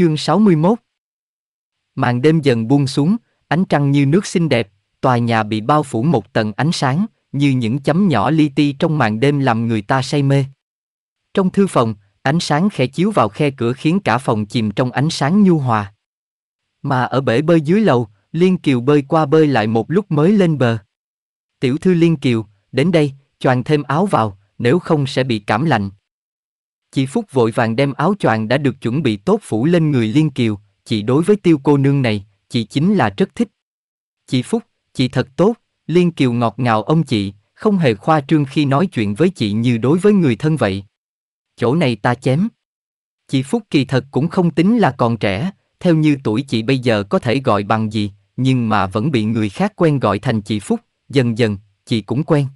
Chương 61 Màn đêm dần buông xuống, ánh trăng như nước xinh đẹp, tòa nhà bị bao phủ một tầng ánh sáng, như những chấm nhỏ li ti trong màn đêm làm người ta say mê. Trong thư phòng, ánh sáng khẽ chiếu vào khe cửa khiến cả phòng chìm trong ánh sáng nhu hòa. Mà ở bể bơi dưới lầu, Liên Kiều bơi qua bơi lại một lúc mới lên bờ. Tiểu thư Liên Kiều, đến đây, choàng thêm áo vào, nếu không sẽ bị cảm lạnh, Chị Phúc vội vàng đem áo choàng đã được chuẩn bị tốt phủ lên người Liên Kiều, chị đối với tiêu cô nương này, chị chính là rất thích. Chị Phúc, chị thật tốt, Liên Kiều ngọt ngào ông chị, không hề khoa trương khi nói chuyện với chị như đối với người thân vậy. Chỗ này ta chém. Chị Phúc kỳ thật cũng không tính là còn trẻ, theo như tuổi chị bây giờ có thể gọi bằng gì, nhưng mà vẫn bị người khác quen gọi thành chị Phúc, dần dần, chị cũng quen.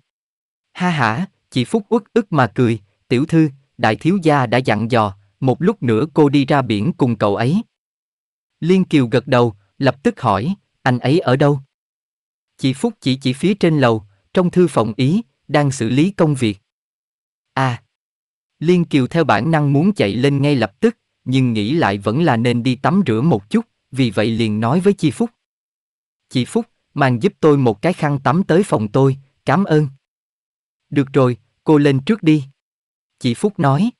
Ha ha, chị Phúc uất ức mà cười, tiểu thư, đại thiếu gia đã dặn dò, một lúc nữa cô đi ra biển cùng cậu ấy. Liên Kiều gật đầu, lập tức hỏi, anh ấy ở đâu? Chị Phúc chỉ chỉ phía trên lầu, trong thư phòng ý, đang xử lý công việc. À, Liên Kiều theo bản năng muốn chạy lên ngay lập tức, nhưng nghĩ lại vẫn là nên đi tắm rửa một chút, vì vậy liền nói với Chi Phúc. Chị Phúc, mang giúp tôi một cái khăn tắm tới phòng tôi, cảm ơn. Được rồi, cô lên trước đi. Chị Phúc nói.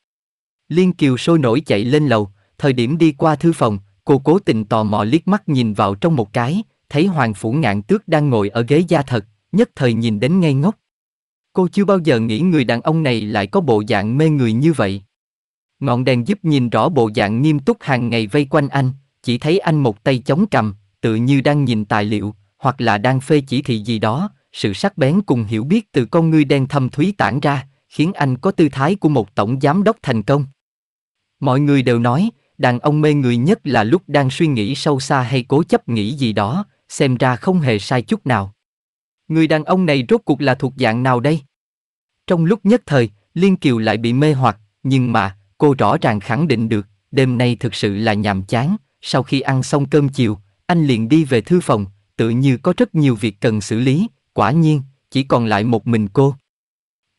Liên Kiều sôi nổi chạy lên lầu, thời điểm đi qua thư phòng, cô cố tình tò mò liếc mắt nhìn vào trong một cái, thấy Hoàng Phủ Ngạn Tước đang ngồi ở ghế da thật, nhất thời nhìn đến ngây ngốc. Cô chưa bao giờ nghĩ người đàn ông này lại có bộ dạng mê người như vậy. Ngọn đèn giúp nhìn rõ bộ dạng nghiêm túc hàng ngày vây quanh anh, chỉ thấy anh một tay chống cầm, tự như đang nhìn tài liệu, hoặc là đang phê chỉ thị gì đó, sự sắc bén cùng hiểu biết từ con ngươi đen thâm thúy tản ra, khiến anh có tư thái của một tổng giám đốc thành công. Mọi người đều nói, đàn ông mê người nhất là lúc đang suy nghĩ sâu xa hay cố chấp nghĩ gì đó, xem ra không hề sai chút nào. Người đàn ông này rốt cuộc là thuộc dạng nào đây? Trong lúc nhất thời, Liên Kiều lại bị mê hoặc, nhưng mà, cô rõ ràng khẳng định được, đêm nay thực sự là nhàm chán, sau khi ăn xong cơm chiều, anh liền đi về thư phòng, tự như có rất nhiều việc cần xử lý, quả nhiên, chỉ còn lại một mình cô.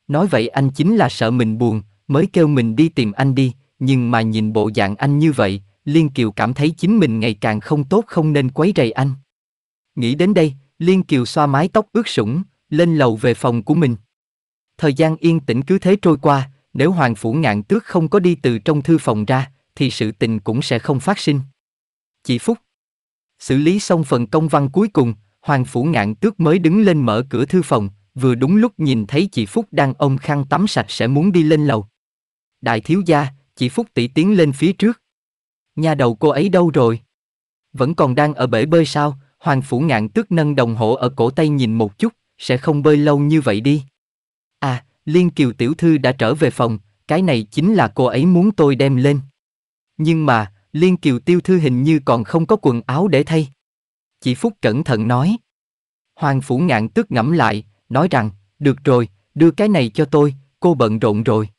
Nói vậy anh chính là sợ mình buồn, mới kêu mình đi tìm anh đi, nhưng mà nhìn bộ dạng anh như vậy, Liên Kiều cảm thấy chính mình ngày càng không tốt không nên quấy rầy anh. Nghĩ đến đây, Liên Kiều xoa mái tóc ướt sũng, lên lầu về phòng của mình. Thời gian yên tĩnh cứ thế trôi qua, nếu Hoàng Phủ Ngạn Tước không có đi từ trong thư phòng ra, thì sự tình cũng sẽ không phát sinh. Chị Phúc Xử lý xong phần công văn cuối cùng, Hoàng Phủ Ngạn Tước mới đứng lên mở cửa thư phòng, vừa đúng lúc nhìn thấy chị Phúc đang ôm khăn tắm sạch sẽ muốn đi lên lầu. Đại thiếu gia, chị Phúc tỷ tiến lên phía trước. Nhà đầu cô ấy đâu rồi? Vẫn còn đang ở bể bơi sao? Hoàng phủ ngạn tức nâng đồng hồ ở cổ tay nhìn một chút, sẽ không bơi lâu như vậy đi. À, Liên Kiều tiểu thư đã trở về phòng, cái này chính là cô ấy muốn tôi đem lên. Nhưng mà, Liên Kiều tiêu thư hình như còn không có quần áo để thay. Chị Phúc cẩn thận nói. Hoàng phủ ngạn tức ngẫm lại, nói rằng, được rồi, đưa cái này cho tôi, cô bận rộn rồi.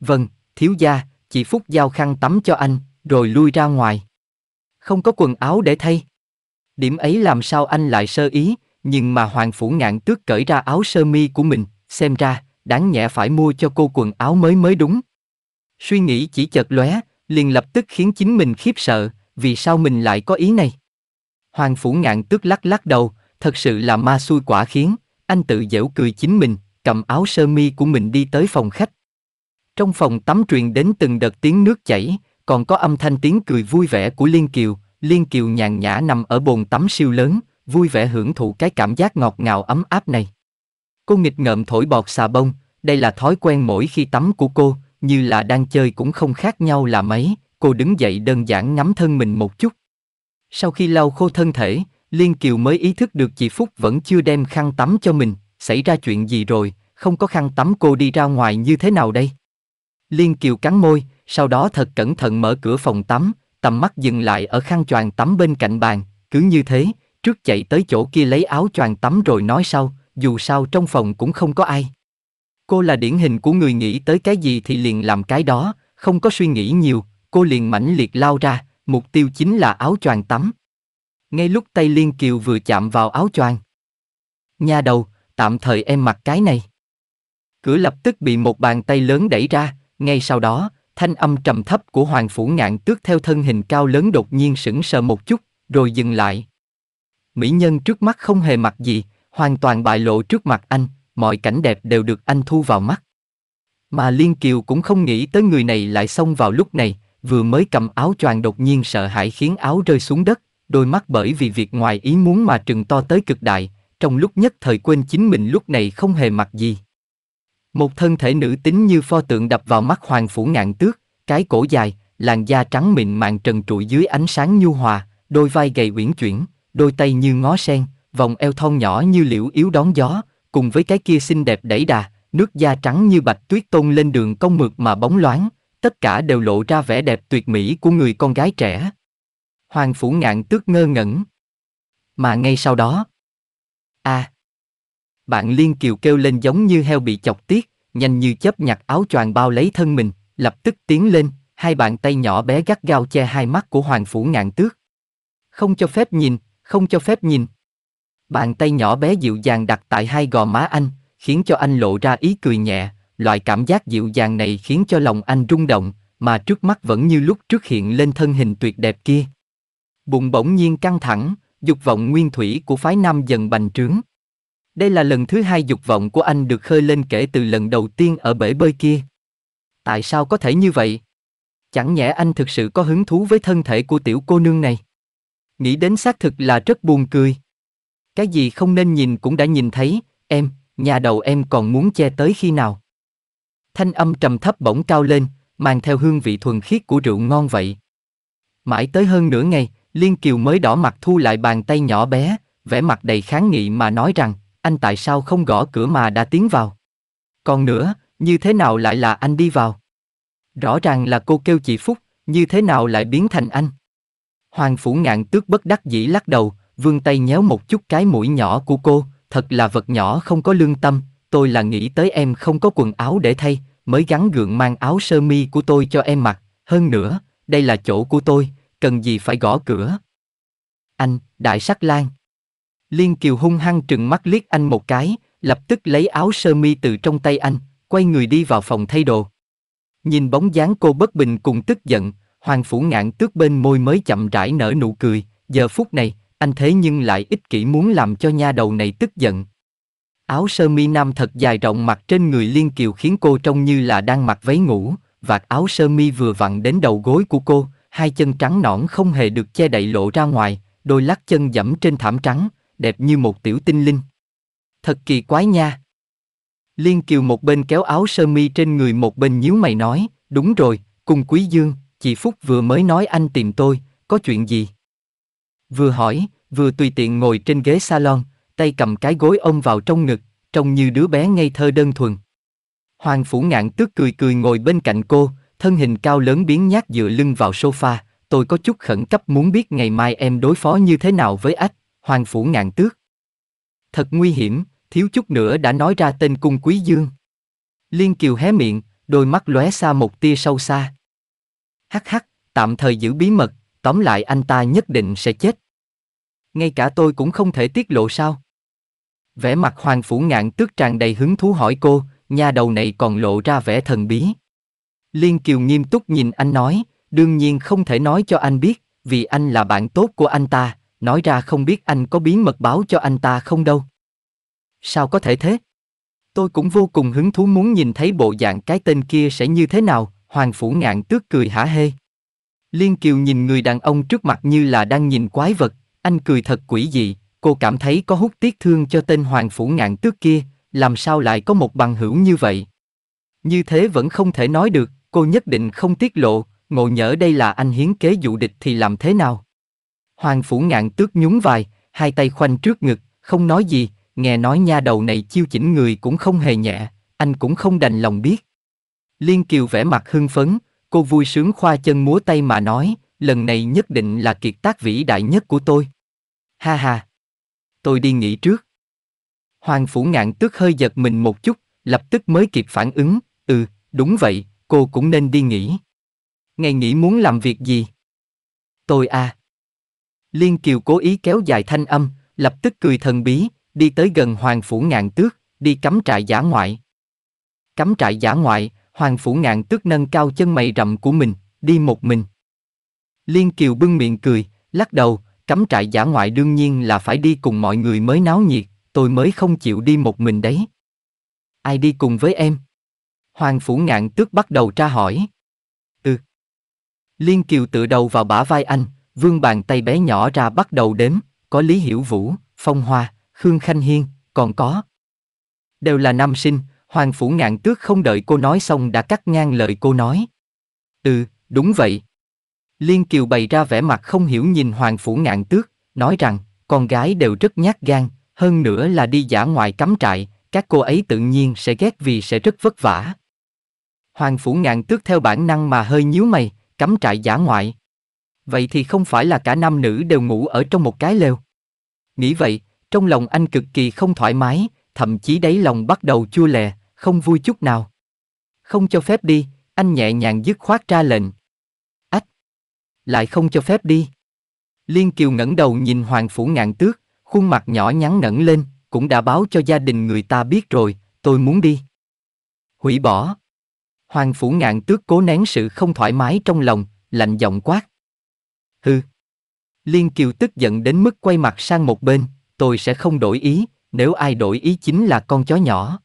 Vâng, thiếu gia, chị Phúc giao khăn tắm cho anh, rồi lui ra ngoài. Không có quần áo để thay. Điểm ấy làm sao anh lại sơ ý, nhưng mà Hoàng Phủ Ngạn tước cởi ra áo sơ mi của mình, xem ra, đáng nhẹ phải mua cho cô quần áo mới mới đúng. Suy nghĩ chỉ chợt lóe, liền lập tức khiến chính mình khiếp sợ, vì sao mình lại có ý này? Hoàng Phủ Ngạn tước lắc lắc đầu, thật sự là ma xui quả khiến. Anh tự dễu cười chính mình, cầm áo sơ mi của mình đi tới phòng khách. Trong phòng tắm truyền đến từng đợt tiếng nước chảy, còn có âm thanh tiếng cười vui vẻ của Liên Kiều. Liên Kiều nhàn nhã nằm ở bồn tắm siêu lớn, vui vẻ hưởng thụ cái cảm giác ngọt ngào ấm áp này. Cô nghịch ngợm thổi bọt xà bông, đây là thói quen mỗi khi tắm của cô, như là đang chơi cũng không khác nhau là mấy, cô đứng dậy đơn giản ngắm thân mình một chút. Sau khi lau khô thân thể, Liên Kiều mới ý thức được chị Phúc vẫn chưa đem khăn tắm cho mình, xảy ra chuyện gì rồi, không có khăn tắm cô đi ra ngoài như thế nào đây? Liên Kiều cắn môi, sau đó thật cẩn thận mở cửa phòng tắm, tầm mắt dừng lại ở khăn choàng tắm bên cạnh bàn, cứ như thế, trước chạy tới chỗ kia lấy áo choàng tắm rồi nói sau, dù sao trong phòng cũng không có ai. Cô là điển hình của người nghĩ tới cái gì thì liền làm cái đó, không có suy nghĩ nhiều, cô liền mãnh liệt lao ra, mục tiêu chính là áo choàng tắm, ngay lúc tay Liên Kiều vừa chạm vào áo choàng. Nha đầu, tạm thời em mặc cái này. Cửa lập tức bị một bàn tay lớn đẩy ra, ngay sau đó, thanh âm trầm thấp của Hoàng Phủ Ngạn tước theo thân hình cao lớn đột nhiên sững sờ một chút, rồi dừng lại. Mỹ nhân trước mắt không hề mặc gì, hoàn toàn bại lộ trước mặt anh, mọi cảnh đẹp đều được anh thu vào mắt. Mà Liên Kiều cũng không nghĩ tới người này lại xông vào lúc này, vừa mới cầm áo choàng đột nhiên sợ hãi khiến áo rơi xuống đất, đôi mắt bởi vì việc ngoài ý muốn mà trừng to tới cực đại, trong lúc nhất thời quên chính mình lúc này không hề mặc gì. Một thân thể nữ tính như pho tượng đập vào mắt hoàng phủ ngạn tước, cái cổ dài, làn da trắng mịn màng trần trụi dưới ánh sáng nhu hòa, đôi vai gầy uyển chuyển, đôi tay như ngó sen, vòng eo thon nhỏ như liễu yếu đón gió, cùng với cái kia xinh đẹp đẩy đà, nước da trắng như bạch tuyết tôn lên đường cong mượt mà bóng loáng, tất cả đều lộ ra vẻ đẹp tuyệt mỹ của người con gái trẻ, Hoàng phủ ngạn tước ngơ ngẩn. Mà ngay sau đó. a à, Bạn Liên Kiều kêu lên giống như heo bị chọc tiết, nhanh như chớp nhặt áo choàng bao lấy thân mình, lập tức tiến lên, hai bàn tay nhỏ bé gắt gao che hai mắt của Hoàng phủ ngạn tước. Không cho phép nhìn, không cho phép nhìn. Bàn tay nhỏ bé dịu dàng đặt tại hai gò má anh, khiến cho anh lộ ra ý cười nhẹ, loại cảm giác dịu dàng này khiến cho lòng anh rung động, mà trước mắt vẫn như lúc trước hiện lên thân hình tuyệt đẹp kia bụng bỗng nhiên căng thẳng, dục vọng nguyên thủy của phái nam dần bành trướng. Đây là lần thứ hai dục vọng của anh được khơi lên kể từ lần đầu tiên ở bể bơi kia. Tại sao có thể như vậy? Chẳng nhẽ anh thực sự có hứng thú với thân thể của tiểu cô nương này? Nghĩ đến xác thực là rất buồn cười. Cái gì không nên nhìn cũng đã nhìn thấy, em, nhà đầu em còn muốn che tới khi nào? Thanh âm trầm thấp bỗng cao lên, mang theo hương vị thuần khiết của rượu ngon vậy. Mãi tới hơn nửa ngày, Liên Kiều mới đỏ mặt thu lại bàn tay nhỏ bé, vẻ mặt đầy kháng nghị mà nói rằng, anh tại sao không gõ cửa mà đã tiến vào? Còn nữa, như thế nào lại là anh đi vào? Rõ ràng là cô kêu chị Phúc, như thế nào lại biến thành anh? Hoàng phủ ngạn tước bất đắc dĩ lắc đầu, vương tay nhéo một chút cái mũi nhỏ của cô, thật là vật nhỏ không có lương tâm, tôi là nghĩ tới em không có quần áo để thay, mới gắn gượng mang áo sơ mi của tôi cho em mặc, hơn nữa, đây là chỗ của tôi, cần gì phải gõ cửa. Anh, đại sắc lang. Liên Kiều hung hăng trừng mắt liếc anh một cái, lập tức lấy áo sơ mi từ trong tay anh, quay người đi vào phòng thay đồ. Nhìn bóng dáng cô bất bình cùng tức giận, Hoàng Phủ Ngạn tước bên môi mới chậm rãi nở nụ cười, giờ phút này, anh thế nhưng lại ích kỷ muốn làm cho nha đầu này tức giận. Áo sơ mi nam thật dài rộng mặc trên người Liên Kiều khiến cô trông như là đang mặc váy ngủ, vạt áo sơ mi vừa vặn đến đầu gối của cô, hai chân trắng nõn không hề được che đậy lộ ra ngoài, đôi lắc chân dẫm trên thảm trắng, đẹp như một tiểu tinh linh. Thật kỳ quái nha. Liên Kiều một bên kéo áo sơ mi trên người một bên nhíu mày nói, đúng rồi, cùng Quý Dương, chị Phúc vừa mới nói anh tìm tôi, có chuyện gì? Vừa hỏi, vừa tùy tiện ngồi trên ghế salon, tay cầm cái gối ông vào trong ngực, trông như đứa bé ngây thơ đơn thuần. Hoàng Phủ Ngạn tước cười cười ngồi bên cạnh cô, thân hình cao lớn biến nhát dựa lưng vào sofa, tôi có chút khẩn cấp muốn biết ngày mai em đối phó như thế nào với ách, hoàng phủ ngạn tước. Thật nguy hiểm, thiếu chút nữa đã nói ra tên cung quý dương. Liên Kiều hé miệng, đôi mắt lóe xa một tia sâu xa. Hắc hắc, tạm thời giữ bí mật, tóm lại anh ta nhất định sẽ chết. Ngay cả tôi cũng không thể tiết lộ sao. Vẻ mặt hoàng phủ ngạn tước tràn đầy hứng thú hỏi cô, nha đầu này còn lộ ra vẻ thần bí. Liên Kiều nghiêm túc nhìn anh nói, đương nhiên không thể nói cho anh biết, vì anh là bạn tốt của anh ta, nói ra không biết anh có bí mật báo cho anh ta không đâu. Sao có thể thế? Tôi cũng vô cùng hứng thú muốn nhìn thấy bộ dạng cái tên kia sẽ như thế nào, Hoàng Phủ Ngạn tước cười hả hê. Liên Kiều nhìn người đàn ông trước mặt như là đang nhìn quái vật, anh cười thật quỷ dị, cô cảm thấy có hút tiếc thương cho tên Hoàng Phủ Ngạn tước kia, làm sao lại có một bằng hữu như vậy? Như thế vẫn không thể nói được, cô nhất định không tiết lộ, ngộ nhỡ đây là anh hiến kế dụ địch thì làm thế nào? Hoàng phủ ngạn tước nhún vai, hai tay khoanh trước ngực, không nói gì, nghe nói nha đầu này chiêu chỉnh người cũng không hề nhẹ, anh cũng không đành lòng biết. Liên Kiều vẻ mặt hưng phấn, cô vui sướng khoa chân múa tay mà nói, lần này nhất định là kiệt tác vĩ đại nhất của tôi. Ha ha! Tôi đi nghỉ trước. Hoàng phủ ngạn tước hơi giật mình một chút, lập tức mới kịp phản ứng, ừ, đúng vậy, cô cũng nên đi nghỉ. Ngày nghỉ muốn làm việc gì? Tôi à. Liên Kiều cố ý kéo dài thanh âm, lập tức cười thần bí, đi tới gần Hoàng Phủ Ngạn Tước, đi cắm trại giả ngoại. Cắm trại giả ngoại, Hoàng Phủ Ngạn Tước nâng cao chân mày rậm của mình, đi một mình. Liên Kiều bưng miệng cười, lắc đầu, cắm trại giả ngoại đương nhiên là phải đi cùng mọi người mới náo nhiệt, tôi mới không chịu đi một mình đấy. Ai đi cùng với em? Hoàng Phủ Ngạn tước bắt đầu tra hỏi. Ừ. Liên Kiều tựa đầu vào bả vai anh, vương bàn tay bé nhỏ ra bắt đầu đếm, có Lý Hiểu Vũ, Phong Hoa, Khương Khanh Hiên, còn có. Đều là nam sinh, Hoàng Phủ Ngạn tước không đợi cô nói xong đã cắt ngang lời cô nói. Ừ, đúng vậy. Liên Kiều bày ra vẻ mặt không hiểu nhìn Hoàng Phủ Ngạn tước, nói rằng, con gái đều rất nhát gan, hơn nữa là đi giả ngoại cắm trại, các cô ấy tự nhiên sẽ ghét vì sẽ rất vất vả. Hoàng Phủ Ngạn tước theo bản năng mà hơi nhíu mày, cắm trại giả ngoại. Vậy thì không phải là cả nam nữ đều ngủ ở trong một cái lều. Nghĩ vậy, trong lòng anh cực kỳ không thoải mái, thậm chí đáy lòng bắt đầu chua lè, không vui chút nào. Không cho phép đi, anh nhẹ nhàng dứt khoát ra lệnh. Ách! Lại không cho phép đi. Liên Kiều ngẩng đầu nhìn Hoàng Phủ Ngạn Tước, khuôn mặt nhỏ nhắn ngẩng lên, cũng đã báo cho gia đình người ta biết rồi, tôi muốn đi. Hủy bỏ. Hoàng phủ ngạn tước cố nén sự không thoải mái trong lòng, lạnh giọng quát. Hừ. Liên Kiều tức giận đến mức quay mặt sang một bên, tôi sẽ không đổi ý, nếu ai đổi ý chính là con chó nhỏ.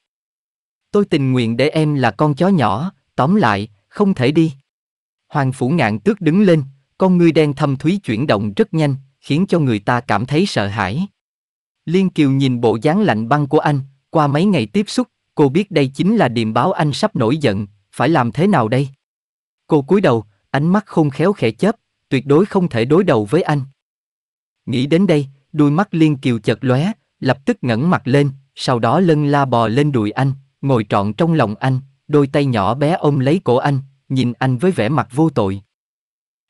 Tôi tình nguyện để em là con chó nhỏ, tóm lại, không thể đi. Hoàng phủ ngạn tước đứng lên, con ngươi đen thâm thúy chuyển động rất nhanh, khiến cho người ta cảm thấy sợ hãi. Liên Kiều nhìn bộ dáng lạnh băng của anh, qua mấy ngày tiếp xúc, cô biết đây chính là điềm báo anh sắp nổi giận, phải làm thế nào đây? Cô cúi đầu, ánh mắt không khéo khẽ chớp, tuyệt đối không thể đối đầu với anh. Nghĩ đến đây, đôi mắt Liên Kiều chợt lóe, lập tức ngẩng mặt lên, sau đó lân la bò lên đùi anh, ngồi trọn trong lòng anh, đôi tay nhỏ bé ôm lấy cổ anh, nhìn anh với vẻ mặt vô tội.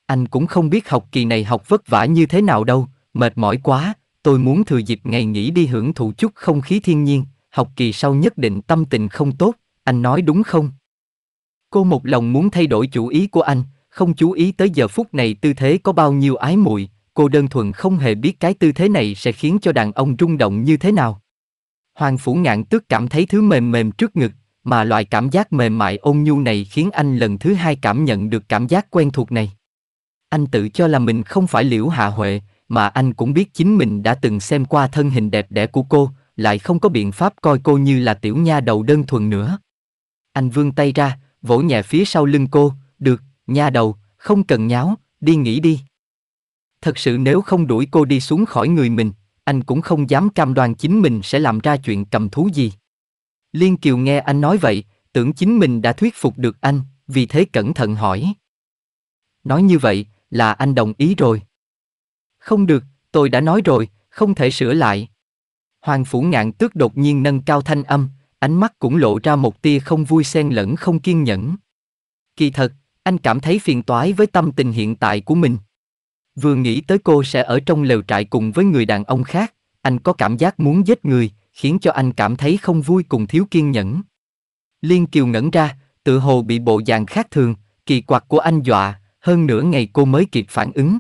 Anh cũng không biết học kỳ này học vất vả như thế nào đâu, mệt mỏi quá, tôi muốn thừa dịp ngày nghỉ đi hưởng thụ chút không khí thiên nhiên, học kỳ sau nhất định tâm tình không tốt, anh nói đúng không? Cô một lòng muốn thay đổi chủ ý của anh, không chú ý tới giờ phút này tư thế có bao nhiêu ái muội, cô đơn thuần không hề biết cái tư thế này sẽ khiến cho đàn ông rung động như thế nào. Hoàng Phủ Ngạn tức cảm thấy thứ mềm mềm trước ngực, mà loại cảm giác mềm mại ôn nhu này khiến anh lần thứ hai cảm nhận được cảm giác quen thuộc này. Anh tự cho là mình không phải Liễu Hạ Huệ, mà anh cũng biết chính mình đã từng xem qua thân hình đẹp đẽ của cô, lại không có biện pháp coi cô như là tiểu nha đầu đơn thuần nữa. Anh vươn tay ra, vỗ nhẹ phía sau lưng cô, được, nha đầu, không cần nháo, đi nghỉ đi. Thật sự nếu không đuổi cô đi xuống khỏi người mình, anh cũng không dám cam đoan chính mình sẽ làm ra chuyện cầm thú gì. Liên Kiều nghe anh nói vậy, tưởng chính mình đã thuyết phục được anh, vì thế cẩn thận hỏi. Nói như vậy, là anh đồng ý rồi. Không được, tôi đã nói rồi, không thể sửa lại. Hoàng Phủ Ngạn tước đột nhiên nâng cao thanh âm, ánh mắt cũng lộ ra một tia không vui xen lẫn không kiên nhẫn. Kỳ thật, anh cảm thấy phiền toái với tâm tình hiện tại của mình. Vừa nghĩ tới cô sẽ ở trong lều trại cùng với người đàn ông khác, anh có cảm giác muốn giết người, khiến cho anh cảm thấy không vui cùng thiếu kiên nhẫn. Liên Kiều ngẩn ra, tự hồ bị bộ dạng khác thường, kỳ quặc của anh dọa, hơn nửa ngày cô mới kịp phản ứng.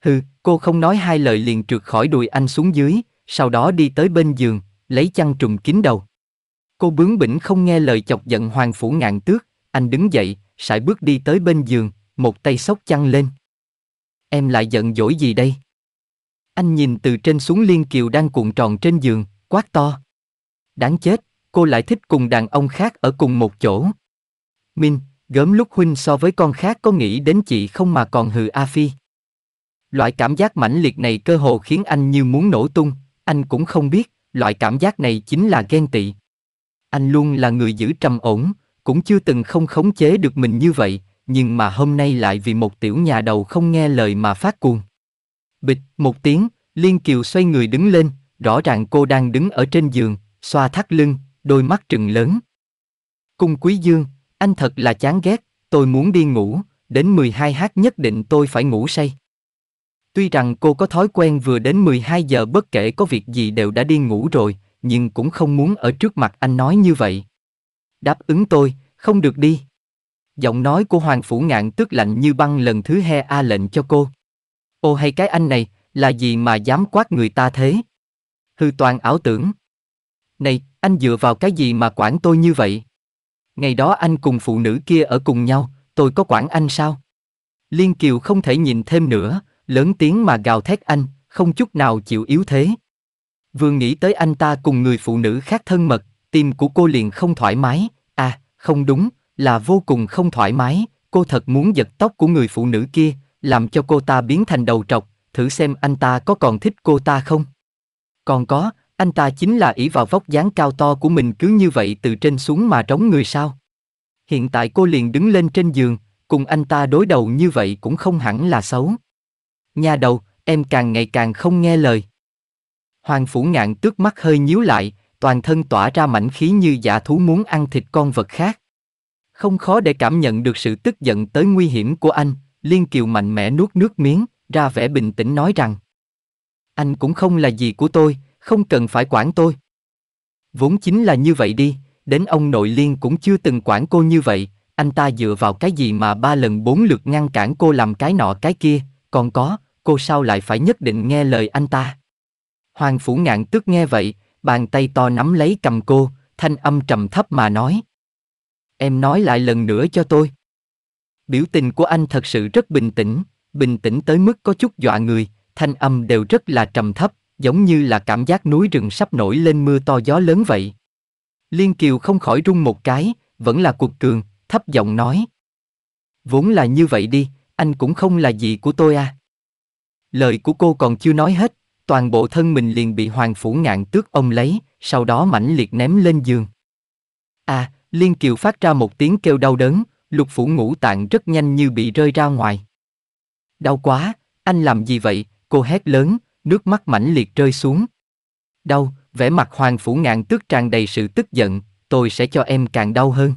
Hừ, cô không nói hai lời liền trượt khỏi đùi anh xuống dưới, sau đó đi tới bên giường, lấy chăn trùm kín đầu. Cô bướng bỉnh không nghe lời chọc giận hoàng phủ ngạn tước, anh đứng dậy, sải bước đi tới bên giường, một tay sóc chăn lên. Em lại giận dỗi gì đây? Anh nhìn từ trên xuống Liên Kiều đang cuộn tròn trên giường, quát to. Đáng chết, cô lại thích cùng đàn ông khác ở cùng một chỗ. Minh, gớm lúc huynh so với con khác có nghĩ đến chị không mà còn hừ A Phi. Loại cảm giác mãnh liệt này cơ hồ khiến anh như muốn nổ tung, anh cũng không biết, loại cảm giác này chính là ghen tị. Anh luôn là người giữ trầm ổn, cũng chưa từng không khống chế được mình như vậy, nhưng mà hôm nay lại vì một tiểu nhà đầu không nghe lời mà phát cuồng. Bịch, một tiếng, Liên Kiều xoay người đứng lên, rõ ràng cô đang đứng ở trên giường, xoa thắt lưng, đôi mắt trừng lớn. Cung Quý Dương, anh thật là chán ghét, tôi muốn đi ngủ, đến 12 h nhất định tôi phải ngủ say. Tuy rằng cô có thói quen vừa đến 12 giờ bất kể có việc gì đều đã đi ngủ rồi, nhưng cũng không muốn ở trước mặt anh nói như vậy. Đáp ứng tôi, không được đi. Giọng nói của Hoàng Phủ Ngạn tức lạnh như băng lần thứ he a lệnh cho cô. Ô hay cái anh này, là gì mà dám quát người ta thế? Hư toàn ảo tưởng. Này, anh dựa vào cái gì mà quản tôi như vậy? Ngày đó anh cùng phụ nữ kia ở cùng nhau, tôi có quản anh sao? Liên Kiều không thể nhìn thêm nữa, lớn tiếng mà gào thét anh, không chút nào chịu yếu thế. Vừa nghĩ tới anh ta cùng người phụ nữ khác thân mật, tim của cô liền không thoải mái, à, không đúng, là vô cùng không thoải mái, cô thật muốn giật tóc của người phụ nữ kia, làm cho cô ta biến thành đầu trọc, thử xem anh ta có còn thích cô ta không. Còn có, anh ta chính là ỷ vào vóc dáng cao to của mình cứ như vậy từ trên xuống mà trống người sao. Hiện tại cô liền đứng lên trên giường, cùng anh ta đối đầu như vậy cũng không hẳn là xấu. Nhà đầu, em càng ngày càng không nghe lời. Hoàng Phủ Ngạn tước mắt hơi nhíu lại, toàn thân tỏa ra mảnh khí như giả thú muốn ăn thịt con vật khác. Không khó để cảm nhận được sự tức giận tới nguy hiểm của anh, Liên Kiều mạnh mẽ nuốt nước miếng, ra vẻ bình tĩnh nói rằng Anh cũng không là gì của tôi, không cần phải quản tôi. Vốn chính là như vậy đi, đến ông nội Liên cũng chưa từng quản cô như vậy, anh ta dựa vào cái gì mà ba lần bốn lượt ngăn cản cô làm cái nọ cái kia, còn có, cô sao lại phải nhất định nghe lời anh ta. Hoàng Phủ Ngạn tức nghe vậy, bàn tay to nắm lấy cầm cô, thanh âm trầm thấp mà nói. Em nói lại lần nữa cho tôi. Biểu tình của anh thật sự rất bình tĩnh, bình tĩnh tới mức có chút dọa người, thanh âm đều rất là trầm thấp, giống như là cảm giác núi rừng sắp nổi lên mưa to gió lớn vậy. Liên Kiều không khỏi rung một cái, vẫn là cuộc cường, thấp giọng nói. Vốn là như vậy đi, anh cũng không là gì của tôi à. Lời của cô còn chưa nói hết, toàn bộ thân mình liền bị hoàng phủ ngạn tước ông lấy, sau đó mãnh liệt ném lên giường. À, Liên Kiều phát ra một tiếng kêu đau đớn, lục phủ ngũ tạng rất nhanh như bị rơi ra ngoài. Đau quá, anh làm gì vậy, cô hét lớn, nước mắt mãnh liệt rơi xuống. Đau, vẻ mặt hoàng phủ ngạn tước tràn đầy sự tức giận, tôi sẽ cho em càng đau hơn.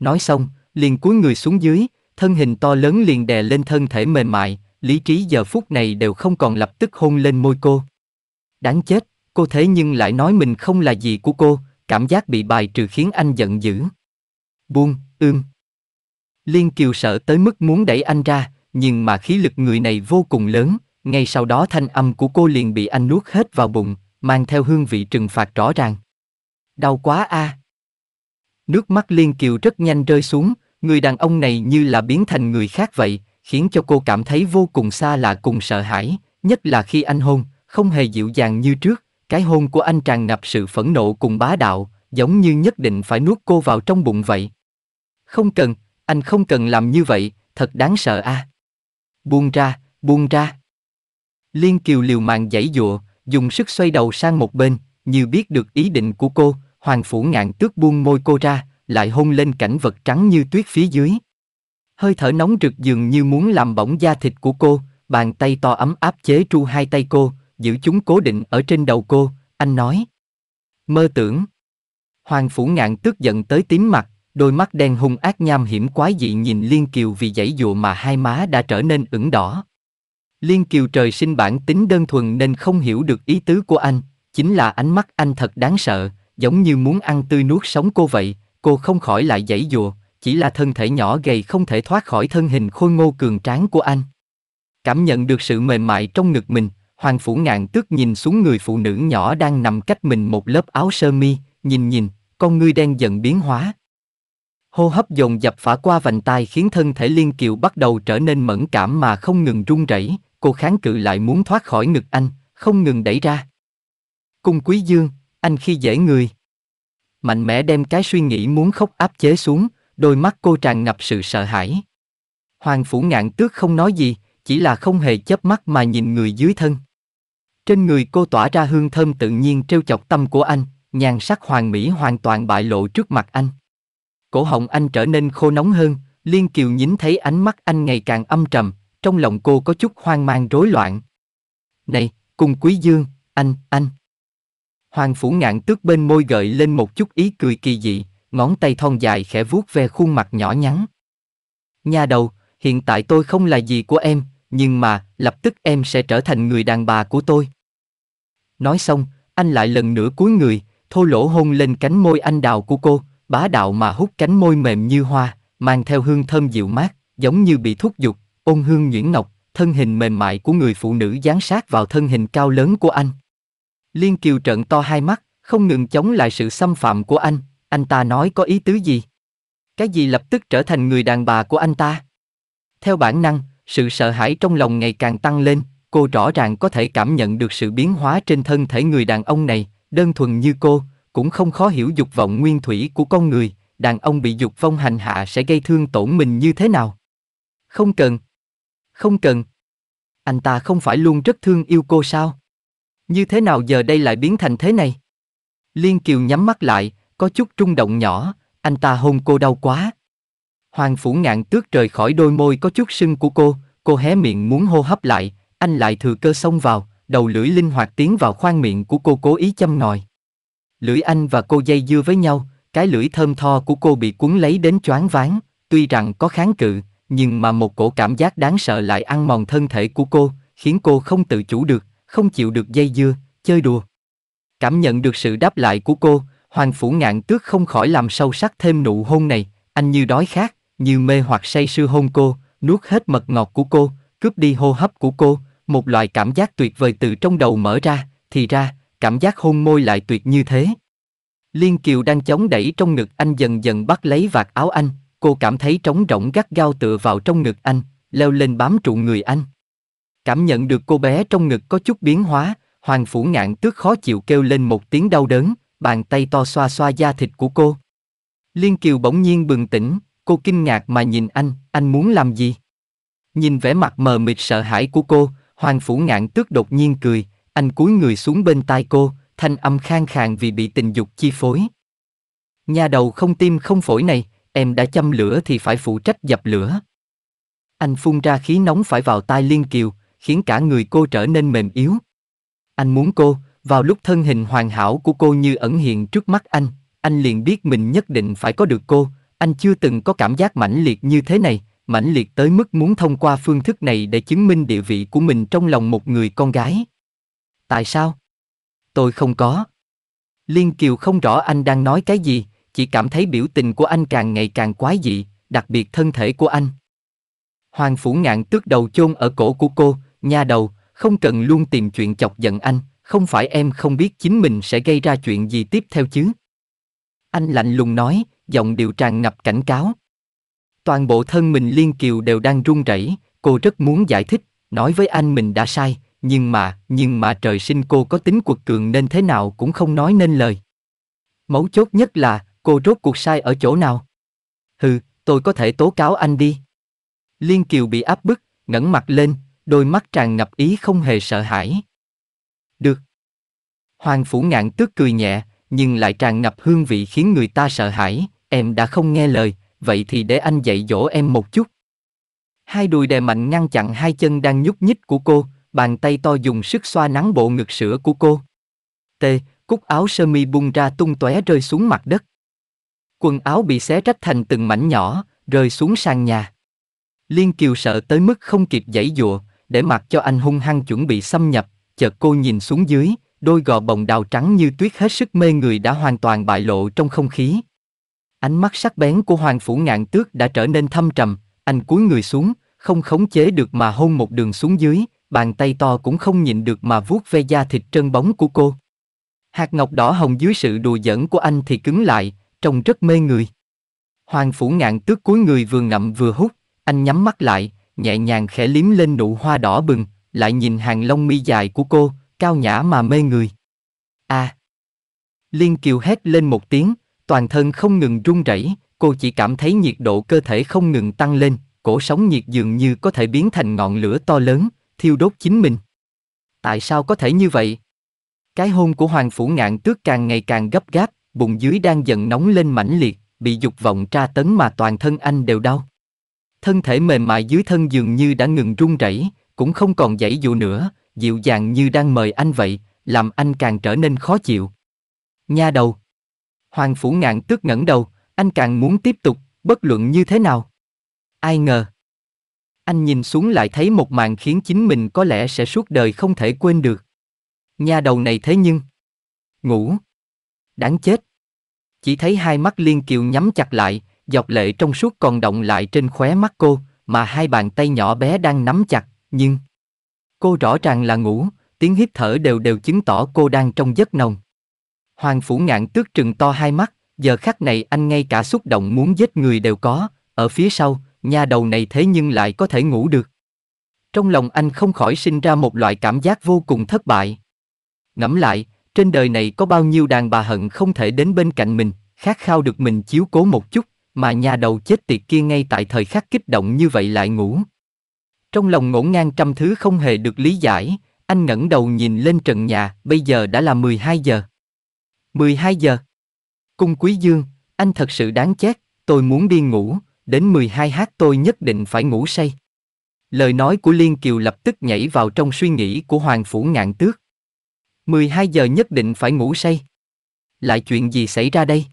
Nói xong, liền cúi người xuống dưới, thân hình to lớn liền đè lên thân thể mềm mại, lý trí giờ phút này đều không còn lập tức hôn lên môi cô. Đáng chết, cô thế nhưng lại nói mình không là gì của cô, cảm giác bị bài trừ khiến anh giận dữ. Buông, ương. Liên Kiều sợ tới mức muốn đẩy anh ra, nhưng mà khí lực người này vô cùng lớn, ngay sau đó thanh âm của cô liền bị anh nuốt hết vào bụng, mang theo hương vị trừng phạt rõ ràng. Đau quá a. À. Nước mắt Liên Kiều rất nhanh rơi xuống, người đàn ông này như là biến thành người khác vậy, khiến cho cô cảm thấy vô cùng xa lạ cùng sợ hãi, nhất là khi anh hôn, không hề dịu dàng như trước, cái hôn của anh tràn ngập sự phẫn nộ cùng bá đạo, giống như nhất định phải nuốt cô vào trong bụng vậy. Không cần, anh không cần làm như vậy, thật đáng sợ a. Buông ra, buông ra. Liên Kiều liều mạng giãy dụa, dùng sức xoay đầu sang một bên, như biết được ý định của cô, Hoàng Phủ Ngạn tước buông môi cô ra, lại hôn lên cảnh vật trắng như tuyết phía dưới hơi thở nóng rực dường như muốn làm bỏng da thịt của cô, bàn tay to ấm áp chế tru hai tay cô, giữ chúng cố định ở trên đầu cô, anh nói. Mơ tưởng. Hoàng phủ ngạn tức giận tới tím mặt, đôi mắt đen hung ác nham hiểm quái dị nhìn Liên Kiều vì dãy dụa mà hai má đã trở nên ửng đỏ. Liên Kiều trời sinh bản tính đơn thuần nên không hiểu được ý tứ của anh, chính là ánh mắt anh thật đáng sợ, giống như muốn ăn tươi nuốt sống cô vậy, cô không khỏi lại dãy dụa, chỉ là thân thể nhỏ gầy không thể thoát khỏi thân hình khôi ngô cường tráng của anh. Cảm nhận được sự mềm mại trong ngực mình, Hoàng Phủ Ngạn tức nhìn xuống người phụ nữ nhỏ đang nằm cách mình một lớp áo sơ mi, nhìn nhìn, con ngươi đen dần biến hóa. Hô hấp dồn dập phả qua vành tai khiến thân thể Liên Kiều bắt đầu trở nên mẫn cảm mà không ngừng run rẩy, cô kháng cự lại muốn thoát khỏi ngực anh, không ngừng đẩy ra. Cung Quý Dương, anh khi dễ người. Mạnh mẽ đem cái suy nghĩ muốn khóc áp chế xuống, đôi mắt cô tràn ngập sự sợ hãi. Hoàng phủ ngạn tước không nói gì, chỉ là không hề chớp mắt mà nhìn người dưới thân. Trên người cô tỏa ra hương thơm tự nhiên trêu chọc tâm của anh, nhàn sắc hoàng mỹ hoàn toàn bại lộ trước mặt anh. Cổ họng anh trở nên khô nóng hơn, Liên Kiều nhín thấy ánh mắt anh ngày càng âm trầm, trong lòng cô có chút hoang mang rối loạn. Này, cùng Quý Dương, anh, anh. Hoàng Phủ Ngạn tước bên môi gợi lên một chút ý cười kỳ dị, ngón tay thon dài khẽ vuốt ve khuôn mặt nhỏ nhắn. Nha đầu, hiện tại tôi không là gì của em, nhưng mà, lập tức em sẽ trở thành người đàn bà của tôi. Nói xong, anh lại lần nữa cúi người, thô lỗ hôn lên cánh môi anh đào của cô, bá đạo mà hút cánh môi mềm như hoa, mang theo hương thơm dịu mát, giống như bị thúc dục, ôn hương nhuyễn ngọc, thân hình mềm mại của người phụ nữ dán sát vào thân hình cao lớn của anh. Liên Kiều trợn to hai mắt, không ngừng chống lại sự xâm phạm của anh, anh ta nói có ý tứ gì? Cái gì lập tức trở thành người đàn bà của anh ta? Theo bản năng, sự sợ hãi trong lòng ngày càng tăng lên, cô rõ ràng có thể cảm nhận được sự biến hóa trên thân thể người đàn ông này, đơn thuần như cô, cũng không khó hiểu dục vọng nguyên thủy của con người, đàn ông bị dục vong hành hạ sẽ gây thương tổn mình như thế nào. Không cần. Không cần. Anh ta không phải luôn rất thương yêu cô sao? Như thế nào giờ đây lại biến thành thế này? Liên Kiều nhắm mắt lại, có chút trung động nhỏ, anh ta hôn cô đau quá. Hoàng phủ ngạn tước rời khỏi đôi môi có chút sưng của cô, cô hé miệng muốn hô hấp lại, anh lại thừa cơ xông vào, đầu lưỡi linh hoạt tiến vào khoang miệng của cô cố ý châm nòi. Lưỡi anh và cô dây dưa với nhau, cái lưỡi thơm tho của cô bị cuốn lấy đến choáng váng, tuy rằng có kháng cự, nhưng mà một cổ cảm giác đáng sợ lại ăn mòn thân thể của cô, khiến cô không tự chủ được, không chịu được dây dưa, chơi đùa. Cảm nhận được sự đáp lại của cô, Hoàng phủ ngạn tước không khỏi làm sâu sắc thêm nụ hôn này, anh như đói khát, như mê hoặc say sư hôn cô, nuốt hết mật ngọt của cô, cướp đi hô hấp của cô, một loại cảm giác tuyệt vời từ trong đầu mở ra, thì ra, cảm giác hôn môi lại tuyệt như thế. Liên Kiều đang chống đẩy trong ngực anh dần dần bắt lấy vạt áo anh, cô cảm thấy trống rỗng gắt gao tựa vào trong ngực anh, leo lên bám trụ người anh. Cảm nhận được cô bé trong ngực có chút biến hóa, Hoàng Phủ Ngạn tước khó chịu kêu lên một tiếng đau đớn, bàn tay to xoa xoa da thịt của cô. Liên Kiều bỗng nhiên bừng tỉnh, cô kinh ngạc mà nhìn anh, anh muốn làm gì? Nhìn vẻ mặt mờ mịt sợ hãi của cô, Hoàng Phủ Ngạn Tước đột nhiên cười, anh cúi người xuống bên tai cô, thanh âm khang khàn vì bị tình dục chi phối. Nhà đầu không tim không phổi này, em đã châm lửa thì phải phụ trách dập lửa. Anh phun ra khí nóng phải vào tai Liên Kiều, khiến cả người cô trở nên mềm yếu. Anh muốn cô, vào lúc thân hình hoàn hảo của cô như ẩn hiện trước mắt anh, anh liền biết mình nhất định phải có được cô, anh chưa từng có cảm giác mãnh liệt như thế này, mãnh liệt tới mức muốn thông qua phương thức này để chứng minh địa vị của mình trong lòng một người con gái. Tại sao? Tôi không có. Liên Kiều không rõ anh đang nói cái gì, chỉ cảm thấy biểu tình của anh càng ngày càng quái dị, đặc biệt thân thể của anh. Hoàng Phủ Ngạn tước đầu chôn ở cổ của cô, nha đầu, không cần luôn tìm chuyện chọc giận anh, không phải em không biết chính mình sẽ gây ra chuyện gì tiếp theo chứ. Anh lạnh lùng nói, giọng điệu tràn ngập cảnh cáo. Toàn bộ thân mình Liên Kiều đều đang run rẩy, cô rất muốn giải thích, nói với anh mình đã sai, nhưng mà, nhưng mà trời sinh cô có tính quật cường nên thế nào cũng không nói nên lời. Mấu chốt nhất là, cô rốt cuộc sai ở chỗ nào? Hừ, tôi có thể tố cáo anh đi. Liên Kiều bị áp bức, ngẩng mặt lên, đôi mắt tràn ngập ý không hề sợ hãi, Hoàng Phủ Ngạn tước cười nhẹ, nhưng lại tràn ngập hương vị khiến người ta sợ hãi, em đã không nghe lời, vậy thì để anh dạy dỗ em một chút. Hai đùi đè mạnh ngăn chặn hai chân đang nhúc nhích của cô, bàn tay to dùng sức xoa nắng bộ ngực sữa của cô. Tê, cúc áo sơ mi bung ra tung tóe rơi xuống mặt đất. Quần áo bị xé rách thành từng mảnh nhỏ, rơi xuống sàn nhà. Liên Kiều sợ tới mức không kịp giãy dụa, để mặc cho anh hung hăng chuẩn bị xâm nhập, chợt cô nhìn xuống dưới, đôi gò bồng đào trắng như tuyết hết sức mê người đã hoàn toàn bại lộ trong không khí. Ánh mắt sắc bén của Hoàng Phủ Ngạn Tước đã trở nên thâm trầm, anh cúi người xuống, không khống chế được mà hôn một đường xuống dưới, bàn tay to cũng không nhịn được mà vuốt ve da thịt trơn bóng của cô. Hạt ngọc đỏ hồng dưới sự đùa giỡn của anh thì cứng lại, trông rất mê người. Hoàng Phủ Ngạn Tước cúi người vừa ngậm vừa hút, anh nhắm mắt lại, nhẹ nhàng khẽ liếm lên nụ hoa đỏ bừng, lại nhìn hàng lông mi dài của cô, cao nhã mà mê người. a à. Liên Kiều hét lên một tiếng, toàn thân không ngừng run rẩy, cô chỉ cảm thấy nhiệt độ cơ thể không ngừng tăng lên, cổ sống nhiệt dường như có thể biến thành ngọn lửa to lớn, thiêu đốt chính mình. Tại sao có thể như vậy? Cái hôn của Hoàng Phủ Ngạn Tước càng ngày càng gấp gáp, bụng dưới đang dần nóng lên mãnh liệt, bị dục vọng tra tấn mà toàn thân anh đều đau. Thân thể mềm mại dưới thân dường như đã ngừng run rẩy, cũng không còn dãy dụ nữa, dịu dàng như đang mời anh vậy, làm anh càng trở nên khó chịu. Nha đầu. Hoàng phủ ngạn tức ngẩng đầu, anh càng muốn tiếp tục, bất luận như thế nào. Ai ngờ. Anh nhìn xuống lại thấy một màn khiến chính mình có lẽ sẽ suốt đời không thể quên được. Nha đầu này thế nhưng. Ngủ. Đáng chết. Chỉ thấy hai mắt Liên Kiều nhắm chặt lại, giọt lệ trong suốt còn động lại trên khóe mắt cô, mà hai bàn tay nhỏ bé đang nắm chặt, nhưng Cô rõ ràng là ngủ, tiếng hít thở đều đều chứng tỏ cô đang trong giấc nồng. Hoàng Phủ Ngạn tước trừng to hai mắt, giờ khắc này anh ngay cả xúc động muốn giết người đều có, ở phía sau, nhà đầu này thế nhưng lại có thể ngủ được. Trong lòng anh không khỏi sinh ra một loại cảm giác vô cùng thất bại. Ngẫm lại, trên đời này có bao nhiêu đàn bà hận không thể đến bên cạnh mình, khát khao được mình chiếu cố một chút, mà nhà đầu chết tiệt kia ngay tại thời khắc kích động như vậy lại ngủ. Trong lòng ngổn ngang trăm thứ không hề được lý giải, anh ngẩng đầu nhìn lên trần nhà, bây giờ đã là 12 giờ. 12 giờ. Cung Quý Dương, anh thật sự đáng chết, tôi muốn đi ngủ, đến 12 h tôi nhất định phải ngủ say. Lời nói của Liên Kiều lập tức nhảy vào trong suy nghĩ của Hoàng Phủ Ngạn Tước. 12 giờ nhất định phải ngủ say. Lại chuyện gì xảy ra đây?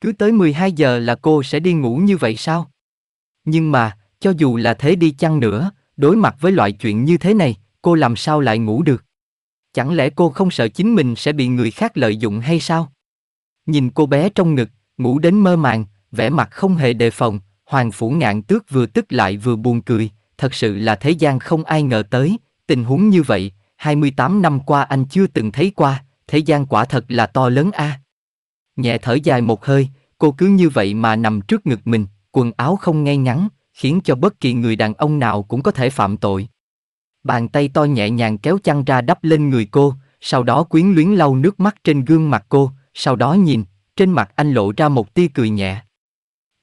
Cứ tới 12 giờ là cô sẽ đi ngủ như vậy sao? Nhưng mà, cho dù là thế đi chăng nữa, đối mặt với loại chuyện như thế này, cô làm sao lại ngủ được? Chẳng lẽ cô không sợ chính mình sẽ bị người khác lợi dụng hay sao? Nhìn cô bé trong ngực, ngủ đến mơ màng, vẻ mặt không hề đề phòng, Hoàng Phủ Ngạn Tước vừa tức lại vừa buồn cười, thật sự là thế gian không ai ngờ tới, tình huống như vậy, 28 năm qua anh chưa từng thấy qua, thế gian quả thật là to lớn a. À. Nhẹ thở dài một hơi, cô cứ như vậy mà nằm trước ngực mình, quần áo không ngay ngắn, khiến cho bất kỳ người đàn ông nào cũng có thể phạm tội. Bàn tay to nhẹ nhàng kéo chăn ra đắp lên người cô, sau đó quyến luyến lau nước mắt trên gương mặt cô, sau đó nhìn, trên mặt anh lộ ra một tia cười nhẹ.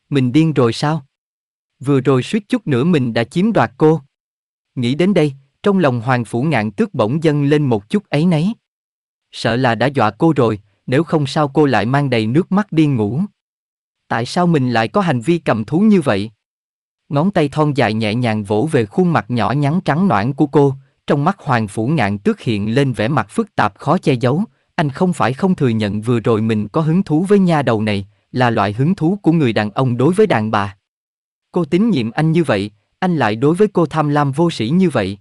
Mình điên rồi sao? Vừa rồi suýt chút nữa mình đã chiếm đoạt cô. Nghĩ đến đây, trong lòng hoàng phủ ngạn tước bỗng dâng lên một chút ấy nấy. Sợ là đã dọa cô rồi, nếu không sao cô lại mang đầy nước mắt đi ngủ. Tại sao mình lại có hành vi cầm thú như vậy? ngón tay thon dài nhẹ nhàng vỗ về khuôn mặt nhỏ nhắn trắng noãn của cô, trong mắt Hoàng Phủ Ngạn tước hiện lên vẻ mặt phức tạp khó che giấu, anh không phải không thừa nhận vừa rồi mình có hứng thú với nha đầu này, là loại hứng thú của người đàn ông đối với đàn bà. Cô tín nhiệm anh như vậy, anh lại đối với cô tham lam vô sĩ như vậy.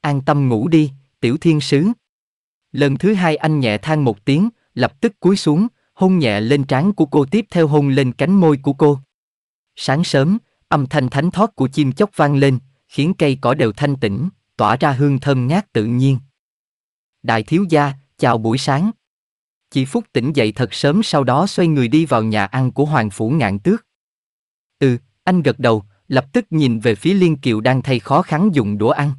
An tâm ngủ đi, tiểu thiên sứ. Lần thứ hai anh nhẹ than một tiếng, lập tức cúi xuống, hôn nhẹ lên trán của cô tiếp theo hôn lên cánh môi của cô. Sáng sớm, Âm thanh thánh thoát của chim chóc vang lên, khiến cây cỏ đều thanh tĩnh, tỏa ra hương thơm ngát tự nhiên. Đại thiếu gia, chào buổi sáng. Chị Phúc tỉnh dậy thật sớm sau đó xoay người đi vào nhà ăn của Hoàng Phủ Ngạn Tước. Ừ, anh gật đầu, lập tức nhìn về phía Liên Kiều đang thay khó khăn dùng đũa ăn.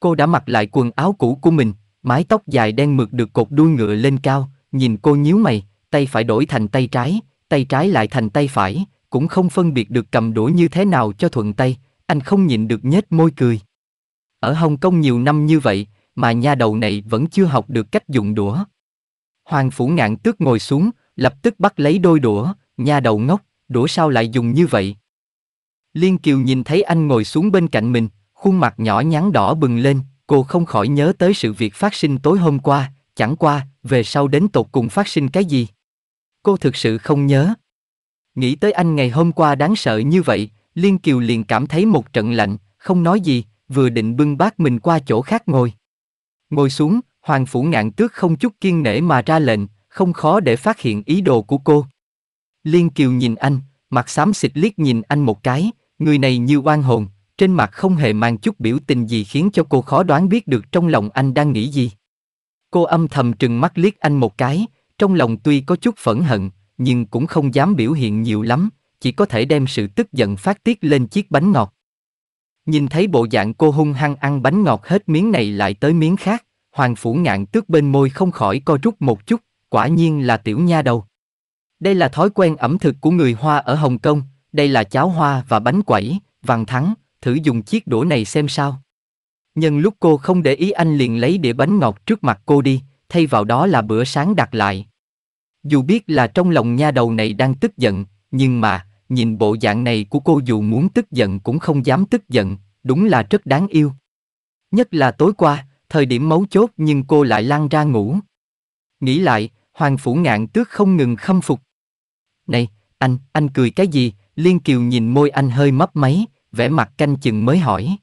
Cô đã mặc lại quần áo cũ của mình, mái tóc dài đen mượt được cột đuôi ngựa lên cao, nhìn cô nhíu mày, tay phải đổi thành tay trái, tay trái lại thành tay phải, cũng không phân biệt được cầm đũa như thế nào cho thuận tay, anh không nhịn được nhếch môi cười. Ở Hồng Kông nhiều năm như vậy, mà nha đầu này vẫn chưa học được cách dùng đũa. Hoàng phủ ngạn tức ngồi xuống, lập tức bắt lấy đôi đũa, nha đầu ngốc, đũa sao lại dùng như vậy? Liên Kiều nhìn thấy anh ngồi xuống bên cạnh mình, khuôn mặt nhỏ nhắn đỏ bừng lên, cô không khỏi nhớ tới sự việc phát sinh tối hôm qua, chẳng qua, về sau đến tột cùng phát sinh cái gì? Cô thực sự không nhớ. Nghĩ tới anh ngày hôm qua đáng sợ như vậy, Liên Kiều liền cảm thấy một trận lạnh, không nói gì, vừa định bưng bát mình qua chỗ khác ngồi. Ngồi xuống, Hoàng Phủ Ngạn Tước không chút kiên nể mà ra lệnh, không khó để phát hiện ý đồ của cô. Liên Kiều nhìn anh, mặt xám xịt liếc nhìn anh một cái, người này như oan hồn, trên mặt không hề mang chút biểu tình gì khiến cho cô khó đoán biết được trong lòng anh đang nghĩ gì. Cô âm thầm trừng mắt liếc anh một cái, trong lòng tuy có chút phẫn hận, nhưng cũng không dám biểu hiện nhiều lắm, chỉ có thể đem sự tức giận phát tiết lên chiếc bánh ngọt. Nhìn thấy bộ dạng cô hung hăng ăn bánh ngọt hết miếng này lại tới miếng khác, hoàng phủ ngạn tước bên môi không khỏi co rút một chút, quả nhiên là tiểu nha đầu. Đây là thói quen ẩm thực của người Hoa ở Hồng Kông, đây là cháo hoa và bánh quẩy, vàng thắng, thử dùng chiếc đũa này xem sao. Nhân lúc cô không để ý anh liền lấy đĩa bánh ngọt trước mặt cô đi, thay vào đó là bữa sáng đặt lại. Dù biết là trong lòng nha đầu này đang tức giận, nhưng mà, nhìn bộ dạng này của cô dù muốn tức giận cũng không dám tức giận, đúng là rất đáng yêu. Nhất là tối qua, thời điểm mấu chốt nhưng cô lại lan ra ngủ. Nghĩ lại, Hoàng Phủ Ngạn Tước không ngừng khâm phục. Này, anh, anh cười cái gì? Liên Kiều nhìn môi anh hơi mấp máy, vẻ mặt canh chừng mới hỏi.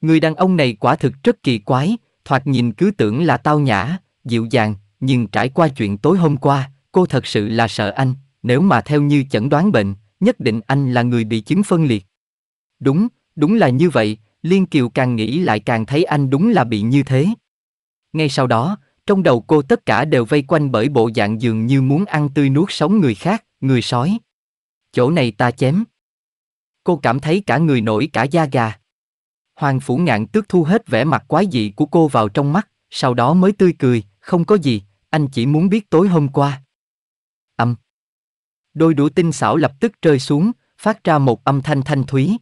Người đàn ông này quả thực rất kỳ quái, thoạt nhìn cứ tưởng là tao nhã, dịu dàng, nhưng trải qua chuyện tối hôm qua, cô thật sự là sợ anh, nếu mà theo như chẩn đoán bệnh, nhất định anh là người bị chứng phân liệt. Đúng, đúng là như vậy, Liên Kiều càng nghĩ lại càng thấy anh đúng là bị như thế. Ngay sau đó, trong đầu cô tất cả đều vây quanh bởi bộ dạng dường như muốn ăn tươi nuốt sống người khác, người sói. Chỗ này ta chém. Cô cảm thấy cả người nổi cả da gà. Hoàng phủ ngạn tước thu hết vẻ mặt quái dị của cô vào trong mắt, sau đó mới tươi cười, không có gì, anh chỉ muốn biết tối hôm qua, Âm. Đôi đũa tinh xảo lập tức rơi xuống, phát ra một âm thanh thanh thúy.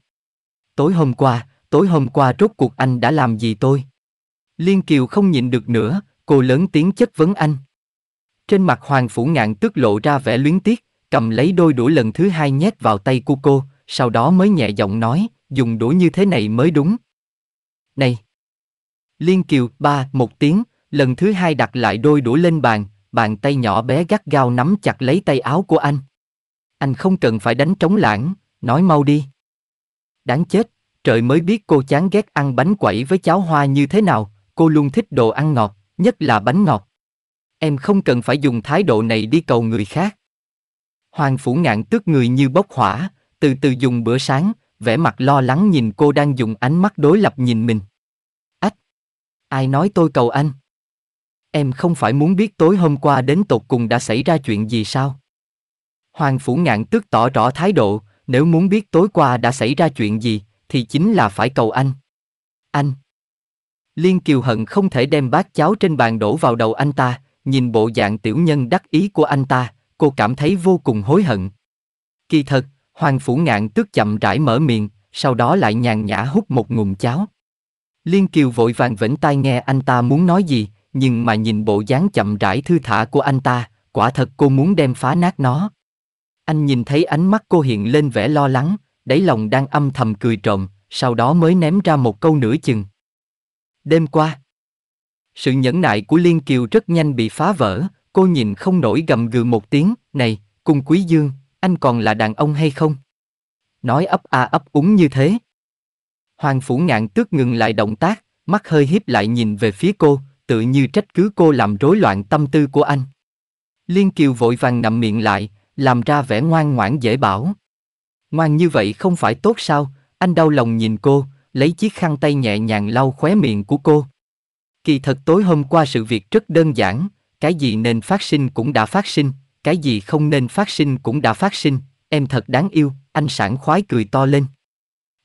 Tối hôm qua, tối hôm qua rốt cuộc anh đã làm gì tôi? Liên Kiều không nhịn được nữa, cô lớn tiếng chất vấn anh. Trên mặt Hoàng Phủ Ngạn tức lộ ra vẻ luyến tiếc, cầm lấy đôi đũa lần thứ hai nhét vào tay của cô, sau đó mới nhẹ giọng nói, dùng đũa như thế này mới đúng. Này! Liên Kiều, ba, một tiếng, lần thứ hai đặt lại đôi đũa lên bàn, bàn tay nhỏ bé gắt gao nắm chặt lấy tay áo của anh. Anh không cần phải đánh trống lãng, nói mau đi. Đáng chết, trời mới biết cô chán ghét ăn bánh quẩy với cháo hoa như thế nào, cô luôn thích đồ ăn ngọt, nhất là bánh ngọt. Em không cần phải dùng thái độ này đi cầu người khác. Hoàng phủ ngạn tức người như bốc hỏa, từ từ dùng bữa sáng, vẻ mặt lo lắng nhìn cô đang dùng ánh mắt đối lập nhìn mình. Ách! Ai nói tôi cầu anh? Em không phải muốn biết tối hôm qua đến tột cùng đã xảy ra chuyện gì sao? Hoàng Phủ Ngạn tức tỏ rõ thái độ, nếu muốn biết tối qua đã xảy ra chuyện gì, thì chính là phải cầu anh. Anh! Liên Kiều Hận không thể đem bát cháo trên bàn đổ vào đầu anh ta, nhìn bộ dạng tiểu nhân đắc ý của anh ta, cô cảm thấy vô cùng hối hận. Kỳ thật, Hoàng Phủ Ngạn tức chậm rãi mở miệng, sau đó lại nhàn nhã hút một ngụm cháo. Liên Kiều vội vàng vĩnh tai nghe anh ta muốn nói gì, nhưng mà nhìn bộ dáng chậm rãi thư thả của anh ta, quả thật cô muốn đem phá nát nó. Anh nhìn thấy ánh mắt cô hiện lên vẻ lo lắng, đáy lòng đang âm thầm cười trộm, sau đó mới ném ra một câu nửa chừng. Đêm qua, sự nhẫn nại của Liên Kiều rất nhanh bị phá vỡ, cô nhìn không nổi gầm gừ một tiếng, này, cung quý dương, anh còn là đàn ông hay không? Nói ấp a ấp úng như thế. Hoàng phủ ngạn tước ngừng lại động tác, mắt hơi hiếp lại nhìn về phía cô, tự như trách cứ cô làm rối loạn tâm tư của anh. Liên Kiều vội vàng nằm miệng lại, làm ra vẻ ngoan ngoãn dễ bảo. Ngoan như vậy không phải tốt sao, anh đau lòng nhìn cô, lấy chiếc khăn tay nhẹ nhàng lau khóe miệng của cô. Kỳ thật tối hôm qua sự việc rất đơn giản, cái gì nên phát sinh cũng đã phát sinh, cái gì không nên phát sinh cũng đã phát sinh, em thật đáng yêu, anh sảng khoái cười to lên.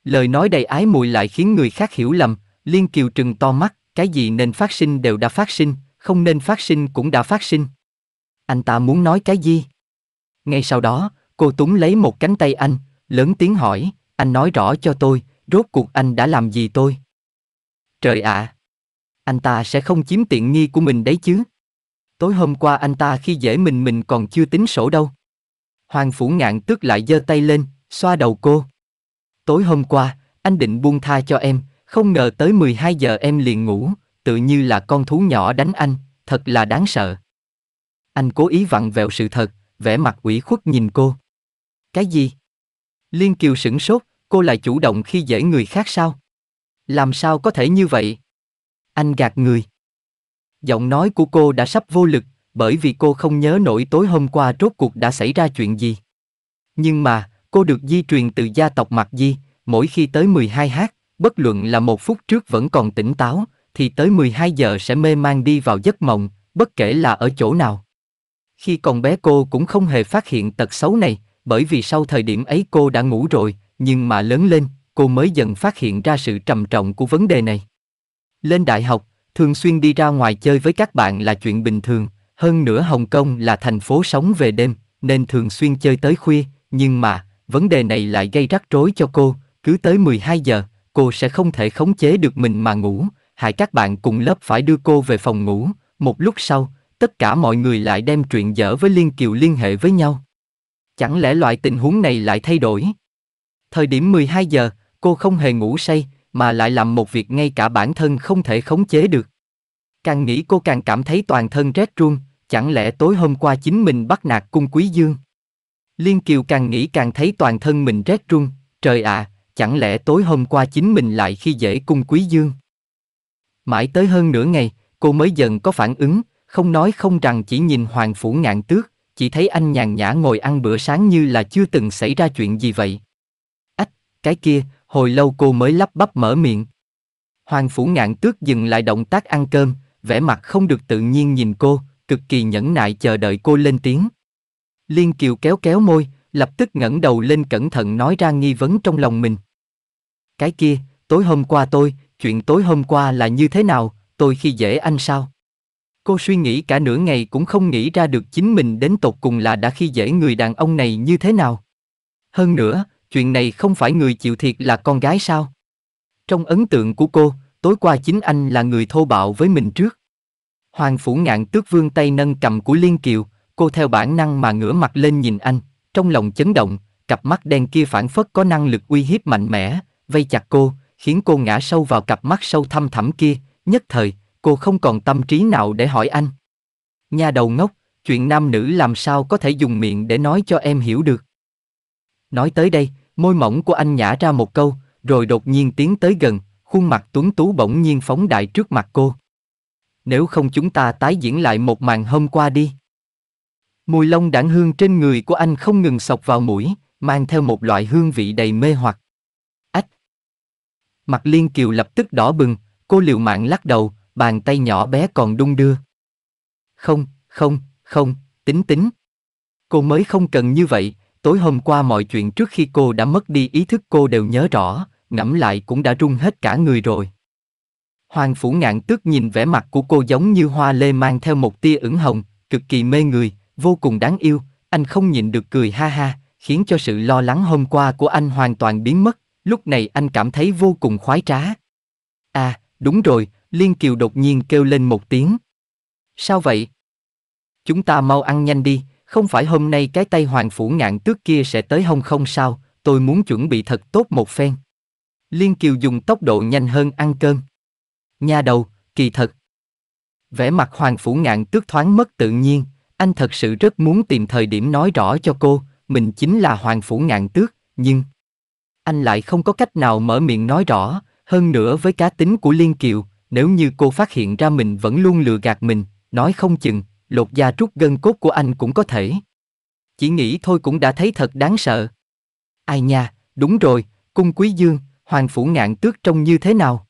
Lời nói đầy ái mùi lại khiến người khác hiểu lầm, Liên Kiều trừng to mắt, cái gì nên phát sinh đều đã phát sinh không nên phát sinh cũng đã phát sinh anh ta muốn nói cái gì ngay sau đó cô túng lấy một cánh tay anh lớn tiếng hỏi anh nói rõ cho tôi rốt cuộc anh đã làm gì tôi trời ạ anh ta sẽ không chiếm tiện nghi của mình đấy chứ tối hôm qua anh ta khi dễ mình mình còn chưa tính sổ đâu hoàng phủ ngạn tức lại giơ tay lên xoa đầu cô tối hôm qua anh định buông tha cho em không ngờ tới 12 giờ em liền ngủ, tự như là con thú nhỏ đánh anh, thật là đáng sợ. Anh cố ý vặn vẹo sự thật, vẻ mặt ủy khuất nhìn cô. Cái gì? Liên Kiều sửng sốt, cô lại chủ động khi dễ người khác sao? Làm sao có thể như vậy? Anh gạt người. Giọng nói của cô đã sắp vô lực, bởi vì cô không nhớ nổi tối hôm qua rốt cuộc đã xảy ra chuyện gì. Nhưng mà, cô được di truyền từ gia tộc Mạc Di, mỗi khi tới 12 hát, bất luận là một phút trước vẫn còn tỉnh táo, thì tới 12 giờ sẽ mê man đi vào giấc mộng, bất kể là ở chỗ nào. Khi còn bé cô cũng không hề phát hiện tật xấu này, bởi vì sau thời điểm ấy cô đã ngủ rồi, nhưng mà lớn lên, cô mới dần phát hiện ra sự trầm trọng của vấn đề này. Lên đại học, thường xuyên đi ra ngoài chơi với các bạn là chuyện bình thường, hơn nữa Hồng Kông là thành phố sống về đêm, nên thường xuyên chơi tới khuya, nhưng mà, vấn đề này lại gây rắc rối cho cô, cứ tới 12 giờ, cô sẽ không thể khống chế được mình mà ngủ, hại các bạn cùng lớp phải đưa cô về phòng ngủ, một lúc sau, tất cả mọi người lại đem chuyện dở với Liên Kiều liên hệ với nhau. Chẳng lẽ loại tình huống này lại thay đổi? Thời điểm 12 giờ, cô không hề ngủ say, mà lại làm một việc ngay cả bản thân không thể khống chế được. Càng nghĩ cô càng cảm thấy toàn thân rét run, chẳng lẽ tối hôm qua chính mình bắt nạt cung quý dương? Liên Kiều càng nghĩ càng thấy toàn thân mình rét run, trời ạ, à, chẳng lẽ tối hôm qua chính mình lại khi dễ cung quý dương? Mãi tới hơn nửa ngày, cô mới dần có phản ứng, không nói không rằng chỉ nhìn hoàng phủ ngạn tước, chỉ thấy anh nhàn nhã ngồi ăn bữa sáng như là chưa từng xảy ra chuyện gì vậy. Ách, cái kia, hồi lâu cô mới lắp bắp mở miệng. Hoàng phủ ngạn tước dừng lại động tác ăn cơm, vẻ mặt không được tự nhiên nhìn cô, cực kỳ nhẫn nại chờ đợi cô lên tiếng. Liên Kiều kéo kéo môi, lập tức ngẩng đầu lên cẩn thận nói ra nghi vấn trong lòng mình. Cái kia, tối hôm qua tôi, chuyện tối hôm qua là như thế nào, tôi khi dễ anh sao? Cô suy nghĩ cả nửa ngày cũng không nghĩ ra được chính mình đến tột cùng là đã khi dễ người đàn ông này như thế nào. Hơn nữa, chuyện này không phải người chịu thiệt là con gái sao? Trong ấn tượng của cô, tối qua chính anh là người thô bạo với mình trước. Hoàng phủ ngạn tước vương tay nâng cầm của Liên Kiều, cô theo bản năng mà ngửa mặt lên nhìn anh, trong lòng chấn động, cặp mắt đen kia phản phất có năng lực uy hiếp mạnh mẽ, vây chặt cô, khiến cô ngã sâu vào cặp mắt sâu thăm thẳm kia, nhất thời, cô không còn tâm trí nào để hỏi anh. Nhà đầu ngốc, chuyện nam nữ làm sao có thể dùng miệng để nói cho em hiểu được. Nói tới đây, môi mỏng của anh nhả ra một câu, rồi đột nhiên tiến tới gần, khuôn mặt tuấn tú bỗng nhiên phóng đại trước mặt cô. Nếu không chúng ta tái diễn lại một màn hôm qua đi. Mùi lông đảng hương trên người của anh không ngừng sọc vào mũi, mang theo một loại hương vị đầy mê hoặc. Mặt Liên Kiều lập tức đỏ bừng, cô liều mạng lắc đầu, bàn tay nhỏ bé còn đung đưa. Không, không, không, tính tính. Cô mới không cần như vậy, tối hôm qua mọi chuyện trước khi cô đã mất đi ý thức cô đều nhớ rõ, ngẫm lại cũng đã run hết cả người rồi. Hoàng Phủ Ngạn tức nhìn vẻ mặt của cô giống như hoa lê mang theo một tia ửng hồng, cực kỳ mê người, vô cùng đáng yêu, anh không nhịn được cười ha ha, khiến cho sự lo lắng hôm qua của anh hoàn toàn biến mất, Lúc này anh cảm thấy vô cùng khoái trá. À, đúng rồi, Liên Kiều đột nhiên kêu lên một tiếng. Sao vậy? Chúng ta mau ăn nhanh đi, không phải hôm nay cái tay hoàng phủ ngạn tước kia sẽ tới hông không sao, tôi muốn chuẩn bị thật tốt một phen. Liên Kiều dùng tốc độ nhanh hơn ăn cơm. Nha đầu, kỳ thật. Vẻ mặt hoàng phủ ngạn tước thoáng mất tự nhiên, anh thật sự rất muốn tìm thời điểm nói rõ cho cô, mình chính là hoàng phủ ngạn tước, nhưng anh lại không có cách nào mở miệng nói rõ, hơn nữa với cá tính của Liên Kiều, nếu như cô phát hiện ra mình vẫn luôn lừa gạt mình, nói không chừng, lột da rút gân cốt của anh cũng có thể. Chỉ nghĩ thôi cũng đã thấy thật đáng sợ. Ai nha, đúng rồi, cung quý dương, hoàng phủ ngạn tước trông như thế nào?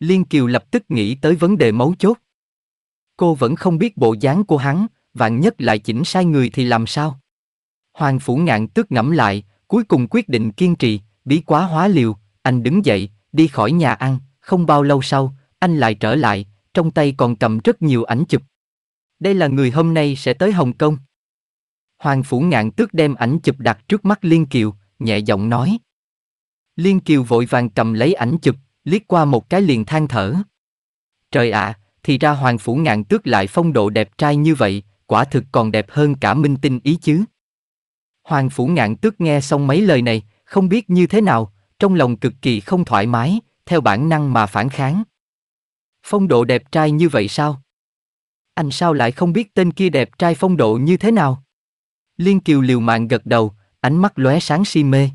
Liên Kiều lập tức nghĩ tới vấn đề mấu chốt. Cô vẫn không biết bộ dáng của hắn, vạn nhất lại chỉnh sai người thì làm sao? Hoàng phủ ngạn tước ngẫm lại, cuối cùng quyết định kiên trì, bí quá hóa liều, anh đứng dậy, đi khỏi nhà ăn, không bao lâu sau, anh lại trở lại, trong tay còn cầm rất nhiều ảnh chụp. Đây là người hôm nay sẽ tới Hồng Kông. Hoàng Phủ Ngạn tước đem ảnh chụp đặt trước mắt Liên Kiều, nhẹ giọng nói. Liên Kiều vội vàng cầm lấy ảnh chụp, liếc qua một cái liền than thở. Trời ạ, thì ra Hoàng Phủ Ngạn tước lại phong độ đẹp trai như vậy, quả thực còn đẹp hơn cả minh tinh ý chứ. Hoàng Phủ Ngạn tước nghe xong mấy lời này, không biết như thế nào, trong lòng cực kỳ không thoải mái, theo bản năng mà phản kháng. Phong độ đẹp trai như vậy sao? Anh sao lại không biết tên kia đẹp trai phong độ như thế nào? Liên Kiều liều mạng gật đầu, ánh mắt lóe sáng si mê.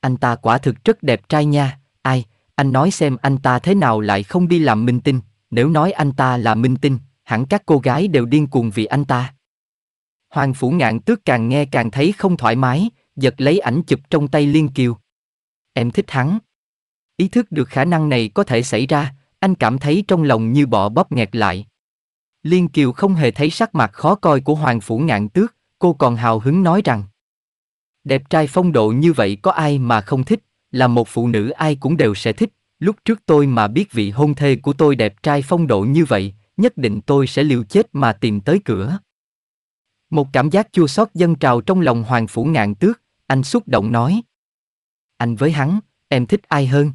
Anh ta quả thực rất đẹp trai nha, ai, anh nói xem anh ta thế nào lại không đi làm minh tinh, nếu nói anh ta là minh tinh, hẳn các cô gái đều điên cuồng vì anh ta. Hoàng Phủ Ngạn Tước càng nghe càng thấy không thoải mái, giật lấy ảnh chụp trong tay Liên Kiều. Em thích hắn. Ý thức được khả năng này có thể xảy ra, anh cảm thấy trong lòng như bọ bóp nghẹt lại. Liên Kiều không hề thấy sắc mặt khó coi của Hoàng Phủ Ngạn Tước, cô còn hào hứng nói rằng Đẹp trai phong độ như vậy có ai mà không thích, là một phụ nữ ai cũng đều sẽ thích, lúc trước tôi mà biết vị hôn thê của tôi đẹp trai phong độ như vậy, nhất định tôi sẽ liều chết mà tìm tới cửa. Một cảm giác chua xót dâng trào trong lòng Hoàng Phủ Ngạn Tước, anh xúc động nói. Anh với hắn, em thích ai hơn?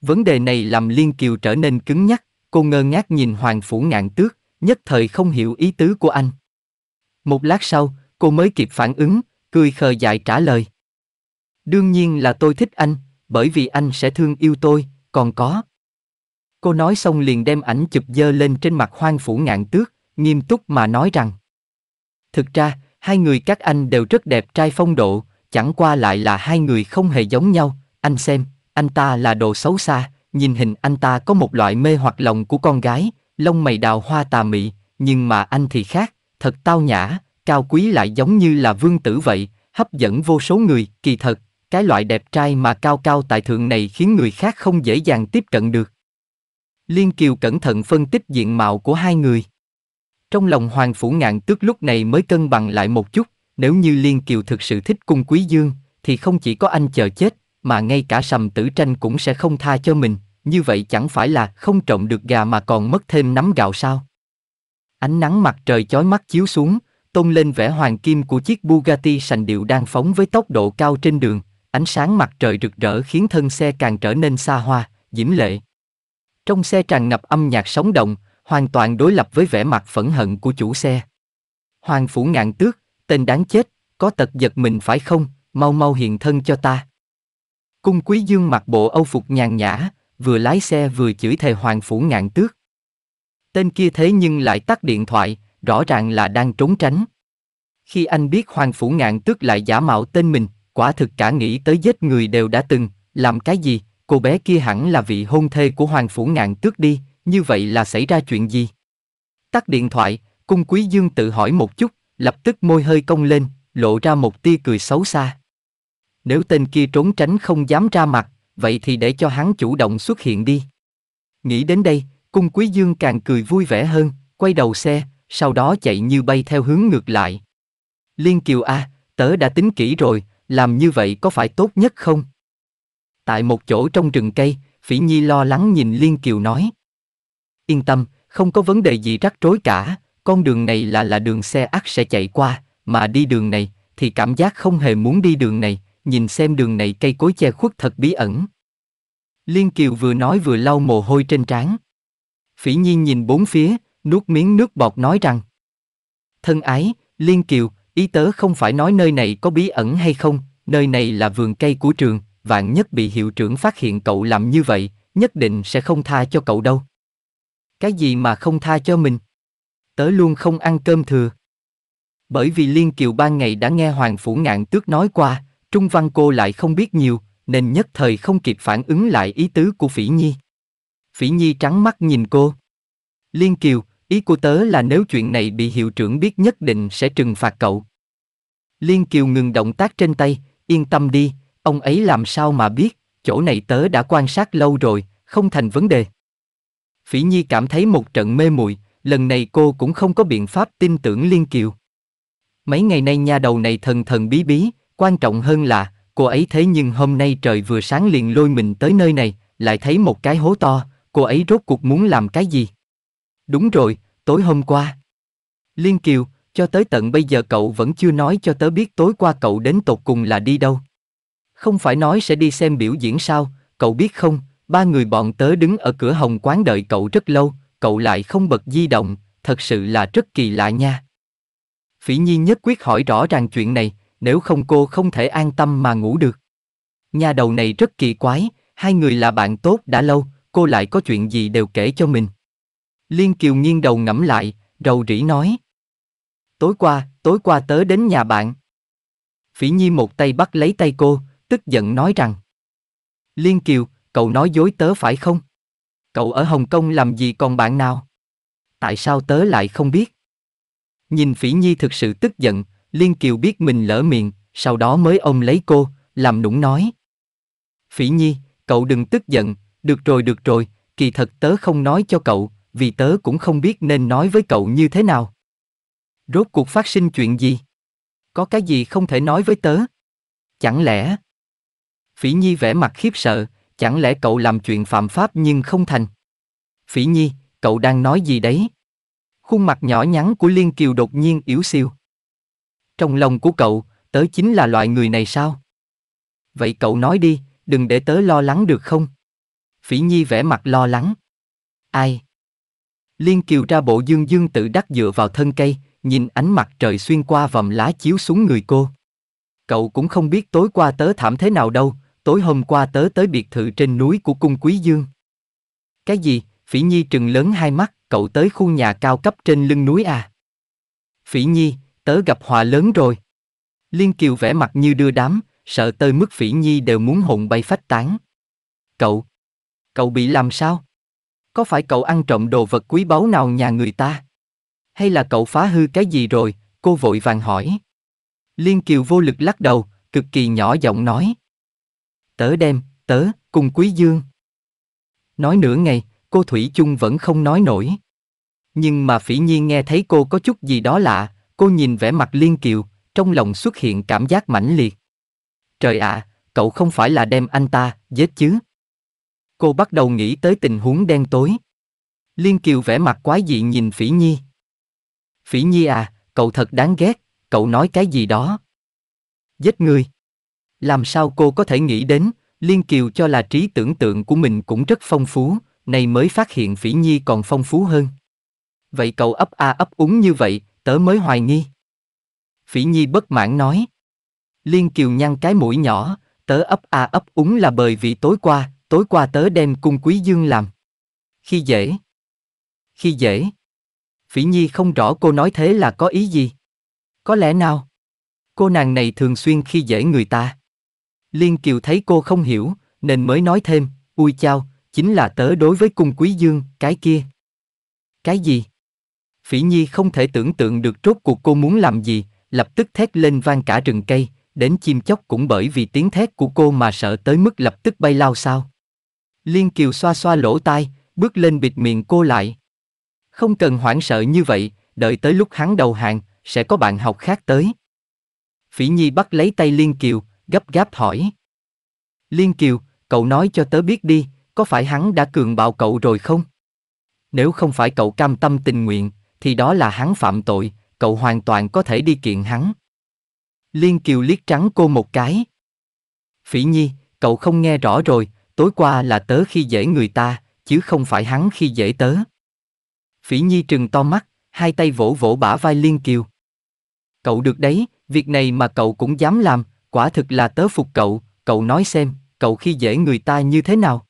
Vấn đề này làm Liên Kiều trở nên cứng nhắc, cô ngơ ngác nhìn Hoàng Phủ Ngạn Tước, nhất thời không hiểu ý tứ của anh. Một lát sau, cô mới kịp phản ứng, cười khờ dại trả lời. Đương nhiên là tôi thích anh, bởi vì anh sẽ thương yêu tôi, còn có. Cô nói xong liền đem ảnh chụp dơ lên trên mặt hoang phủ ngạn tước, nghiêm túc mà nói rằng. Thực ra, hai người các anh đều rất đẹp trai phong độ, chẳng qua lại là hai người không hề giống nhau, anh xem, anh ta là đồ xấu xa, nhìn hình anh ta có một loại mê hoặc lòng của con gái, lông mày đào hoa tà mị, nhưng mà anh thì khác, thật tao nhã, cao quý lại giống như là vương tử vậy, hấp dẫn vô số người, kỳ thật, cái loại đẹp trai mà cao cao tại thượng này khiến người khác không dễ dàng tiếp cận được. Liên Kiều cẩn thận phân tích diện mạo của hai người. Trong lòng Hoàng Phủ Ngạn Tước lúc này mới cân bằng lại một chút, nếu như Liên Kiều thực sự thích cung Quý Dương, thì không chỉ có anh chờ chết, mà ngay cả sầm tử tranh cũng sẽ không tha cho mình, như vậy chẳng phải là không trộm được gà mà còn mất thêm nắm gạo sao? Ánh nắng mặt trời chói mắt chiếu xuống, tôn lên vẻ hoàng kim của chiếc Bugatti sành điệu đang phóng với tốc độ cao trên đường, ánh sáng mặt trời rực rỡ khiến thân xe càng trở nên xa hoa, diễm lệ. Trong xe tràn ngập âm nhạc sóng động, hoàn toàn đối lập với vẻ mặt phẫn hận của chủ xe. Hoàng phủ ngạn tước, tên đáng chết, có tật giật mình phải không, mau mau hiện thân cho ta. Cung quý dương mặc bộ âu phục nhàn nhã, vừa lái xe vừa chửi thề hoàng phủ ngạn tước. Tên kia thế nhưng lại tắt điện thoại, rõ ràng là đang trốn tránh. Khi anh biết hoàng phủ ngạn tước lại giả mạo tên mình, quả thực cả nghĩ tới giết người đều đã từng, làm cái gì, cô bé kia hẳn là vị hôn thê của hoàng phủ ngạn tước đi, như vậy là xảy ra chuyện gì? Tắt điện thoại, cung quý dương tự hỏi một chút, lập tức môi hơi cong lên, lộ ra một tia cười xấu xa. Nếu tên kia trốn tránh không dám ra mặt, vậy thì để cho hắn chủ động xuất hiện đi. Nghĩ đến đây, cung quý dương càng cười vui vẻ hơn, quay đầu xe, sau đó chạy như bay theo hướng ngược lại. Liên Kiều A, tớ đã tính kỹ rồi, làm như vậy có phải tốt nhất không? Tại một chỗ trong rừng cây, Phỉ Nhi lo lắng nhìn Liên Kiều nói yên tâm, không có vấn đề gì rắc rối cả, con đường này là là đường xe ắt sẽ chạy qua, mà đi đường này, thì cảm giác không hề muốn đi đường này, nhìn xem đường này cây cối che khuất thật bí ẩn. Liên Kiều vừa nói vừa lau mồ hôi trên trán. Phỉ nhiên nhìn bốn phía, nuốt miếng nước bọt nói rằng Thân ái, Liên Kiều, ý tớ không phải nói nơi này có bí ẩn hay không, nơi này là vườn cây của trường, vạn nhất bị hiệu trưởng phát hiện cậu làm như vậy, nhất định sẽ không tha cho cậu đâu. Cái gì mà không tha cho mình? Tớ luôn không ăn cơm thừa. Bởi vì Liên Kiều ban ngày đã nghe Hoàng Phủ Ngạn Tước nói qua, Trung Văn cô lại không biết nhiều, nên nhất thời không kịp phản ứng lại ý tứ của Phỉ Nhi. Phỉ Nhi trắng mắt nhìn cô. Liên Kiều, ý của tớ là nếu chuyện này bị hiệu trưởng biết nhất định sẽ trừng phạt cậu. Liên Kiều ngừng động tác trên tay, yên tâm đi, ông ấy làm sao mà biết, chỗ này tớ đã quan sát lâu rồi, không thành vấn đề. Phỉ Nhi cảm thấy một trận mê muội, lần này cô cũng không có biện pháp tin tưởng Liên Kiều. Mấy ngày nay nha đầu này thần thần bí bí, quan trọng hơn là, cô ấy thế nhưng hôm nay trời vừa sáng liền lôi mình tới nơi này, lại thấy một cái hố to, cô ấy rốt cuộc muốn làm cái gì? Đúng rồi, tối hôm qua. Liên Kiều, cho tới tận bây giờ cậu vẫn chưa nói cho tớ biết tối qua cậu đến tột cùng là đi đâu. Không phải nói sẽ đi xem biểu diễn sao, cậu biết không, Ba người bọn tớ đứng ở cửa hồng quán đợi cậu rất lâu, cậu lại không bật di động, thật sự là rất kỳ lạ nha. Phỉ Nhi nhất quyết hỏi rõ ràng chuyện này, nếu không cô không thể an tâm mà ngủ được. Nhà đầu này rất kỳ quái, hai người là bạn tốt đã lâu, cô lại có chuyện gì đều kể cho mình. Liên Kiều nghiêng đầu ngẫm lại, rầu rĩ nói. Tối qua, tối qua tớ đến nhà bạn. Phỉ Nhi một tay bắt lấy tay cô, tức giận nói rằng. Liên Kiều, cậu nói dối tớ phải không? Cậu ở Hồng Kông làm gì còn bạn nào? Tại sao tớ lại không biết? Nhìn Phỉ Nhi thực sự tức giận, Liên Kiều biết mình lỡ miệng, sau đó mới ôm lấy cô, làm nũng nói. Phỉ Nhi, cậu đừng tức giận, được rồi được rồi, kỳ thật tớ không nói cho cậu, vì tớ cũng không biết nên nói với cậu như thế nào. Rốt cuộc phát sinh chuyện gì? Có cái gì không thể nói với tớ? Chẳng lẽ? Phỉ Nhi vẻ mặt khiếp sợ, Chẳng lẽ cậu làm chuyện phạm pháp nhưng không thành? Phỉ nhi, cậu đang nói gì đấy? Khuôn mặt nhỏ nhắn của Liên Kiều đột nhiên yếu siêu. Trong lòng của cậu, tớ chính là loại người này sao? Vậy cậu nói đi, đừng để tớ lo lắng được không? Phỉ Nhi vẻ mặt lo lắng. Ai? Liên Kiều ra bộ dương dương tự đắc dựa vào thân cây, nhìn ánh mặt trời xuyên qua vòm lá chiếu xuống người cô. Cậu cũng không biết tối qua tớ thảm thế nào đâu, tối hôm qua tớ tới biệt thự trên núi của cung Quý Dương. Cái gì, Phỉ Nhi trừng lớn hai mắt, cậu tới khu nhà cao cấp trên lưng núi à? Phỉ Nhi, tớ gặp họa lớn rồi. Liên Kiều vẽ mặt như đưa đám, sợ tới mức Phỉ Nhi đều muốn hồn bay phách tán. Cậu, cậu bị làm sao? Có phải cậu ăn trộm đồ vật quý báu nào nhà người ta? Hay là cậu phá hư cái gì rồi? Cô vội vàng hỏi. Liên Kiều vô lực lắc đầu, cực kỳ nhỏ giọng nói tớ đem, tớ, cùng Quý Dương. Nói nửa ngày, cô Thủy chung vẫn không nói nổi. Nhưng mà phỉ nhiên nghe thấy cô có chút gì đó lạ, cô nhìn vẻ mặt liên kiều, trong lòng xuất hiện cảm giác mãnh liệt. Trời ạ, cậu không phải là đem anh ta, giết chứ? Cô bắt đầu nghĩ tới tình huống đen tối. Liên Kiều vẻ mặt quái dị nhìn Phỉ Nhi. Phỉ Nhi à, cậu thật đáng ghét, cậu nói cái gì đó? Giết người. Làm sao cô có thể nghĩ đến, Liên Kiều cho là trí tưởng tượng của mình cũng rất phong phú, này mới phát hiện Phỉ Nhi còn phong phú hơn. Vậy cậu ấp a ấp úng như vậy, tớ mới hoài nghi. Phỉ Nhi bất mãn nói. Liên Kiều nhăn cái mũi nhỏ, tớ ấp a ấp úng là bởi vì tối qua, tối qua tớ đem cung quý dương làm. Khi dễ. Khi dễ. Phỉ Nhi không rõ cô nói thế là có ý gì. Có lẽ nào? Cô nàng này thường xuyên khi dễ người ta. Liên Kiều thấy cô không hiểu, nên mới nói thêm, ui chao, chính là tớ đối với cung quý dương, cái kia. Cái gì? Phỉ Nhi không thể tưởng tượng được rốt cuộc cô muốn làm gì, lập tức thét lên vang cả rừng cây, đến chim chóc cũng bởi vì tiếng thét của cô mà sợ tới mức lập tức bay lao sao. Liên Kiều xoa xoa lỗ tai, bước lên bịt miệng cô lại. Không cần hoảng sợ như vậy, đợi tới lúc hắn đầu hàng, sẽ có bạn học khác tới. Phỉ Nhi bắt lấy tay Liên Kiều, gấp gáp hỏi. Liên Kiều, cậu nói cho tớ biết đi, có phải hắn đã cường bạo cậu rồi không? Nếu không phải cậu cam tâm tình nguyện, thì đó là hắn phạm tội, cậu hoàn toàn có thể đi kiện hắn. Liên Kiều liếc trắng cô một cái. Phỉ Nhi, cậu không nghe rõ rồi, tối qua là tớ khi dễ người ta, chứ không phải hắn khi dễ tớ. Phỉ Nhi trừng to mắt, hai tay vỗ vỗ bả vai Liên Kiều. Cậu được đấy, việc này mà cậu cũng dám làm, quả thực là tớ phục cậu, cậu nói xem, cậu khi dễ người ta như thế nào?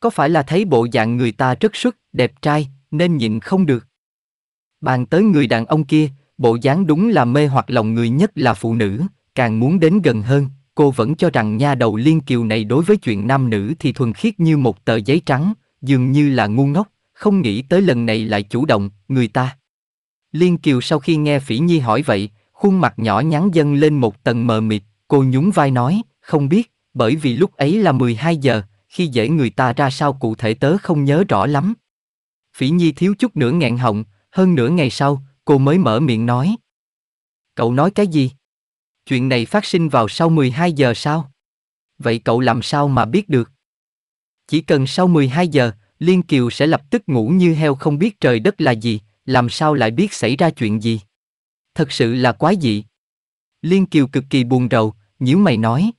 Có phải là thấy bộ dạng người ta rất xuất, đẹp trai, nên nhịn không được? Bàn tới người đàn ông kia, bộ dáng đúng là mê hoặc lòng người nhất là phụ nữ, càng muốn đến gần hơn, cô vẫn cho rằng nha đầu liên kiều này đối với chuyện nam nữ thì thuần khiết như một tờ giấy trắng, dường như là ngu ngốc, không nghĩ tới lần này lại chủ động, người ta. Liên kiều sau khi nghe Phỉ Nhi hỏi vậy, khuôn mặt nhỏ nhắn dâng lên một tầng mờ mịt, Cô nhún vai nói, không biết, bởi vì lúc ấy là 12 giờ, khi dễ người ta ra sao cụ thể tớ không nhớ rõ lắm. Phỉ Nhi thiếu chút nữa ngẹn họng, hơn nửa ngày sau, cô mới mở miệng nói. Cậu nói cái gì? Chuyện này phát sinh vào sau 12 giờ sao? Vậy cậu làm sao mà biết được? Chỉ cần sau 12 giờ, Liên Kiều sẽ lập tức ngủ như heo không biết trời đất là gì, làm sao lại biết xảy ra chuyện gì? Thật sự là quái dị. Liên Kiều cực kỳ buồn rầu, nhíu mày nói.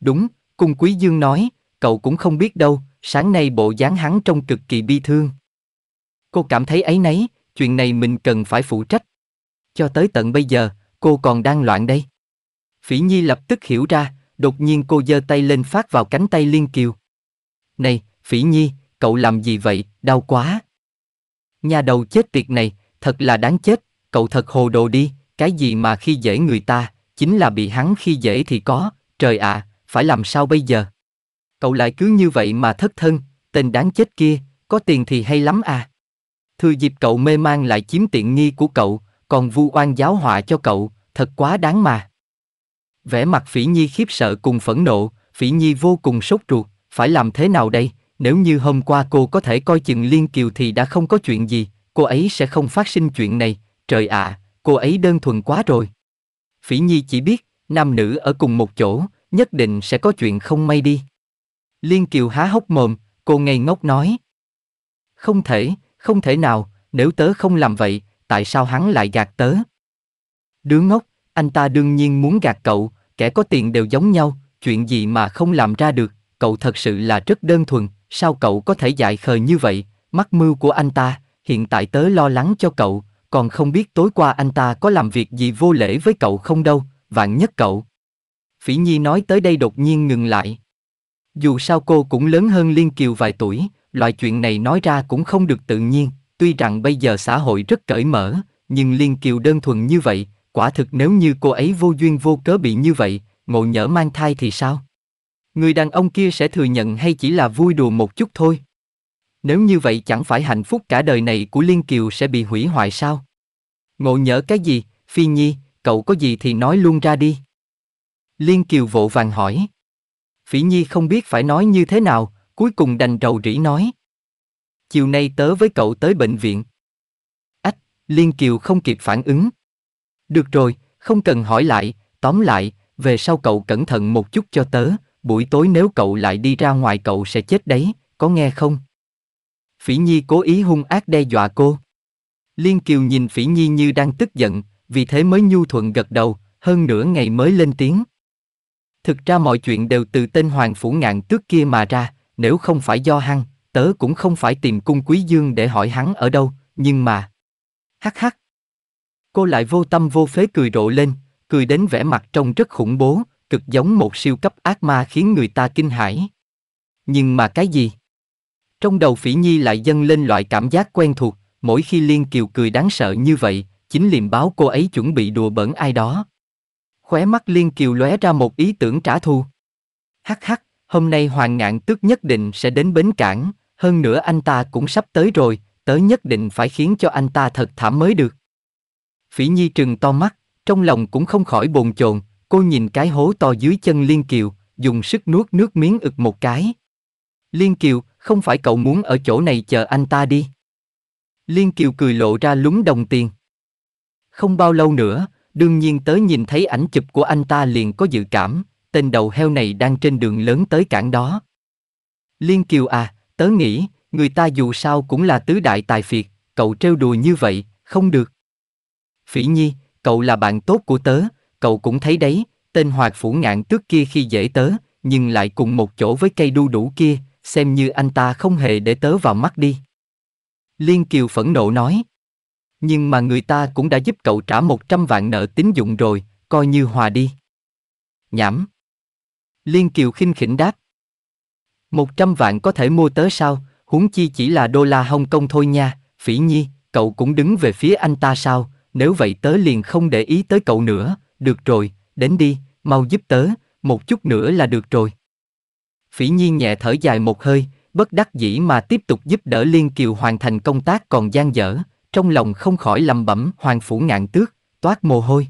Đúng, cung quý dương nói, cậu cũng không biết đâu, sáng nay bộ dáng hắn trông cực kỳ bi thương. Cô cảm thấy ấy nấy, chuyện này mình cần phải phụ trách. Cho tới tận bây giờ, cô còn đang loạn đây. Phỉ Nhi lập tức hiểu ra, đột nhiên cô giơ tay lên phát vào cánh tay Liên Kiều. Này, Phỉ Nhi, cậu làm gì vậy, đau quá. Nhà đầu chết tiệt này, thật là đáng chết, cậu thật hồ đồ đi, cái gì mà khi dễ người ta, chính là bị hắn khi dễ thì có, trời ạ, à, phải làm sao bây giờ? Cậu lại cứ như vậy mà thất thân, tên đáng chết kia, có tiền thì hay lắm à. Thừa dịp cậu mê man lại chiếm tiện nghi của cậu, còn vu oan giáo họa cho cậu, thật quá đáng mà. Vẻ mặt Phỉ Nhi khiếp sợ cùng phẫn nộ, Phỉ Nhi vô cùng sốt ruột, phải làm thế nào đây, nếu như hôm qua cô có thể coi chừng Liên Kiều thì đã không có chuyện gì, cô ấy sẽ không phát sinh chuyện này, trời ạ, à, cô ấy đơn thuần quá rồi. Phỉ Nhi chỉ biết, nam nữ ở cùng một chỗ, nhất định sẽ có chuyện không may đi. Liên Kiều há hốc mồm, cô ngây ngốc nói. Không thể, không thể nào, nếu tớ không làm vậy, tại sao hắn lại gạt tớ? Đứa ngốc, anh ta đương nhiên muốn gạt cậu, kẻ có tiền đều giống nhau, chuyện gì mà không làm ra được, cậu thật sự là rất đơn thuần, sao cậu có thể dại khờ như vậy, mắc mưu của anh ta, hiện tại tớ lo lắng cho cậu, còn không biết tối qua anh ta có làm việc gì vô lễ với cậu không đâu, vạn nhất cậu. Phỉ Nhi nói tới đây đột nhiên ngừng lại. Dù sao cô cũng lớn hơn Liên Kiều vài tuổi, loại chuyện này nói ra cũng không được tự nhiên, tuy rằng bây giờ xã hội rất cởi mở, nhưng Liên Kiều đơn thuần như vậy, quả thực nếu như cô ấy vô duyên vô cớ bị như vậy, ngộ nhỡ mang thai thì sao? Người đàn ông kia sẽ thừa nhận hay chỉ là vui đùa một chút thôi? Nếu như vậy chẳng phải hạnh phúc cả đời này của Liên Kiều sẽ bị hủy hoại sao? Ngộ nhỡ cái gì, Phi Nhi, cậu có gì thì nói luôn ra đi. Liên Kiều vội vàng hỏi. phi Nhi không biết phải nói như thế nào, cuối cùng đành rầu rĩ nói. Chiều nay tớ với cậu tới bệnh viện. Ách, Liên Kiều không kịp phản ứng. Được rồi, không cần hỏi lại, tóm lại, về sau cậu cẩn thận một chút cho tớ, buổi tối nếu cậu lại đi ra ngoài cậu sẽ chết đấy, có nghe không? Phỉ Nhi cố ý hung ác đe dọa cô. Liên Kiều nhìn Phỉ Nhi như đang tức giận, vì thế mới nhu thuận gật đầu, hơn nửa ngày mới lên tiếng. Thực ra mọi chuyện đều từ tên Hoàng Phủ Ngạn trước kia mà ra, nếu không phải do Hăng, tớ cũng không phải tìm cung quý dương để hỏi hắn ở đâu, nhưng mà... Hắc hắc. Cô lại vô tâm vô phế cười rộ lên, cười đến vẻ mặt trông rất khủng bố, cực giống một siêu cấp ác ma khiến người ta kinh hãi. Nhưng mà cái gì? Trong đầu Phỉ Nhi lại dâng lên loại cảm giác quen thuộc, mỗi khi Liên Kiều cười đáng sợ như vậy, chính liềm báo cô ấy chuẩn bị đùa bỡn ai đó. Khóe mắt Liên Kiều lóe ra một ý tưởng trả thù. Hắc hắc, hôm nay Hoàng Ngạn Tước nhất định sẽ đến bến cảng, hơn nữa anh ta cũng sắp tới rồi, tớ nhất định phải khiến cho anh ta thật thảm mới được. Phỉ Nhi trừng to mắt, trong lòng cũng không khỏi bồn chồn, cô nhìn cái hố to dưới chân Liên Kiều, dùng sức nuốt nước miếng ực một cái. Liên Kiều, không phải cậu muốn ở chỗ này chờ anh ta đi. Liên Kiều cười lộ ra lúng đồng tiền. Không bao lâu nữa, đương nhiên tới nhìn thấy ảnh chụp của anh ta liền có dự cảm, tên đầu heo này đang trên đường lớn tới cảng đó. Liên Kiều à, tớ nghĩ, người ta dù sao cũng là tứ đại tài phiệt, cậu trêu đùa như vậy, không được. Phỉ Nhi, cậu là bạn tốt của tớ, cậu cũng thấy đấy, tên hoạt phủ ngạn tước kia khi dễ tớ, nhưng lại cùng một chỗ với cây đu đủ kia, xem như anh ta không hề để tớ vào mắt đi. Liên Kiều phẫn nộ nói. Nhưng mà người ta cũng đã giúp cậu trả 100 vạn nợ tín dụng rồi, coi như hòa đi. Nhảm. Liên Kiều khinh khỉnh đáp. 100 vạn có thể mua tớ sao, huống chi chỉ là đô la Hồng Kông thôi nha, phỉ nhi, cậu cũng đứng về phía anh ta sao, nếu vậy tớ liền không để ý tới cậu nữa, được rồi, đến đi, mau giúp tớ, một chút nữa là được rồi. Phỉ nhiên nhẹ thở dài một hơi, bất đắc dĩ mà tiếp tục giúp đỡ Liên Kiều hoàn thành công tác còn gian dở, trong lòng không khỏi lầm bẩm hoàng phủ ngạn tước, toát mồ hôi.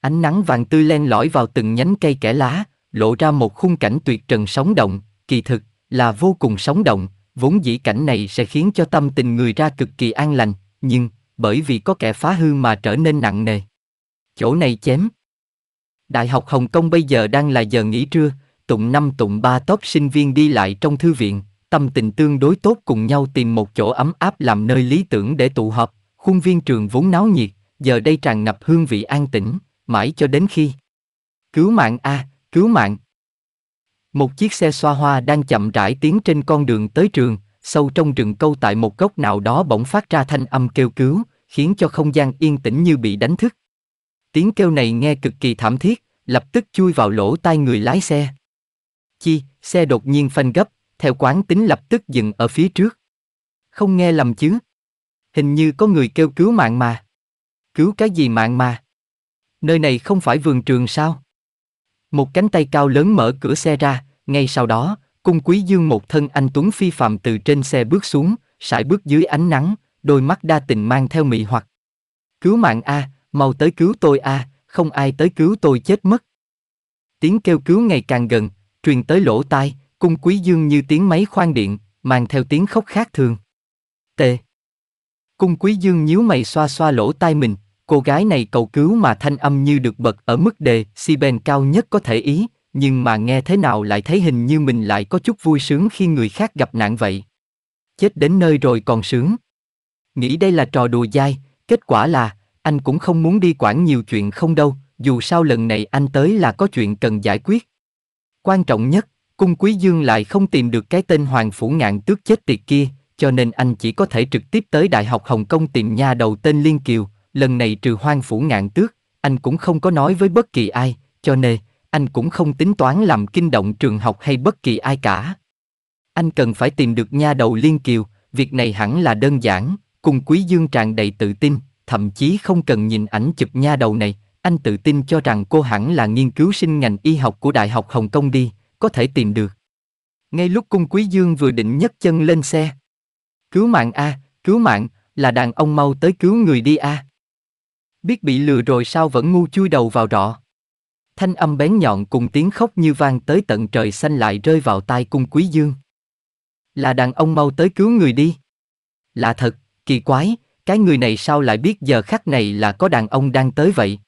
Ánh nắng vàng tươi len lỏi vào từng nhánh cây kẻ lá, lộ ra một khung cảnh tuyệt trần sóng động, kỳ thực, là vô cùng sóng động, vốn dĩ cảnh này sẽ khiến cho tâm tình người ra cực kỳ an lành, nhưng, bởi vì có kẻ phá hư mà trở nên nặng nề. Chỗ này chém. Đại học Hồng Kông bây giờ đang là giờ nghỉ trưa, tụng năm tụng ba top sinh viên đi lại trong thư viện, tâm tình tương đối tốt cùng nhau tìm một chỗ ấm áp làm nơi lý tưởng để tụ họp, khuôn viên trường vốn náo nhiệt, giờ đây tràn ngập hương vị an tĩnh, mãi cho đến khi. Cứu mạng a, cứu mạng. Một chiếc xe xoa hoa đang chậm rãi tiến trên con đường tới trường, sâu trong rừng câu tại một góc nào đó bỗng phát ra thanh âm kêu cứu, khiến cho không gian yên tĩnh như bị đánh thức. Tiếng kêu này nghe cực kỳ thảm thiết, lập tức chui vào lỗ tai người lái xe. Chi, xe đột nhiên phanh gấp, theo quán tính lập tức dừng ở phía trước. Không nghe lầm chứ? Hình như có người kêu cứu mạng mà. Cứu cái gì mạng mà? Nơi này không phải vườn trường sao? Một cánh tay cao lớn mở cửa xe ra, ngay sau đó, cung quý dương một thân anh Tuấn phi phạm từ trên xe bước xuống, sải bước dưới ánh nắng, đôi mắt đa tình mang theo mị hoặc. Cứu mạng a, mau tới cứu tôi a, không ai tới cứu tôi chết mất. Tiếng kêu cứu ngày càng gần, truyền tới lỗ tai, cung quý dương như tiếng máy khoan điện, mang theo tiếng khóc khác thường. T. Cung quý dương nhíu mày xoa xoa lỗ tai mình, cô gái này cầu cứu mà thanh âm như được bật ở mức đề si bèn cao nhất có thể ý, nhưng mà nghe thế nào lại thấy hình như mình lại có chút vui sướng khi người khác gặp nạn vậy. Chết đến nơi rồi còn sướng. Nghĩ đây là trò đùa dai, kết quả là, anh cũng không muốn đi quản nhiều chuyện không đâu, dù sao lần này anh tới là có chuyện cần giải quyết. Quan trọng nhất, cung quý dương lại không tìm được cái tên Hoàng Phủ Ngạn tước chết tiệt kia, cho nên anh chỉ có thể trực tiếp tới Đại học Hồng Kông tìm nha đầu tên Liên Kiều, lần này trừ Hoàng Phủ Ngạn tước, anh cũng không có nói với bất kỳ ai, cho nên, anh cũng không tính toán làm kinh động trường học hay bất kỳ ai cả. Anh cần phải tìm được nha đầu Liên Kiều, việc này hẳn là đơn giản, cung Quý Dương tràn đầy tự tin, thậm chí không cần nhìn ảnh chụp nha đầu này, anh tự tin cho rằng cô hẳn là nghiên cứu sinh ngành y học của Đại học Hồng Kông đi, có thể tìm được. Ngay lúc cung quý dương vừa định nhấc chân lên xe. Cứu mạng a, à, cứu mạng, là đàn ông mau tới cứu người đi a. À. Biết bị lừa rồi sao vẫn ngu chui đầu vào rọ. Thanh âm bén nhọn cùng tiếng khóc như vang tới tận trời xanh lại rơi vào tai cung quý dương. Là đàn ông mau tới cứu người đi. Lạ thật, kỳ quái, cái người này sao lại biết giờ khắc này là có đàn ông đang tới vậy?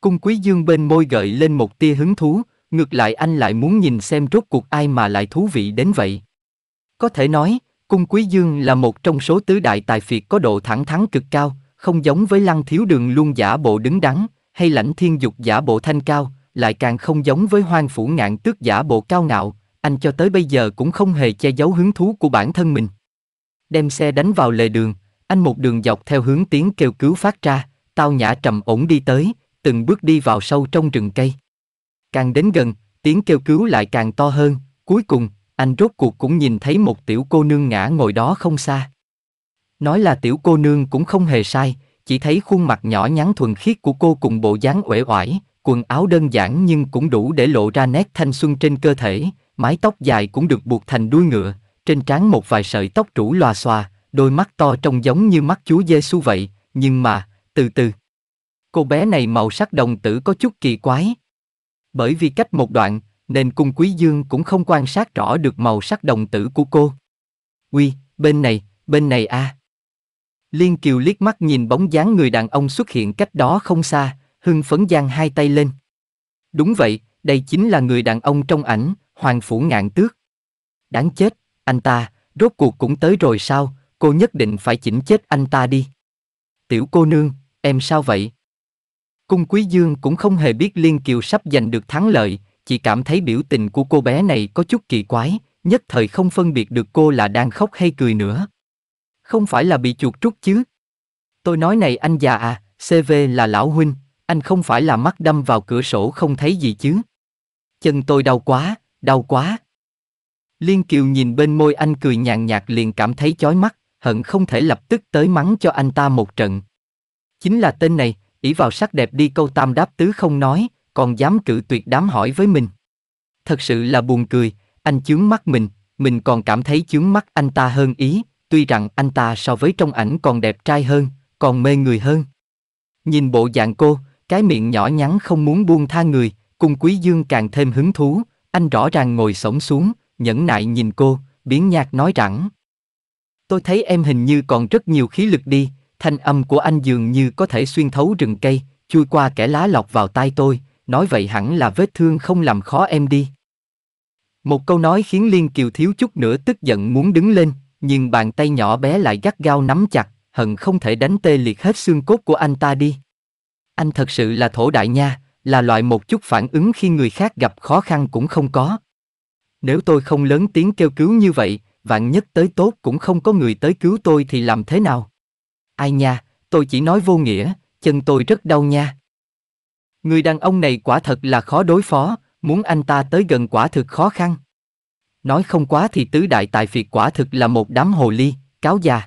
Cung Quý Dương bên môi gợi lên một tia hứng thú, ngược lại anh lại muốn nhìn xem rốt cuộc ai mà lại thú vị đến vậy. Có thể nói, Cung Quý Dương là một trong số tứ đại tài phiệt có độ thẳng thắn cực cao, không giống với Lăng Thiếu Đường luôn giả bộ đứng đắn, hay Lãnh Thiên Dục giả bộ thanh cao, lại càng không giống với Hoang Phủ Ngạn Tước giả bộ cao ngạo, anh cho tới bây giờ cũng không hề che giấu hứng thú của bản thân mình. Đem xe đánh vào lề đường, anh một đường dọc theo hướng tiếng kêu cứu phát ra, tao nhã trầm ổn đi tới, từng bước đi vào sâu trong rừng cây. Càng đến gần, tiếng kêu cứu lại càng to hơn, cuối cùng, anh rốt cuộc cũng nhìn thấy một tiểu cô nương ngã ngồi đó không xa. Nói là tiểu cô nương cũng không hề sai, chỉ thấy khuôn mặt nhỏ nhắn thuần khiết của cô cùng bộ dáng uể oải, quần áo đơn giản nhưng cũng đủ để lộ ra nét thanh xuân trên cơ thể, mái tóc dài cũng được buộc thành đuôi ngựa, trên trán một vài sợi tóc rủ lòa xòa, đôi mắt to trông giống như mắt Chúa Giêsu vậy, nhưng mà, từ từ, Cô bé này màu sắc đồng tử có chút kỳ quái. Bởi vì cách một đoạn, nên cung quý dương cũng không quan sát rõ được màu sắc đồng tử của cô. Uy, bên này, bên này a. Liên Kiều liếc mắt nhìn bóng dáng người đàn ông xuất hiện cách đó không xa, hưng phấn giang hai tay lên. Đúng vậy, đây chính là người đàn ông trong ảnh, Hoàng Phủ Ngạn Tước. Đáng chết, anh ta, rốt cuộc cũng tới rồi sao, cô nhất định phải chỉnh chết anh ta đi. Tiểu cô nương, em sao vậy? Cung Quý Dương cũng không hề biết Liên Kiều sắp giành được thắng lợi, chỉ cảm thấy biểu tình của cô bé này có chút kỳ quái, nhất thời không phân biệt được cô là đang khóc hay cười nữa. Không phải là bị chuột rút chứ? Tôi nói này anh già à, CV là lão huynh, anh không phải là mắt đâm vào cửa sổ không thấy gì chứ? Chân tôi đau quá, đau quá. Liên Kiều nhìn bên môi anh cười nhàn nhạt liền cảm thấy chói mắt, hận không thể lập tức tới mắng cho anh ta một trận. Chính là tên này, ỷ vào sắc đẹp đi câu tam đáp tứ không nói, còn dám cự tuyệt đám hỏi với mình. Thật sự là buồn cười, anh chướng mắt mình, mình còn cảm thấy chướng mắt anh ta hơn ý, tuy rằng anh ta so với trong ảnh còn đẹp trai hơn, còn mê người hơn. Nhìn bộ dạng cô, cái miệng nhỏ nhắn không muốn buông tha người, cùng Quý Dương càng thêm hứng thú, anh rõ ràng ngồi sổng xuống, nhẫn nại nhìn cô, biến nhạc nói rằng Tôi thấy em hình như còn rất nhiều khí lực đi, Thanh âm của anh dường như có thể xuyên thấu rừng cây, chui qua kẻ lá lọc vào tai tôi, nói vậy hẳn là vết thương không làm khó em đi. Một câu nói khiến Liên Kiều thiếu chút nữa tức giận muốn đứng lên, nhưng bàn tay nhỏ bé lại gắt gao nắm chặt, hận không thể đánh tê liệt hết xương cốt của anh ta đi. Anh thật sự là thổ đại nha, là loại một chút phản ứng khi người khác gặp khó khăn cũng không có. Nếu tôi không lớn tiếng kêu cứu như vậy, vạn nhất tới tốt cũng không có người tới cứu tôi thì làm thế nào? Ai nha, tôi chỉ nói vô nghĩa, chân tôi rất đau nha. Người đàn ông này quả thật là khó đối phó, muốn anh ta tới gần quả thực khó khăn. Nói không quá thì tứ đại tài phiệt quả thực là một đám hồ ly, cáo già.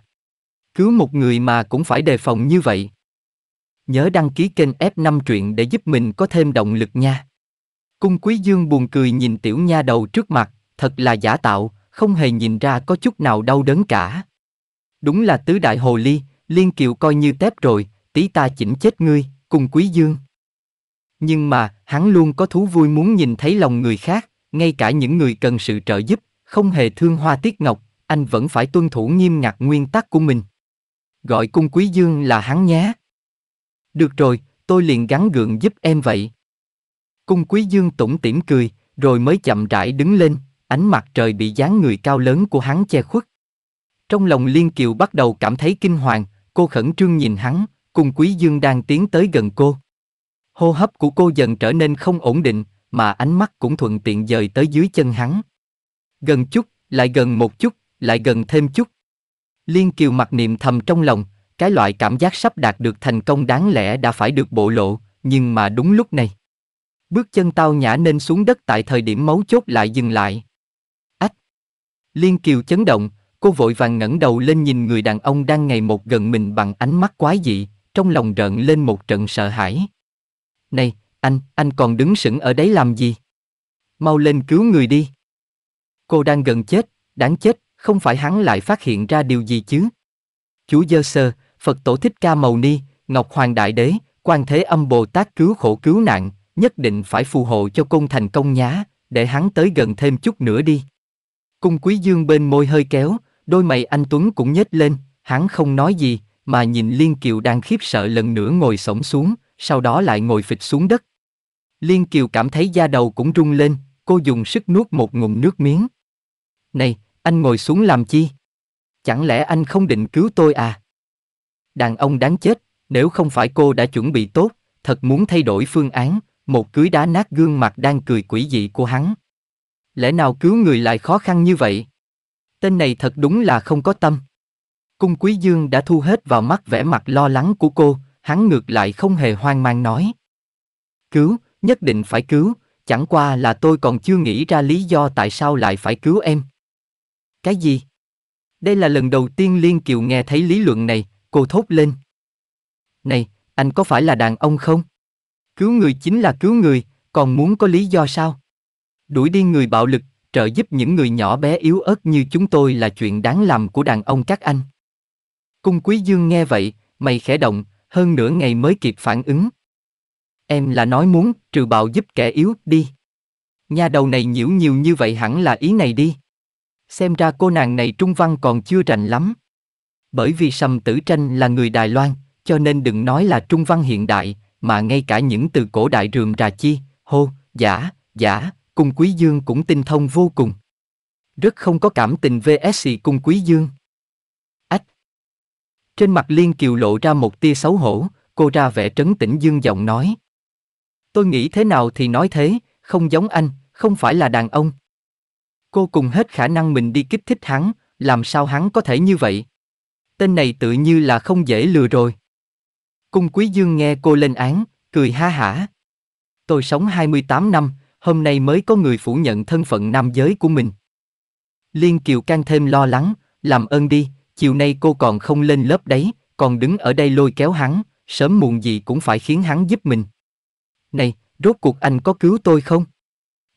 Cứu một người mà cũng phải đề phòng như vậy. Nhớ đăng ký kênh F5 truyện để giúp mình có thêm động lực nha. Cung Quý Dương buồn cười nhìn tiểu nha đầu trước mặt, thật là giả tạo, không hề nhìn ra có chút nào đau đớn cả. Đúng là tứ đại hồ ly, Liên Kiều coi như tép rồi, tí ta chỉnh chết ngươi, cùng Quý Dương. Nhưng mà, hắn luôn có thú vui muốn nhìn thấy lòng người khác, ngay cả những người cần sự trợ giúp, không hề thương hoa tiết ngọc, anh vẫn phải tuân thủ nghiêm ngặt nguyên tắc của mình. Gọi cung Quý Dương là hắn nhé. Được rồi, tôi liền gắn gượng giúp em vậy. Cung Quý Dương tủm tỉm cười, rồi mới chậm rãi đứng lên, ánh mặt trời bị dáng người cao lớn của hắn che khuất. Trong lòng Liên Kiều bắt đầu cảm thấy kinh hoàng, cô khẩn trương nhìn hắn, cùng Quý Dương đang tiến tới gần cô. Hô hấp của cô dần trở nên không ổn định, mà ánh mắt cũng thuận tiện dời tới dưới chân hắn. Gần chút, lại gần một chút, lại gần thêm chút. Liên Kiều mặc niệm thầm trong lòng, cái loại cảm giác sắp đạt được thành công đáng lẽ đã phải được bộ lộ, nhưng mà đúng lúc này. Bước chân tao nhã nên xuống đất tại thời điểm mấu chốt lại dừng lại. Ách! Liên Kiều chấn động, Cô vội vàng ngẩng đầu lên nhìn người đàn ông đang ngày một gần mình bằng ánh mắt quái dị, trong lòng rợn lên một trận sợ hãi. Này, anh, anh còn đứng sững ở đấy làm gì? Mau lên cứu người đi. Cô đang gần chết, đáng chết, không phải hắn lại phát hiện ra điều gì chứ? Chúa Dơ Sơ, Phật Tổ Thích Ca Mầu Ni, Ngọc Hoàng Đại Đế, Quan Thế Âm Bồ Tát cứu khổ cứu nạn, nhất định phải phù hộ cho cung thành công nhá, để hắn tới gần thêm chút nữa đi. Cung Quý Dương bên môi hơi kéo, Đôi mày anh Tuấn cũng nhếch lên, hắn không nói gì, mà nhìn Liên Kiều đang khiếp sợ lần nữa ngồi sổng xuống, sau đó lại ngồi phịch xuống đất. Liên Kiều cảm thấy da đầu cũng rung lên, cô dùng sức nuốt một ngụm nước miếng. Này, anh ngồi xuống làm chi? Chẳng lẽ anh không định cứu tôi à? Đàn ông đáng chết, nếu không phải cô đã chuẩn bị tốt, thật muốn thay đổi phương án, một cưới đá nát gương mặt đang cười quỷ dị của hắn. Lẽ nào cứu người lại khó khăn như vậy? Tên này thật đúng là không có tâm. Cung Quý Dương đã thu hết vào mắt vẻ mặt lo lắng của cô, hắn ngược lại không hề hoang mang nói. Cứu, nhất định phải cứu, chẳng qua là tôi còn chưa nghĩ ra lý do tại sao lại phải cứu em. Cái gì? Đây là lần đầu tiên Liên Kiều nghe thấy lý luận này, cô thốt lên. Này, anh có phải là đàn ông không? Cứu người chính là cứu người, còn muốn có lý do sao? Đuổi đi người bạo lực trợ giúp những người nhỏ bé yếu ớt như chúng tôi là chuyện đáng làm của đàn ông các anh. Cung Quý Dương nghe vậy, mày khẽ động, hơn nửa ngày mới kịp phản ứng. Em là nói muốn trừ bạo giúp kẻ yếu đi. Nhà đầu này nhiễu nhiều như vậy hẳn là ý này đi. Xem ra cô nàng này trung văn còn chưa rành lắm. Bởi vì Sầm Tử Tranh là người Đài Loan, cho nên đừng nói là trung văn hiện đại, mà ngay cả những từ cổ đại rườm rà chi, hô, giả, giả, cung Quý Dương cũng tinh thông vô cùng. Rất không có cảm tình VSC cung Quý Dương. Ách! Trên mặt Liên Kiều lộ ra một tia xấu hổ, cô ra vẻ trấn tĩnh Dương giọng nói. Tôi nghĩ thế nào thì nói thế, không giống anh, không phải là đàn ông. Cô cùng hết khả năng mình đi kích thích hắn, làm sao hắn có thể như vậy? Tên này tự như là không dễ lừa rồi. Cung Quý Dương nghe cô lên án, cười ha hả. Tôi sống 28 năm, hôm nay mới có người phủ nhận thân phận nam giới của mình. Liên Kiều can thêm lo lắng, làm ơn đi, chiều nay cô còn không lên lớp đấy, còn đứng ở đây lôi kéo hắn, sớm muộn gì cũng phải khiến hắn giúp mình. Này, rốt cuộc anh có cứu tôi không?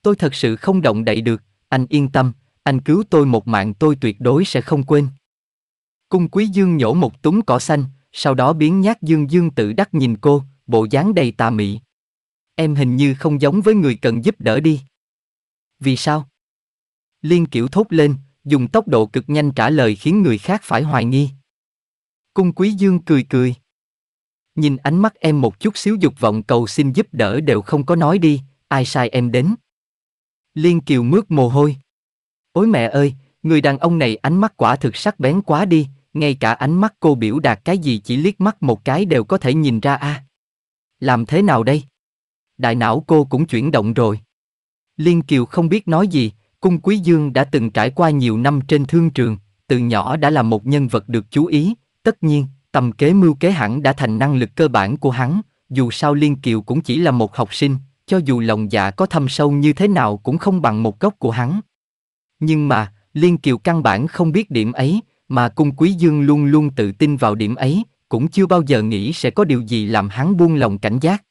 Tôi thật sự không động đậy được, anh yên tâm, anh cứu tôi một mạng tôi tuyệt đối sẽ không quên. Cung quý dương nhổ một túng cỏ xanh, sau đó biến nhát dương dương tự đắc nhìn cô, bộ dáng đầy tà mị, Em hình như không giống với người cần giúp đỡ đi. Vì sao? Liên Kiểu thốt lên, dùng tốc độ cực nhanh trả lời khiến người khác phải hoài nghi. Cung Quý Dương cười cười. Nhìn ánh mắt em một chút xíu dục vọng cầu xin giúp đỡ đều không có nói đi, ai sai em đến. Liên Kiều mướt mồ hôi. Ôi mẹ ơi, người đàn ông này ánh mắt quả thực sắc bén quá đi, ngay cả ánh mắt cô biểu đạt cái gì chỉ liếc mắt một cái đều có thể nhìn ra a. À. Làm thế nào đây? đại não cô cũng chuyển động rồi. Liên Kiều không biết nói gì, cung quý dương đã từng trải qua nhiều năm trên thương trường, từ nhỏ đã là một nhân vật được chú ý, tất nhiên, tầm kế mưu kế hẳn đã thành năng lực cơ bản của hắn, dù sao Liên Kiều cũng chỉ là một học sinh, cho dù lòng dạ có thâm sâu như thế nào cũng không bằng một gốc của hắn. Nhưng mà, Liên Kiều căn bản không biết điểm ấy, mà cung quý dương luôn luôn tự tin vào điểm ấy, cũng chưa bao giờ nghĩ sẽ có điều gì làm hắn buông lòng cảnh giác.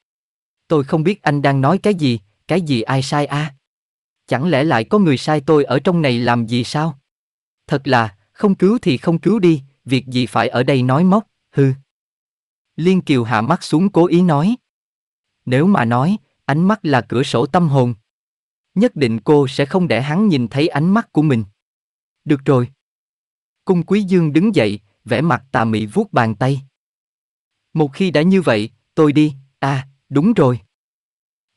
Tôi không biết anh đang nói cái gì, cái gì ai sai a? Chẳng lẽ lại có người sai tôi ở trong này làm gì sao? Thật là, không cứu thì không cứu đi, việc gì phải ở đây nói móc, hư. Liên Kiều hạ mắt xuống cố ý nói. Nếu mà nói, ánh mắt là cửa sổ tâm hồn. Nhất định cô sẽ không để hắn nhìn thấy ánh mắt của mình. Được rồi. Cung Quý Dương đứng dậy, vẻ mặt tà mị vuốt bàn tay. Một khi đã như vậy, tôi đi, à, đúng rồi.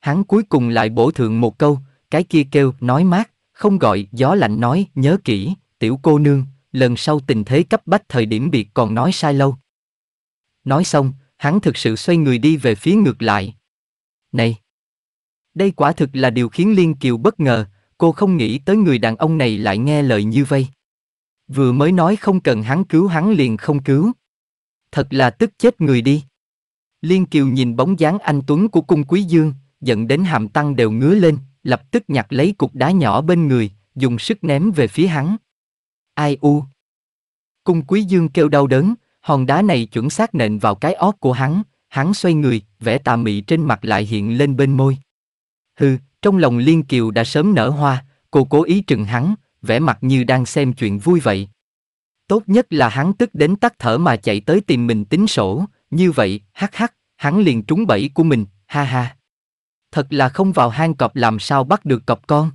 Hắn cuối cùng lại bổ thượng một câu, cái kia kêu nói mát, không gọi, gió lạnh nói, nhớ kỹ, tiểu cô nương, lần sau tình thế cấp bách thời điểm biệt còn nói sai lâu. Nói xong, hắn thực sự xoay người đi về phía ngược lại. Này! Đây quả thực là điều khiến Liên Kiều bất ngờ, cô không nghĩ tới người đàn ông này lại nghe lời như vậy. Vừa mới nói không cần hắn cứu hắn liền không cứu. Thật là tức chết người đi. Liên Kiều nhìn bóng dáng anh Tuấn của cung quý dương, giận đến hàm tăng đều ngứa lên, lập tức nhặt lấy cục đá nhỏ bên người, dùng sức ném về phía hắn. Ai u? Cung quý dương kêu đau đớn, hòn đá này chuẩn xác nện vào cái óc của hắn, hắn xoay người, vẻ tà mị trên mặt lại hiện lên bên môi. Hừ, trong lòng Liên Kiều đã sớm nở hoa, cô cố ý trừng hắn, vẻ mặt như đang xem chuyện vui vậy. Tốt nhất là hắn tức đến tắt thở mà chạy tới tìm mình tính sổ, như vậy, hắc hắc, hắn liền trúng bẫy của mình, ha ha. Thật là không vào hang cọp làm sao bắt được cọp con.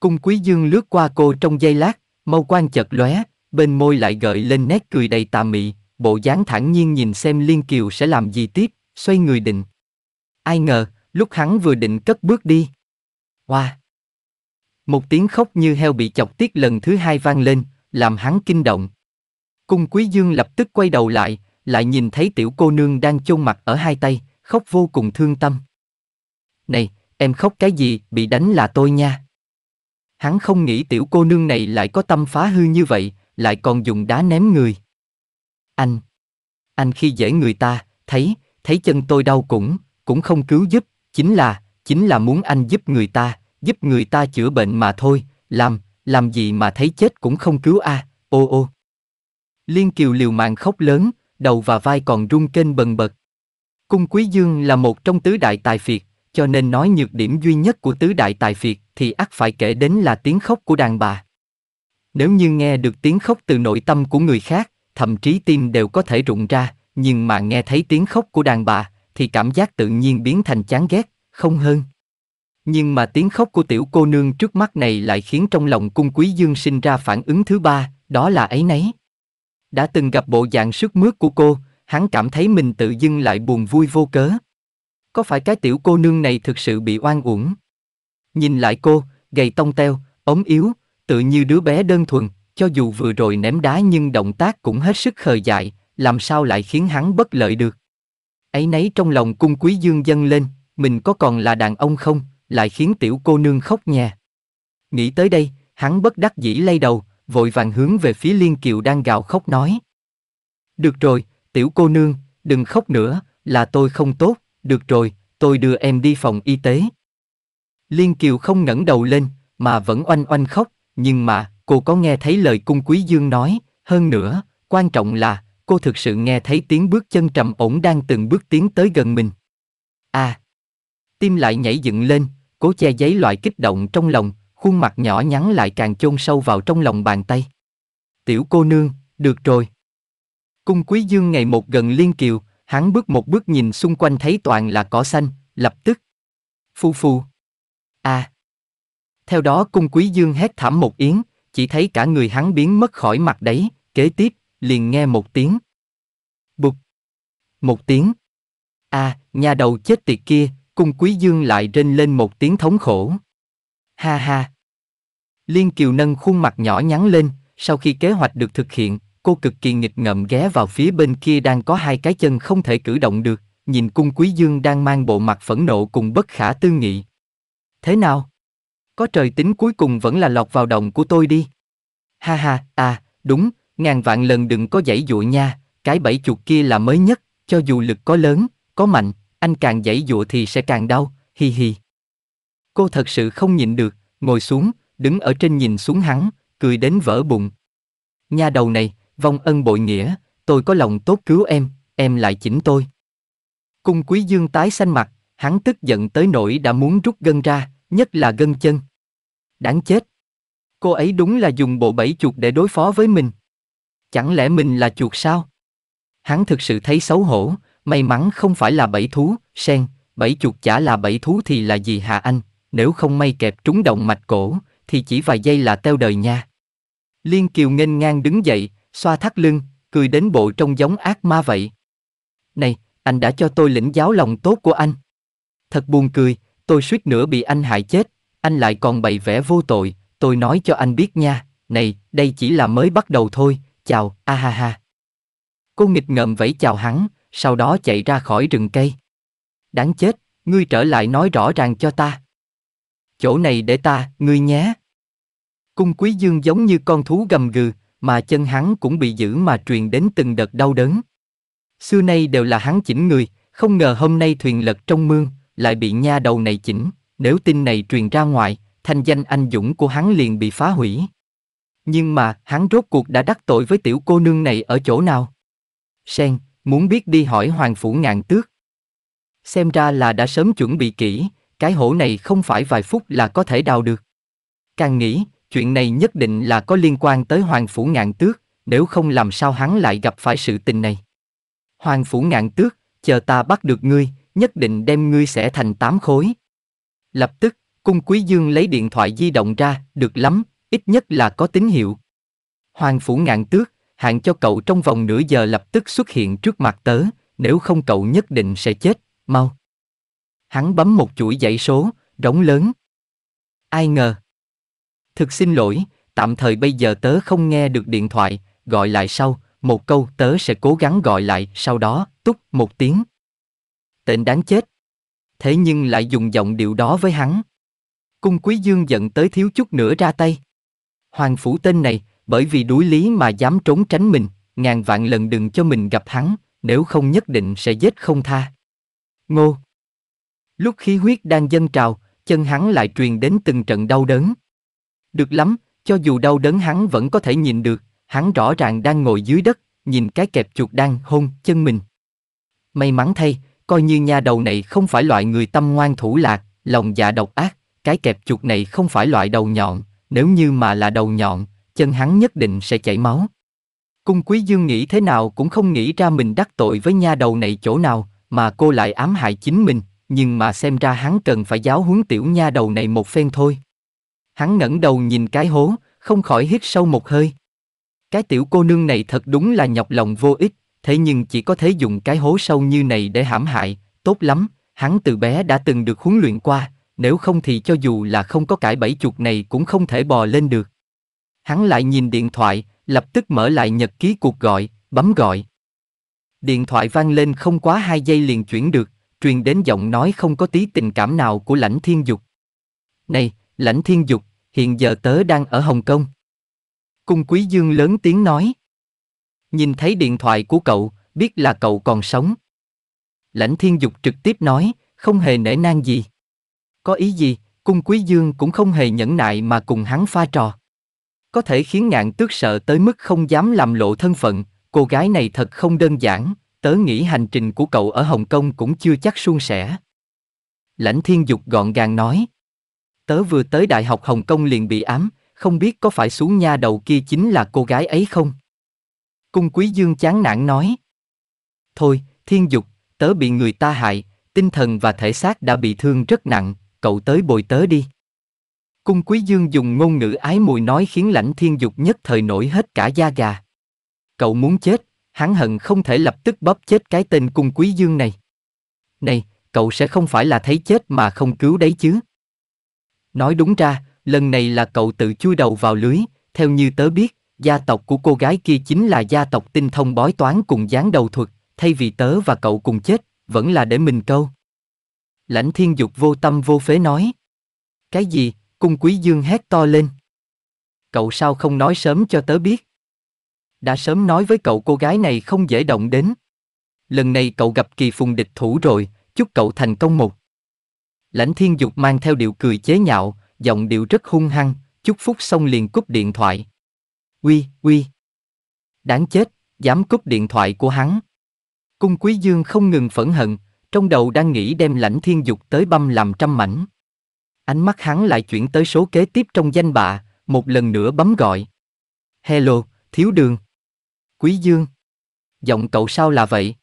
Cung quý dương lướt qua cô trong giây lát, mâu quan chợt lóe, bên môi lại gợi lên nét cười đầy tà mị, bộ dáng thản nhiên nhìn xem Liên Kiều sẽ làm gì tiếp, xoay người định. Ai ngờ, lúc hắn vừa định cất bước đi. Hoa! Wow. Một tiếng khóc như heo bị chọc tiết lần thứ hai vang lên, làm hắn kinh động. Cung quý dương lập tức quay đầu lại, lại nhìn thấy tiểu cô nương đang chôn mặt ở hai tay, khóc vô cùng thương tâm. Này, em khóc cái gì, bị đánh là tôi nha. Hắn không nghĩ tiểu cô nương này lại có tâm phá hư như vậy, lại còn dùng đá ném người. Anh, anh khi dễ người ta, thấy, thấy chân tôi đau cũng, cũng không cứu giúp, chính là, chính là muốn anh giúp người ta, giúp người ta chữa bệnh mà thôi, làm, làm gì mà thấy chết cũng không cứu a, ô ô. Liên Kiều liều mạng khóc lớn, đầu và vai còn rung kênh bần bật. Cung Quý Dương là một trong tứ đại tài phiệt, cho nên nói nhược điểm duy nhất của tứ đại tài phiệt thì ắt phải kể đến là tiếng khóc của đàn bà. Nếu như nghe được tiếng khóc từ nội tâm của người khác, thậm chí tim đều có thể rụng ra, nhưng mà nghe thấy tiếng khóc của đàn bà thì cảm giác tự nhiên biến thành chán ghét, không hơn. Nhưng mà tiếng khóc của tiểu cô nương trước mắt này lại khiến trong lòng cung quý dương sinh ra phản ứng thứ ba, đó là ấy nấy. Đã từng gặp bộ dạng sức mướt của cô, hắn cảm thấy mình tự dưng lại buồn vui vô cớ. Có phải cái tiểu cô nương này thực sự bị oan uổng? Nhìn lại cô, gầy tông teo, ốm yếu, tự như đứa bé đơn thuần, cho dù vừa rồi ném đá nhưng động tác cũng hết sức khờ dại, làm sao lại khiến hắn bất lợi được. Ấy nấy trong lòng cung quý dương dâng lên, mình có còn là đàn ông không, lại khiến tiểu cô nương khóc nhè. Nghĩ tới đây, hắn bất đắc dĩ lay đầu, vội vàng hướng về phía Liên Kiều đang gào khóc nói. Được rồi, tiểu cô nương, đừng khóc nữa, là tôi không tốt, được rồi, tôi đưa em đi phòng y tế. Liên Kiều không ngẩng đầu lên, mà vẫn oanh oanh khóc, nhưng mà, cô có nghe thấy lời cung quý dương nói, hơn nữa, quan trọng là, cô thực sự nghe thấy tiếng bước chân trầm ổn đang từng bước tiến tới gần mình. À! Tim lại nhảy dựng lên, cố che giấy loại kích động trong lòng, khuôn mặt nhỏ nhắn lại càng chôn sâu vào trong lòng bàn tay. Tiểu cô nương, được rồi. Cung Quý Dương ngày một gần Liên Kiều, hắn bước một bước nhìn xung quanh thấy toàn là cỏ xanh, lập tức. Phu phu. À. Theo đó Cung Quý Dương hét thảm một yến, chỉ thấy cả người hắn biến mất khỏi mặt đấy, kế tiếp, liền nghe một tiếng. Bụt. Một tiếng. À, nhà đầu chết tiệt kia, Cung Quý Dương lại rên lên một tiếng thống khổ. Ha ha. Liên Kiều nâng khuôn mặt nhỏ nhắn lên, sau khi kế hoạch được thực hiện, cô cực kỳ nghịch ngợm ghé vào phía bên kia đang có hai cái chân không thể cử động được, nhìn cung quý dương đang mang bộ mặt phẫn nộ cùng bất khả tư nghị. Thế nào? Có trời tính cuối cùng vẫn là lọt vào đồng của tôi đi. Ha ha, à, đúng, ngàn vạn lần đừng có dãy dụa nha, cái bẫy chuột kia là mới nhất, cho dù lực có lớn, có mạnh, anh càng dãy dụa thì sẽ càng đau, hi hi cô thật sự không nhịn được, ngồi xuống, đứng ở trên nhìn xuống hắn, cười đến vỡ bụng. Nhà đầu này, vong ân bội nghĩa, tôi có lòng tốt cứu em, em lại chỉnh tôi. Cung quý dương tái xanh mặt, hắn tức giận tới nỗi đã muốn rút gân ra, nhất là gân chân. Đáng chết. Cô ấy đúng là dùng bộ bẫy chuột để đối phó với mình. Chẳng lẽ mình là chuột sao? Hắn thực sự thấy xấu hổ, may mắn không phải là bẫy thú, sen, bẫy chuột chả là bẫy thú thì là gì hả anh, nếu không may kẹp trúng động mạch cổ, thì chỉ vài giây là teo đời nha. Liên Kiều nghênh ngang đứng dậy, xoa thắt lưng, cười đến bộ trông giống ác ma vậy. Này, anh đã cho tôi lĩnh giáo lòng tốt của anh. Thật buồn cười, tôi suýt nữa bị anh hại chết, anh lại còn bày vẽ vô tội, tôi nói cho anh biết nha, này, đây chỉ là mới bắt đầu thôi, chào, a ha ha. Cô nghịch ngợm vẫy chào hắn, sau đó chạy ra khỏi rừng cây. Đáng chết, ngươi trở lại nói rõ ràng cho ta chỗ này để ta, ngươi nhé. Cung quý dương giống như con thú gầm gừ, mà chân hắn cũng bị giữ mà truyền đến từng đợt đau đớn. Xưa nay đều là hắn chỉnh người, không ngờ hôm nay thuyền lật trong mương, lại bị nha đầu này chỉnh, nếu tin này truyền ra ngoài, thanh danh anh dũng của hắn liền bị phá hủy. Nhưng mà, hắn rốt cuộc đã đắc tội với tiểu cô nương này ở chỗ nào? Sen, muốn biết đi hỏi Hoàng Phủ Ngạn Tước. Xem ra là đã sớm chuẩn bị kỹ, cái hổ này không phải vài phút là có thể đào được. Càng nghĩ, chuyện này nhất định là có liên quan tới Hoàng Phủ Ngạn Tước, nếu không làm sao hắn lại gặp phải sự tình này. Hoàng Phủ Ngạn Tước, chờ ta bắt được ngươi, nhất định đem ngươi sẽ thành tám khối. Lập tức, cung quý dương lấy điện thoại di động ra, được lắm, ít nhất là có tín hiệu. Hoàng Phủ Ngạn Tước, hạn cho cậu trong vòng nửa giờ lập tức xuất hiện trước mặt tớ, nếu không cậu nhất định sẽ chết, mau. Hắn bấm một chuỗi dãy số, rống lớn. Ai ngờ. Thực xin lỗi, tạm thời bây giờ tớ không nghe được điện thoại, gọi lại sau, một câu tớ sẽ cố gắng gọi lại, sau đó, túc, một tiếng. Tên đáng chết. Thế nhưng lại dùng giọng điệu đó với hắn. Cung Quý Dương giận tới thiếu chút nữa ra tay. Hoàng phủ tên này, bởi vì đuối lý mà dám trốn tránh mình, ngàn vạn lần đừng cho mình gặp hắn, nếu không nhất định sẽ giết không tha. Ngô Lúc khí huyết đang dâng trào, chân hắn lại truyền đến từng trận đau đớn. Được lắm, cho dù đau đớn hắn vẫn có thể nhìn được, hắn rõ ràng đang ngồi dưới đất, nhìn cái kẹp chuột đang hôn chân mình. May mắn thay, coi như nha đầu này không phải loại người tâm ngoan thủ lạc, lòng dạ độc ác, cái kẹp chuột này không phải loại đầu nhọn, nếu như mà là đầu nhọn, chân hắn nhất định sẽ chảy máu. Cung Quý Dương nghĩ thế nào cũng không nghĩ ra mình đắc tội với nha đầu này chỗ nào, mà cô lại ám hại chính mình, nhưng mà xem ra hắn cần phải giáo huấn tiểu nha đầu này một phen thôi. Hắn ngẩng đầu nhìn cái hố, không khỏi hít sâu một hơi. Cái tiểu cô nương này thật đúng là nhọc lòng vô ích, thế nhưng chỉ có thể dùng cái hố sâu như này để hãm hại, tốt lắm, hắn từ bé đã từng được huấn luyện qua, nếu không thì cho dù là không có cải bẫy chuột này cũng không thể bò lên được. Hắn lại nhìn điện thoại, lập tức mở lại nhật ký cuộc gọi, bấm gọi. Điện thoại vang lên không quá 2 giây liền chuyển được, truyền đến giọng nói không có tí tình cảm nào của lãnh thiên dục. Này, lãnh thiên dục, hiện giờ tớ đang ở Hồng Kông. Cung Quý Dương lớn tiếng nói. Nhìn thấy điện thoại của cậu, biết là cậu còn sống. Lãnh thiên dục trực tiếp nói, không hề nể nang gì. Có ý gì, cung Quý Dương cũng không hề nhẫn nại mà cùng hắn pha trò. Có thể khiến ngạn tước sợ tới mức không dám làm lộ thân phận, cô gái này thật không đơn giản, tớ nghĩ hành trình của cậu ở Hồng Kông cũng chưa chắc suôn sẻ. Lãnh Thiên Dục gọn gàng nói. Tớ vừa tới Đại học Hồng Kông liền bị ám, không biết có phải xuống nha đầu kia chính là cô gái ấy không? Cung Quý Dương chán nản nói. Thôi, Thiên Dục, tớ bị người ta hại, tinh thần và thể xác đã bị thương rất nặng, cậu tới bồi tớ đi. Cung Quý Dương dùng ngôn ngữ ái mùi nói khiến lãnh thiên dục nhất thời nổi hết cả da gà. Cậu muốn chết, hắn hận không thể lập tức bóp chết cái tên cung quý dương này. Này, cậu sẽ không phải là thấy chết mà không cứu đấy chứ? Nói đúng ra, lần này là cậu tự chui đầu vào lưới, theo như tớ biết, gia tộc của cô gái kia chính là gia tộc tinh thông bói toán cùng dáng đầu thuật, thay vì tớ và cậu cùng chết, vẫn là để mình câu. Lãnh thiên dục vô tâm vô phế nói. Cái gì, cung quý dương hét to lên. Cậu sao không nói sớm cho tớ biết? Đã sớm nói với cậu cô gái này không dễ động đến. Lần này cậu gặp kỳ phùng địch thủ rồi, chúc cậu thành công một. Lãnh thiên dục mang theo điệu cười chế nhạo, giọng điệu rất hung hăng, chúc phúc xong liền cúp điện thoại. Uy, uy. Đáng chết, dám cúp điện thoại của hắn. Cung Quý Dương không ngừng phẫn hận, trong đầu đang nghĩ đem lãnh thiên dục tới băm làm trăm mảnh. Ánh mắt hắn lại chuyển tới số kế tiếp trong danh bạ, một lần nữa bấm gọi. Hello, thiếu đường. Quý Dương. Giọng cậu sao là vậy?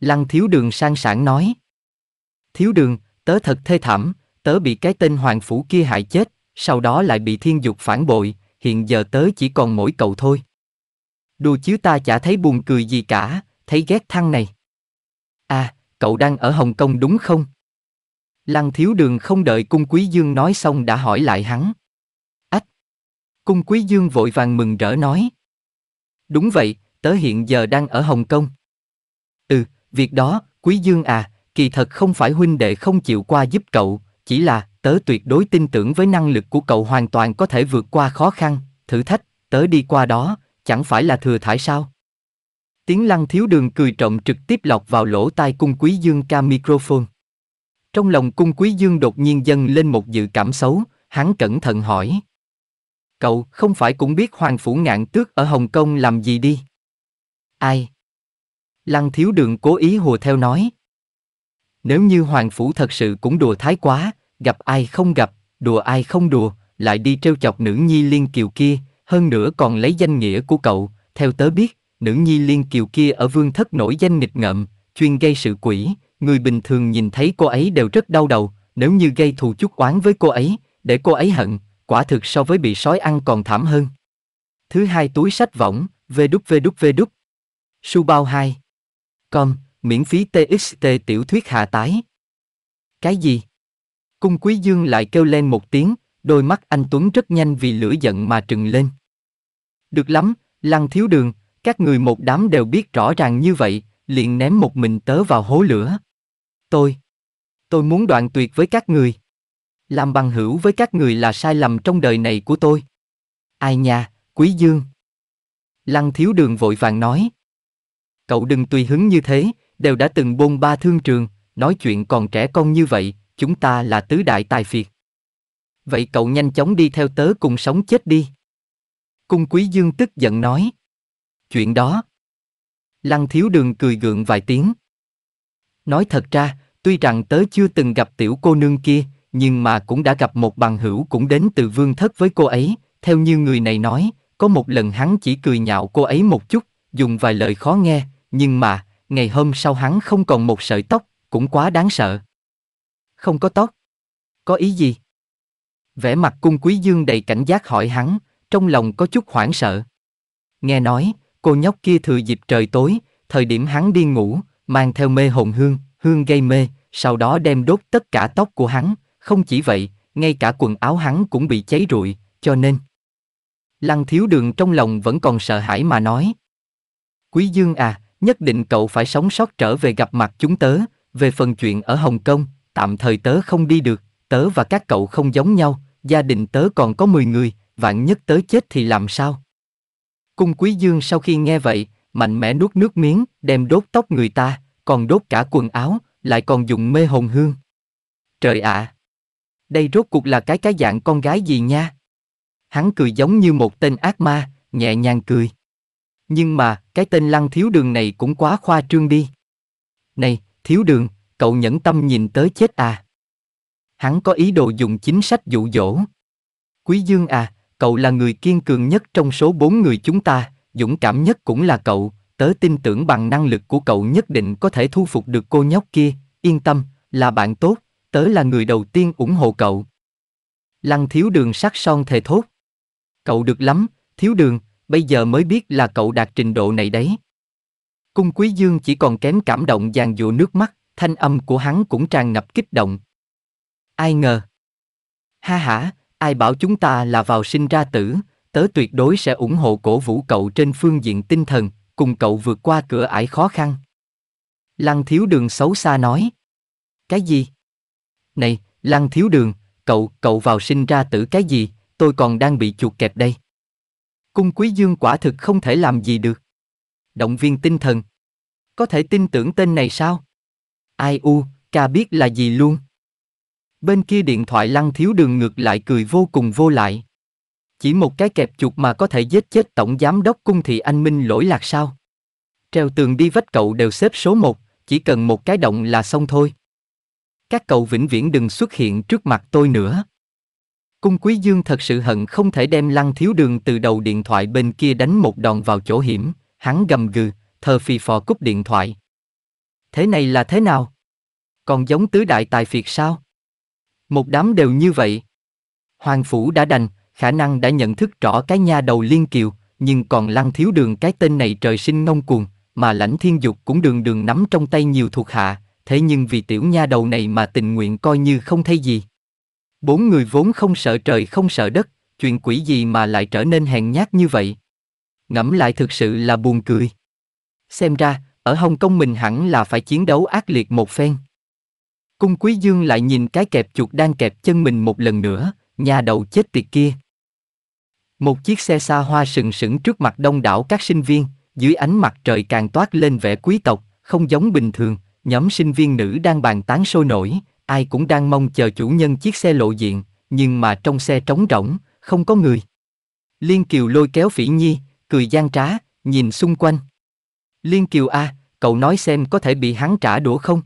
Lăng thiếu đường sang sảng nói. Thiếu đường, tớ thật thê thảm, tớ bị cái tên hoàng phủ kia hại chết, sau đó lại bị thiên dục phản bội, hiện giờ tớ chỉ còn mỗi cậu thôi. Đùa chứ ta chả thấy buồn cười gì cả, thấy ghét thăng này. À, cậu đang ở Hồng Kông đúng không? Lăng thiếu đường không đợi cung quý dương nói xong đã hỏi lại hắn. Ách! Cung quý dương vội vàng mừng rỡ nói. Đúng vậy, tớ hiện giờ đang ở Hồng Kông. Ừ, việc đó, Quý Dương à, kỳ thật không phải huynh đệ không chịu qua giúp cậu, chỉ là tớ tuyệt đối tin tưởng với năng lực của cậu hoàn toàn có thể vượt qua khó khăn, thử thách, tớ đi qua đó, chẳng phải là thừa thải sao? Tiếng lăng thiếu đường cười trộm trực tiếp lọc vào lỗ tai cung quý dương ca microphone. Trong lòng cung quý dương đột nhiên dâng lên một dự cảm xấu, hắn cẩn thận hỏi. Cậu không phải cũng biết Hoàng Phủ Ngạn Tước ở Hồng Kông làm gì đi. Ai? Lăng thiếu đường cố ý hùa theo nói. Nếu như Hoàng Phủ thật sự cũng đùa thái quá, gặp ai không gặp, đùa ai không đùa, lại đi trêu chọc nữ nhi liên kiều kia, hơn nữa còn lấy danh nghĩa của cậu, theo tớ biết, nữ nhi liên kiều kia ở vương thất nổi danh nghịch ngợm, chuyên gây sự quỷ, người bình thường nhìn thấy cô ấy đều rất đau đầu, nếu như gây thù chút oán với cô ấy, để cô ấy hận, quả thực so với bị sói ăn còn thảm hơn. Thứ hai túi sách võng, vê vê vê đúc đúc đúc Su bao 2. Com, miễn phí TXT tiểu thuyết hạ tái. Cái gì? Cung Quý Dương lại kêu lên một tiếng, đôi mắt anh Tuấn rất nhanh vì lửa giận mà trừng lên. Được lắm, lăng thiếu đường, các người một đám đều biết rõ ràng như vậy, liền ném một mình tớ vào hố lửa. Tôi, tôi muốn đoạn tuyệt với các người. Làm bằng hữu với các người là sai lầm trong đời này của tôi. Ai nha, Quý Dương. Lăng thiếu đường vội vàng nói. Cậu đừng tùy hứng như thế, đều đã từng bôn ba thương trường, nói chuyện còn trẻ con như vậy, chúng ta là tứ đại tài phiệt. Vậy cậu nhanh chóng đi theo tớ cùng sống chết đi. Cung Quý Dương tức giận nói. Chuyện đó. Lăng thiếu đường cười gượng vài tiếng. Nói thật ra, tuy rằng tớ chưa từng gặp tiểu cô nương kia, nhưng mà cũng đã gặp một bằng hữu cũng đến từ vương thất với cô ấy, theo như người này nói, có một lần hắn chỉ cười nhạo cô ấy một chút, dùng vài lời khó nghe, nhưng mà, ngày hôm sau hắn không còn một sợi tóc, cũng quá đáng sợ. Không có tóc. Có ý gì? Vẻ mặt cung quý dương đầy cảnh giác hỏi hắn, trong lòng có chút hoảng sợ. Nghe nói, cô nhóc kia thừa dịp trời tối, thời điểm hắn đi ngủ, mang theo mê hồn hương, hương gây mê, sau đó đem đốt tất cả tóc của hắn, không chỉ vậy, ngay cả quần áo hắn cũng bị cháy rụi, cho nên. Lăng thiếu đường trong lòng vẫn còn sợ hãi mà nói. Quý Dương à, nhất định cậu phải sống sót trở về gặp mặt chúng tớ, về phần chuyện ở Hồng Kông, tạm thời tớ không đi được, tớ và các cậu không giống nhau, gia đình tớ còn có 10 người, vạn nhất tớ chết thì làm sao? Cung Quý Dương sau khi nghe vậy, mạnh mẽ nuốt nước miếng, đem đốt tóc người ta, còn đốt cả quần áo, lại còn dùng mê hồn hương. Trời ạ, à, đây rốt cuộc là cái cái dạng con gái gì nha? Hắn cười giống như một tên ác ma, nhẹ nhàng cười. Nhưng mà, cái tên lăng thiếu đường này cũng quá khoa trương đi. Này, thiếu đường, cậu nhẫn tâm nhìn tới chết à? Hắn có ý đồ dùng chính sách dụ dỗ. Quý Dương à, cậu là người kiên cường nhất trong số bốn người chúng ta, dũng cảm nhất cũng là cậu, tớ tin tưởng bằng năng lực của cậu nhất định có thể thu phục được cô nhóc kia, yên tâm, là bạn tốt, tớ là người đầu tiên ủng hộ cậu. Lăng thiếu đường sắc son thề thốt. Cậu được lắm, thiếu đường, bây giờ mới biết là cậu đạt trình độ này đấy. Cung Quý Dương chỉ còn kém cảm động dàn dụa nước mắt, thanh âm của hắn cũng tràn ngập kích động. Ai ngờ? Ha hả, ai bảo chúng ta là vào sinh ra tử, tớ tuyệt đối sẽ ủng hộ cổ vũ cậu trên phương diện tinh thần, cùng cậu vượt qua cửa ải khó khăn. Lăng thiếu đường xấu xa nói. Cái gì? Này, Lăng Thiếu Đường, cậu, cậu vào sinh ra tử cái gì, tôi còn đang bị chuột kẹp đây. Cung Quý Dương quả thực không thể làm gì được. Động viên tinh thần. Có thể tin tưởng tên này sao? Ai u, ca biết là gì luôn. Bên kia điện thoại Lăng Thiếu Đường ngược lại cười vô cùng vô lại. Chỉ một cái kẹp chuột mà có thể giết chết tổng giám đốc cung thị anh Minh lỗi lạc sao? Treo tường đi vách cậu đều xếp số một, chỉ cần một cái động là xong thôi. Các cậu vĩnh viễn đừng xuất hiện trước mặt tôi nữa. Cung Quý Dương thật sự hận không thể đem lăng thiếu đường từ đầu điện thoại bên kia đánh một đòn vào chỗ hiểm, hắn gầm gừ, thờ phì phò cúp điện thoại. Thế này là thế nào? Còn giống tứ đại tài phiệt sao? Một đám đều như vậy. Hoàng Phủ đã đành, khả năng đã nhận thức rõ cái nha đầu liên kiều, nhưng còn lăng thiếu đường cái tên này trời sinh ngông cuồng, mà lãnh thiên dục cũng đường đường nắm trong tay nhiều thuộc hạ, thế nhưng vì tiểu nha đầu này mà tình nguyện coi như không thấy gì. Bốn người vốn không sợ trời không sợ đất, chuyện quỷ gì mà lại trở nên hèn nhát như vậy. Ngẫm lại thực sự là buồn cười. Xem ra, ở Hồng Kông mình hẳn là phải chiến đấu ác liệt một phen. Cung Quý Dương lại nhìn cái kẹp chuột đang kẹp chân mình một lần nữa, nhà đầu chết tiệt kia. Một chiếc xe xa hoa sừng sững trước mặt đông đảo các sinh viên, dưới ánh mặt trời càng toát lên vẻ quý tộc, không giống bình thường nhóm sinh viên nữ đang bàn tán sôi nổi, ai cũng đang mong chờ chủ nhân chiếc xe lộ diện, nhưng mà trong xe trống rỗng, không có người. Liên Kiều lôi kéo Phỉ Nhi, cười gian trá, nhìn xung quanh. Liên Kiều a, à, cậu nói xem có thể bị hắn trả đũa không?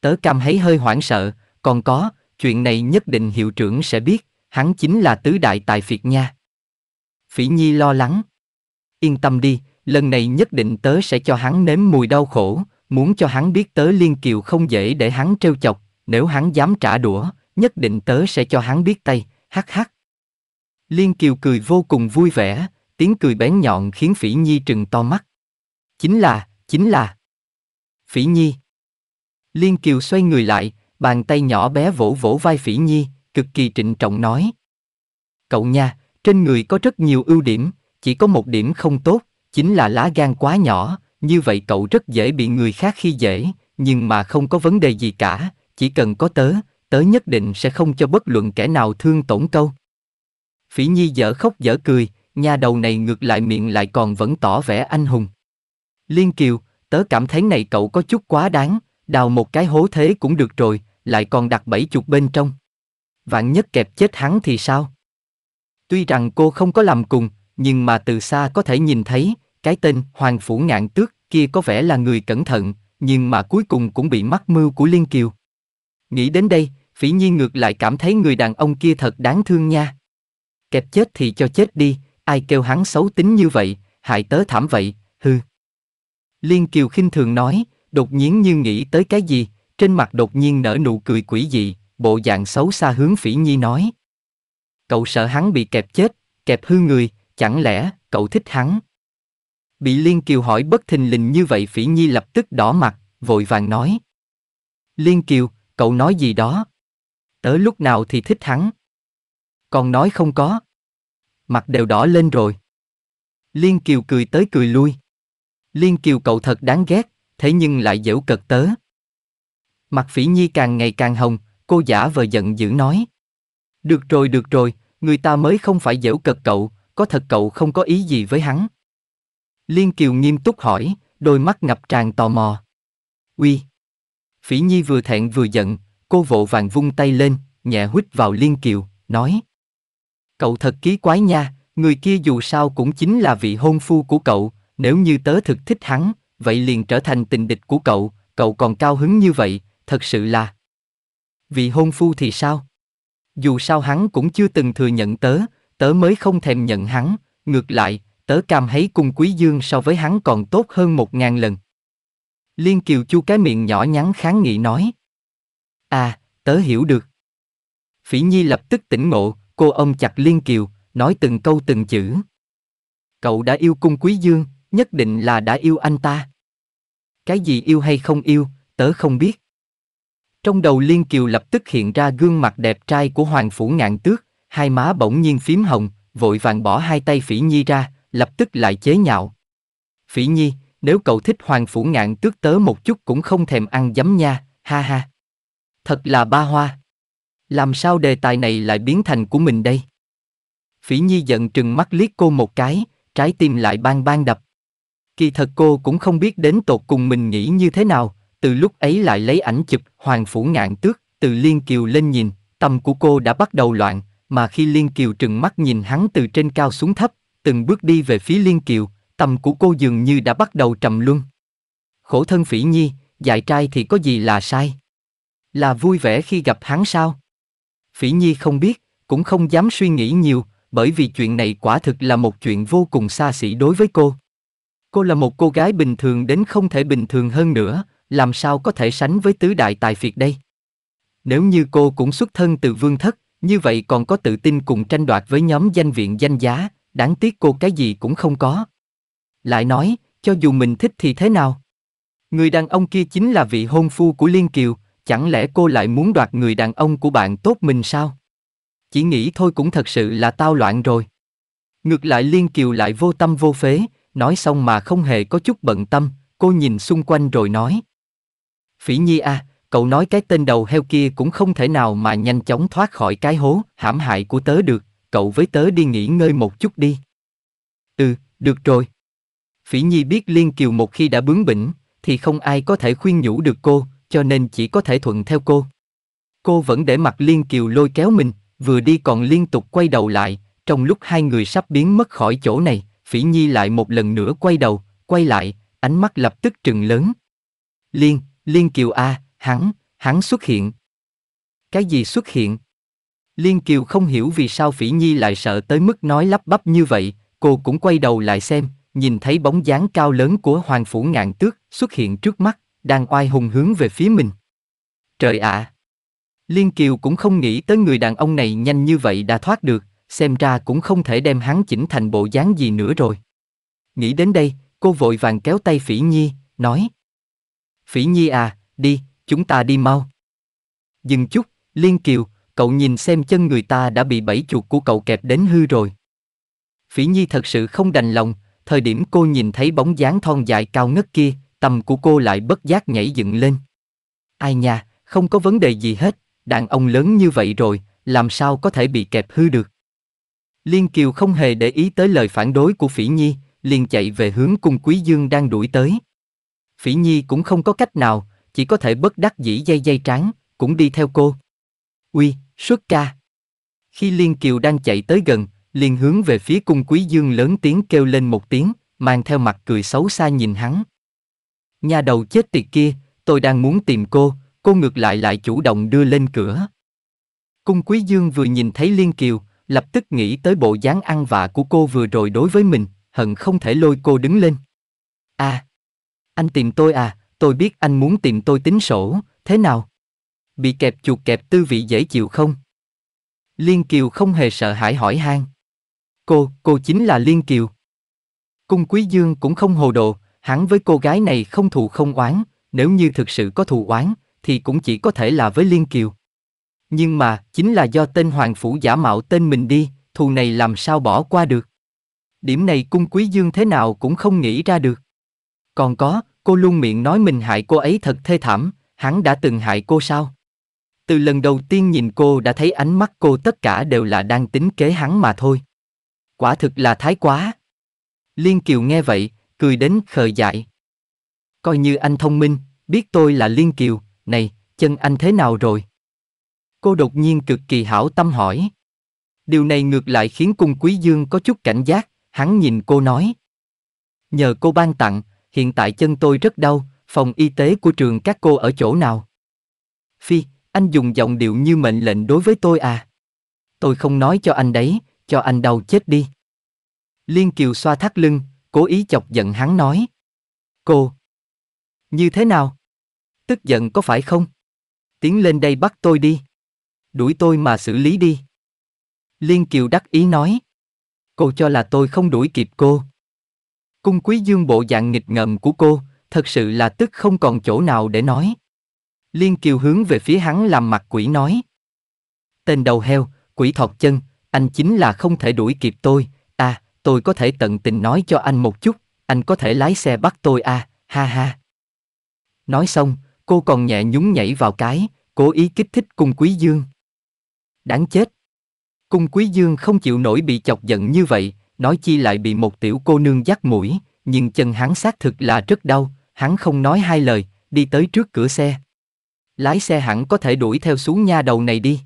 Tớ cam thấy hơi hoảng sợ, còn có, chuyện này nhất định hiệu trưởng sẽ biết, hắn chính là tứ đại tài phiệt nha. Phỉ Nhi lo lắng. Yên tâm đi, lần này nhất định tớ sẽ cho hắn nếm mùi đau khổ, Muốn cho hắn biết tớ liên kiều không dễ để hắn trêu chọc, nếu hắn dám trả đũa, nhất định tớ sẽ cho hắn biết tay, hắc hắc. Liên kiều cười vô cùng vui vẻ, tiếng cười bén nhọn khiến Phỉ Nhi trừng to mắt. Chính là, chính là. Phỉ Nhi. Liên kiều xoay người lại, bàn tay nhỏ bé vỗ vỗ vai Phỉ Nhi, cực kỳ trịnh trọng nói. Cậu nha, trên người có rất nhiều ưu điểm, chỉ có một điểm không tốt, chính là lá gan quá nhỏ, như vậy cậu rất dễ bị người khác khi dễ, nhưng mà không có vấn đề gì cả, chỉ cần có tớ, tớ nhất định sẽ không cho bất luận kẻ nào thương tổn câu. Phỉ Nhi dở khóc dở cười, nhà đầu này ngược lại miệng lại còn vẫn tỏ vẻ anh hùng. Liên Kiều, tớ cảm thấy này cậu có chút quá đáng, đào một cái hố thế cũng được rồi, lại còn đặt bảy chục bên trong. Vạn nhất kẹp chết hắn thì sao? Tuy rằng cô không có làm cùng, nhưng mà từ xa có thể nhìn thấy, cái tên Hoàng Phủ Ngạn Tước kia có vẻ là người cẩn thận, nhưng mà cuối cùng cũng bị mắc mưu của Liên Kiều. Nghĩ đến đây, phỉ nhiên ngược lại cảm thấy người đàn ông kia thật đáng thương nha. Kẹp chết thì cho chết đi, ai kêu hắn xấu tính như vậy, hại tớ thảm vậy, hư. Liên Kiều khinh thường nói, đột nhiên như nghĩ tới cái gì, trên mặt đột nhiên nở nụ cười quỷ dị, bộ dạng xấu xa hướng phỉ nhi nói. Cậu sợ hắn bị kẹp chết, kẹp hư người, chẳng lẽ cậu thích hắn? Bị Liên Kiều hỏi bất thình lình như vậy Phỉ Nhi lập tức đỏ mặt, vội vàng nói. Liên Kiều, cậu nói gì đó? Tớ lúc nào thì thích hắn? Còn nói không có. Mặt đều đỏ lên rồi. Liên Kiều cười tới cười lui. Liên Kiều cậu thật đáng ghét, thế nhưng lại dễu cật tớ. Mặt Phỉ Nhi càng ngày càng hồng, cô giả vờ giận dữ nói. Được rồi được rồi, người ta mới không phải dễu cật cậu, có thật cậu không có ý gì với hắn. Liên Kiều nghiêm túc hỏi, đôi mắt ngập tràn tò mò. Uy! Phỉ Nhi vừa thẹn vừa giận, cô vội vàng vung tay lên, nhẹ huýt vào Liên Kiều, nói. Cậu thật ký quái nha, người kia dù sao cũng chính là vị hôn phu của cậu, nếu như tớ thực thích hắn, vậy liền trở thành tình địch của cậu, cậu còn cao hứng như vậy, thật sự là... Vị hôn phu thì sao? Dù sao hắn cũng chưa từng thừa nhận tớ, tớ mới không thèm nhận hắn, ngược lại, tớ cam thấy cung quý dương so với hắn còn tốt hơn một ngàn lần. Liên Kiều chu cái miệng nhỏ nhắn kháng nghị nói. À, tớ hiểu được. Phỉ Nhi lập tức tỉnh ngộ, cô ôm chặt Liên Kiều, nói từng câu từng chữ. Cậu đã yêu cung quý dương, nhất định là đã yêu anh ta. Cái gì yêu hay không yêu, tớ không biết. Trong đầu Liên Kiều lập tức hiện ra gương mặt đẹp trai của Hoàng Phủ Ngạn Tước, hai má bỗng nhiên phím hồng, vội vàng bỏ hai tay Phỉ Nhi ra, lập tức lại chế nhạo. Phỉ nhi, nếu cậu thích hoàng phủ ngạn tước tớ một chút cũng không thèm ăn dấm nha, ha ha. Thật là ba hoa. Làm sao đề tài này lại biến thành của mình đây? Phỉ nhi giận trừng mắt liếc cô một cái, trái tim lại bang bang đập. Kỳ thật cô cũng không biết đến tột cùng mình nghĩ như thế nào, từ lúc ấy lại lấy ảnh chụp hoàng phủ ngạn tước, từ Liên Kiều lên nhìn, tâm của cô đã bắt đầu loạn, mà khi Liên Kiều trừng mắt nhìn hắn từ trên cao xuống thấp, từng bước đi về phía Liên Kiều, tầm của cô dường như đã bắt đầu trầm luân. Khổ thân phỉ nhi, dại trai thì có gì là sai? Là vui vẻ khi gặp hắn sao? Phỉ nhi không biết, cũng không dám suy nghĩ nhiều, bởi vì chuyện này quả thực là một chuyện vô cùng xa xỉ đối với cô. Cô là một cô gái bình thường đến không thể bình thường hơn nữa, làm sao có thể sánh với tứ đại tài phiệt đây? Nếu như cô cũng xuất thân từ vương thất, như vậy còn có tự tin cùng tranh đoạt với nhóm danh viện danh giá, đáng tiếc cô cái gì cũng không có. Lại nói, cho dù mình thích thì thế nào? Người đàn ông kia chính là vị hôn phu của Liên Kiều, chẳng lẽ cô lại muốn đoạt người đàn ông của bạn tốt mình sao? Chỉ nghĩ thôi cũng thật sự là tao loạn rồi. Ngược lại Liên Kiều lại vô tâm vô phế, nói xong mà không hề có chút bận tâm, cô nhìn xung quanh rồi nói. Phỉ Nhi à, cậu nói cái tên đầu heo kia cũng không thể nào mà nhanh chóng thoát khỏi cái hố hãm hại của tớ được cậu với tớ đi nghỉ ngơi một chút đi. Ừ, được rồi. Phỉ Nhi biết Liên Kiều một khi đã bướng bỉnh, thì không ai có thể khuyên nhủ được cô, cho nên chỉ có thể thuận theo cô. Cô vẫn để mặt Liên Kiều lôi kéo mình, vừa đi còn liên tục quay đầu lại, trong lúc hai người sắp biến mất khỏi chỗ này, Phỉ Nhi lại một lần nữa quay đầu, quay lại, ánh mắt lập tức trừng lớn. Liên, Liên Kiều A, à, hắn, hắn xuất hiện. Cái gì xuất hiện? Liên Kiều không hiểu vì sao Phỉ Nhi lại sợ tới mức nói lắp bắp như vậy, cô cũng quay đầu lại xem, nhìn thấy bóng dáng cao lớn của Hoàng Phủ Ngạn Tước xuất hiện trước mắt, đang oai hùng hướng về phía mình. Trời ạ! Liên Kiều cũng không nghĩ tới người đàn ông này nhanh như vậy đã thoát được, xem ra cũng không thể đem hắn chỉnh thành bộ dáng gì nữa rồi. Nghĩ đến đây, cô vội vàng kéo tay Phỉ Nhi, nói. Phỉ Nhi à, đi, chúng ta đi mau. Dừng chút, Liên Kiều, cậu nhìn xem chân người ta đã bị bẫy chuột của cậu kẹp đến hư rồi. Phỉ Nhi thật sự không đành lòng, thời điểm cô nhìn thấy bóng dáng thon dài cao ngất kia, tầm của cô lại bất giác nhảy dựng lên. Ai nha, không có vấn đề gì hết, đàn ông lớn như vậy rồi, làm sao có thể bị kẹp hư được. Liên Kiều không hề để ý tới lời phản đối của Phỉ Nhi, liền chạy về hướng cung Quý Dương đang đuổi tới. Phỉ Nhi cũng không có cách nào, chỉ có thể bất đắc dĩ dây dây trán, cũng đi theo cô. Uy, Xuất ca. Khi Liên Kiều đang chạy tới gần, liền hướng về phía cung quý dương lớn tiếng kêu lên một tiếng, mang theo mặt cười xấu xa nhìn hắn. Nhà đầu chết tiệt kia, tôi đang muốn tìm cô, cô ngược lại lại chủ động đưa lên cửa. Cung quý dương vừa nhìn thấy Liên Kiều, lập tức nghĩ tới bộ dáng ăn vạ của cô vừa rồi đối với mình, hận không thể lôi cô đứng lên. À, anh tìm tôi à, tôi biết anh muốn tìm tôi tính sổ, thế nào? bị kẹp chuột kẹp tư vị dễ chịu không? Liên Kiều không hề sợ hãi hỏi han. Cô, cô chính là Liên Kiều. Cung Quý Dương cũng không hồ đồ, hắn với cô gái này không thù không oán, nếu như thực sự có thù oán, thì cũng chỉ có thể là với Liên Kiều. Nhưng mà, chính là do tên Hoàng Phủ giả mạo tên mình đi, thù này làm sao bỏ qua được. Điểm này cung quý dương thế nào cũng không nghĩ ra được. Còn có, cô luôn miệng nói mình hại cô ấy thật thê thảm, hắn đã từng hại cô sao? Từ lần đầu tiên nhìn cô đã thấy ánh mắt cô tất cả đều là đang tính kế hắn mà thôi. Quả thực là thái quá. Liên Kiều nghe vậy, cười đến khờ dại. Coi như anh thông minh, biết tôi là Liên Kiều, này, chân anh thế nào rồi? Cô đột nhiên cực kỳ hảo tâm hỏi. Điều này ngược lại khiến cung quý dương có chút cảnh giác, hắn nhìn cô nói. Nhờ cô ban tặng, hiện tại chân tôi rất đau, phòng y tế của trường các cô ở chỗ nào? Phi, anh dùng giọng điệu như mệnh lệnh đối với tôi à? Tôi không nói cho anh đấy, cho anh đau chết đi. Liên Kiều xoa thắt lưng, cố ý chọc giận hắn nói. Cô! Như thế nào? Tức giận có phải không? Tiến lên đây bắt tôi đi. Đuổi tôi mà xử lý đi. Liên Kiều đắc ý nói. Cô cho là tôi không đuổi kịp cô. Cung quý dương bộ dạng nghịch ngợm của cô, thật sự là tức không còn chỗ nào để nói. Liên Kiều hướng về phía hắn làm mặt quỷ nói. Tên đầu heo, quỷ thọt chân, anh chính là không thể đuổi kịp tôi, à, tôi có thể tận tình nói cho anh một chút, anh có thể lái xe bắt tôi à, ha ha. Nói xong, cô còn nhẹ nhún nhảy vào cái, cố ý kích thích cung quý dương. Đáng chết. Cung quý dương không chịu nổi bị chọc giận như vậy, nói chi lại bị một tiểu cô nương dắt mũi, nhưng chân hắn xác thực là rất đau, hắn không nói hai lời, đi tới trước cửa xe lái xe hẳn có thể đuổi theo xuống nha đầu này đi.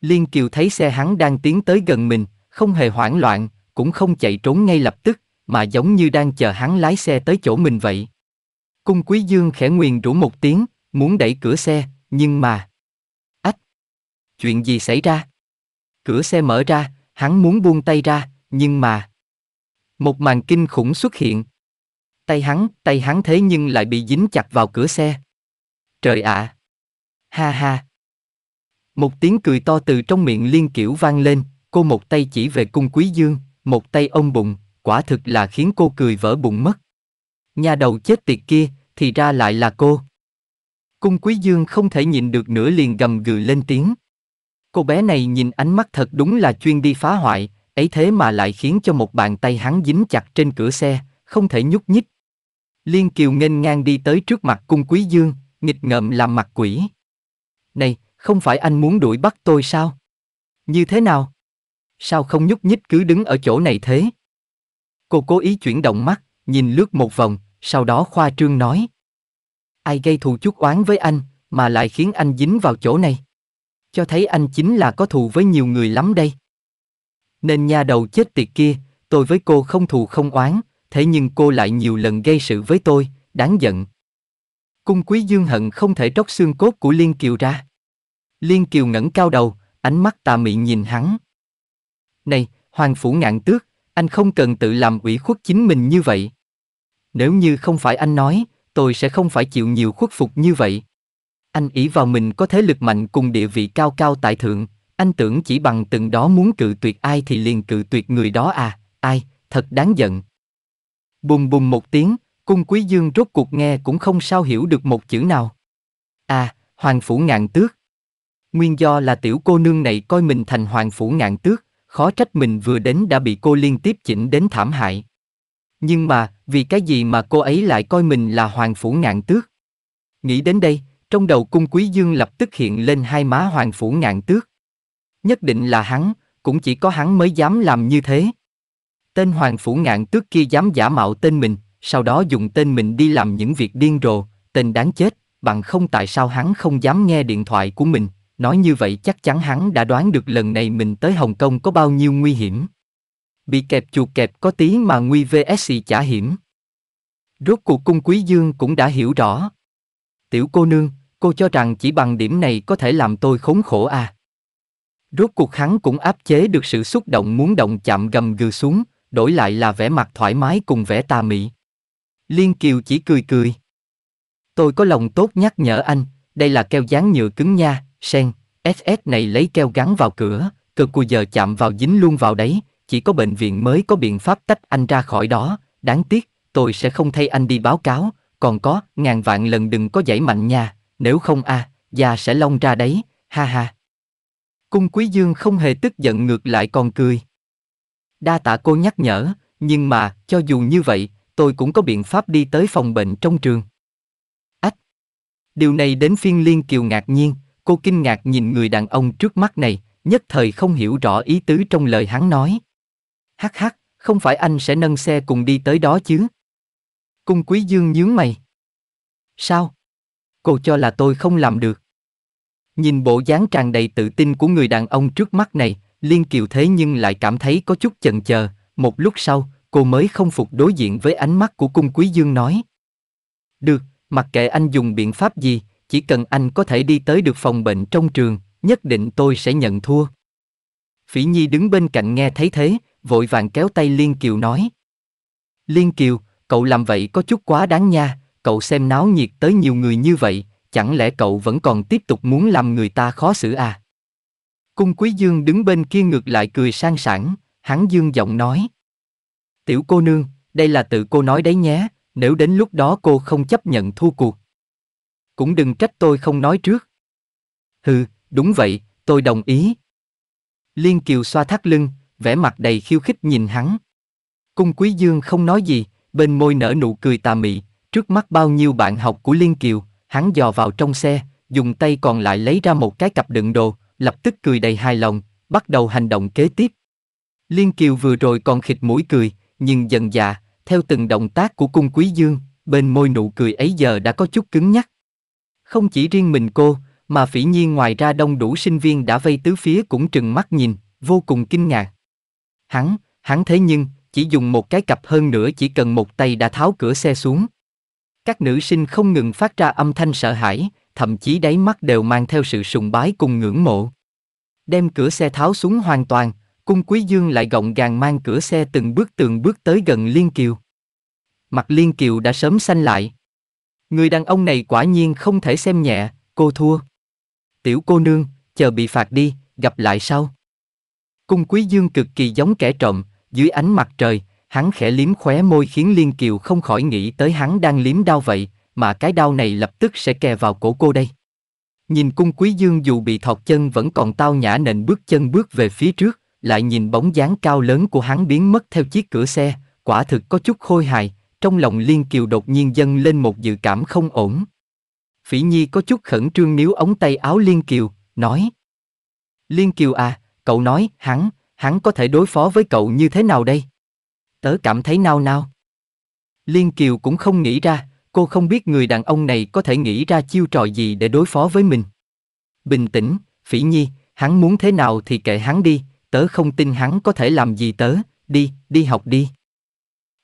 Liên Kiều thấy xe hắn đang tiến tới gần mình, không hề hoảng loạn, cũng không chạy trốn ngay lập tức, mà giống như đang chờ hắn lái xe tới chỗ mình vậy. Cung Quý Dương khẽ nguyền rủ một tiếng, muốn đẩy cửa xe, nhưng mà... Ách! Chuyện gì xảy ra? Cửa xe mở ra, hắn muốn buông tay ra, nhưng mà... Một màn kinh khủng xuất hiện. Tay hắn, tay hắn thế nhưng lại bị dính chặt vào cửa xe. Trời ạ! À, Ha ha. Một tiếng cười to từ trong miệng liên kiểu vang lên, cô một tay chỉ về cung quý dương, một tay ông bụng, quả thực là khiến cô cười vỡ bụng mất. Nhà đầu chết tiệt kia, thì ra lại là cô. Cung quý dương không thể nhìn được nữa liền gầm gừ lên tiếng. Cô bé này nhìn ánh mắt thật đúng là chuyên đi phá hoại, ấy thế mà lại khiến cho một bàn tay hắn dính chặt trên cửa xe, không thể nhúc nhích. Liên Kiều nghênh ngang đi tới trước mặt cung quý dương, nghịch ngợm làm mặt quỷ. Này, không phải anh muốn đuổi bắt tôi sao? Như thế nào? Sao không nhúc nhích cứ đứng ở chỗ này thế? Cô cố ý chuyển động mắt, nhìn lướt một vòng, sau đó khoa trương nói. Ai gây thù chút oán với anh, mà lại khiến anh dính vào chỗ này? Cho thấy anh chính là có thù với nhiều người lắm đây. Nên nha đầu chết tiệt kia, tôi với cô không thù không oán, thế nhưng cô lại nhiều lần gây sự với tôi, đáng giận. Cung quý dương hận không thể tróc xương cốt của Liên Kiều ra. Liên Kiều ngẩng cao đầu, ánh mắt tà mị nhìn hắn. Này, Hoàng Phủ Ngạn Tước, anh không cần tự làm ủy khuất chính mình như vậy. Nếu như không phải anh nói, tôi sẽ không phải chịu nhiều khuất phục như vậy. Anh ý vào mình có thế lực mạnh cùng địa vị cao cao tại thượng, anh tưởng chỉ bằng từng đó muốn cự tuyệt ai thì liền cự tuyệt người đó à, ai, thật đáng giận. Bùm bùm một tiếng, cung quý dương rốt cuộc nghe cũng không sao hiểu được một chữ nào. À, Hoàng Phủ Ngạn Tước, Nguyên do là tiểu cô nương này coi mình thành hoàng phủ ngạn tước, khó trách mình vừa đến đã bị cô liên tiếp chỉnh đến thảm hại. Nhưng mà, vì cái gì mà cô ấy lại coi mình là hoàng phủ ngạn tước? Nghĩ đến đây, trong đầu cung quý dương lập tức hiện lên hai má hoàng phủ ngạn tước. Nhất định là hắn, cũng chỉ có hắn mới dám làm như thế. Tên hoàng phủ ngạn tước kia dám giả mạo tên mình, sau đó dùng tên mình đi làm những việc điên rồ, tên đáng chết, bằng không tại sao hắn không dám nghe điện thoại của mình, Nói như vậy chắc chắn hắn đã đoán được lần này mình tới Hồng Kông có bao nhiêu nguy hiểm. Bị kẹp chuột kẹp có tí mà nguy vs chả hiểm. Rốt cuộc cung quý dương cũng đã hiểu rõ. Tiểu cô nương, cô cho rằng chỉ bằng điểm này có thể làm tôi khốn khổ à. Rốt cuộc hắn cũng áp chế được sự xúc động muốn động chạm gầm gừ xuống, đổi lại là vẻ mặt thoải mái cùng vẻ tà mị. Liên Kiều chỉ cười cười. Tôi có lòng tốt nhắc nhở anh, đây là keo dán nhựa cứng nha, sen, SS này lấy keo gắn vào cửa, cực cùi giờ chạm vào dính luôn vào đấy, chỉ có bệnh viện mới có biện pháp tách anh ra khỏi đó, đáng tiếc, tôi sẽ không thay anh đi báo cáo, còn có, ngàn vạn lần đừng có giải mạnh nha, nếu không a, à, da sẽ long ra đấy, ha ha. Cung Quý Dương không hề tức giận ngược lại còn cười. Đa tạ cô nhắc nhở, nhưng mà, cho dù như vậy, tôi cũng có biện pháp đi tới phòng bệnh trong trường. Ách! Điều này đến phiên Liên Kiều ngạc nhiên, Cô kinh ngạc nhìn người đàn ông trước mắt này, nhất thời không hiểu rõ ý tứ trong lời hắn nói. Hắc hắc, không phải anh sẽ nâng xe cùng đi tới đó chứ? Cung quý dương nhướng mày. Sao? Cô cho là tôi không làm được. Nhìn bộ dáng tràn đầy tự tin của người đàn ông trước mắt này, Liên Kiều thế nhưng lại cảm thấy có chút chần chờ, một lúc sau, cô mới không phục đối diện với ánh mắt của cung quý dương nói. Được, mặc kệ anh dùng biện pháp gì, chỉ cần anh có thể đi tới được phòng bệnh trong trường, nhất định tôi sẽ nhận thua. Phỉ Nhi đứng bên cạnh nghe thấy thế, vội vàng kéo tay Liên Kiều nói. Liên Kiều, cậu làm vậy có chút quá đáng nha, cậu xem náo nhiệt tới nhiều người như vậy, chẳng lẽ cậu vẫn còn tiếp tục muốn làm người ta khó xử à? Cung Quý Dương đứng bên kia ngược lại cười sang sảng, hắn dương giọng nói. Tiểu cô nương, đây là tự cô nói đấy nhé, nếu đến lúc đó cô không chấp nhận thua cuộc, cũng đừng trách tôi không nói trước. Hừ, đúng vậy, tôi đồng ý. Liên Kiều xoa thắt lưng, vẻ mặt đầy khiêu khích nhìn hắn. Cung Quý Dương không nói gì, bên môi nở nụ cười tà mị, trước mắt bao nhiêu bạn học của Liên Kiều, hắn dò vào trong xe, dùng tay còn lại lấy ra một cái cặp đựng đồ, lập tức cười đầy hài lòng, bắt đầu hành động kế tiếp. Liên Kiều vừa rồi còn khịt mũi cười, nhưng dần dà, theo từng động tác của cung quý dương, bên môi nụ cười ấy giờ đã có chút cứng nhắc. Không chỉ riêng mình cô, mà phỉ nhiên ngoài ra đông đủ sinh viên đã vây tứ phía cũng trừng mắt nhìn, vô cùng kinh ngạc. Hắn, hắn thế nhưng, chỉ dùng một cái cặp hơn nữa chỉ cần một tay đã tháo cửa xe xuống. Các nữ sinh không ngừng phát ra âm thanh sợ hãi, thậm chí đáy mắt đều mang theo sự sùng bái cùng ngưỡng mộ. Đem cửa xe tháo xuống hoàn toàn, cung quý dương lại gọng gàng mang cửa xe từng bước từng bước tới gần Liên Kiều. Mặt Liên Kiều đã sớm xanh lại, Người đàn ông này quả nhiên không thể xem nhẹ, cô thua. Tiểu cô nương, chờ bị phạt đi, gặp lại sau. Cung quý dương cực kỳ giống kẻ trộm, dưới ánh mặt trời, hắn khẽ liếm khóe môi khiến Liên Kiều không khỏi nghĩ tới hắn đang liếm đau vậy, mà cái đau này lập tức sẽ kè vào cổ cô đây. Nhìn cung quý dương dù bị thọt chân vẫn còn tao nhã nền bước chân bước về phía trước, lại nhìn bóng dáng cao lớn của hắn biến mất theo chiếc cửa xe, quả thực có chút khôi hài, trong lòng Liên Kiều đột nhiên dâng lên một dự cảm không ổn. Phỉ Nhi có chút khẩn trương níu ống tay áo Liên Kiều, nói. Liên Kiều à, cậu nói, hắn, hắn có thể đối phó với cậu như thế nào đây? Tớ cảm thấy nao nao. Liên Kiều cũng không nghĩ ra, cô không biết người đàn ông này có thể nghĩ ra chiêu trò gì để đối phó với mình. Bình tĩnh, Phỉ Nhi, hắn muốn thế nào thì kệ hắn đi, tớ không tin hắn có thể làm gì tớ, đi, đi học đi.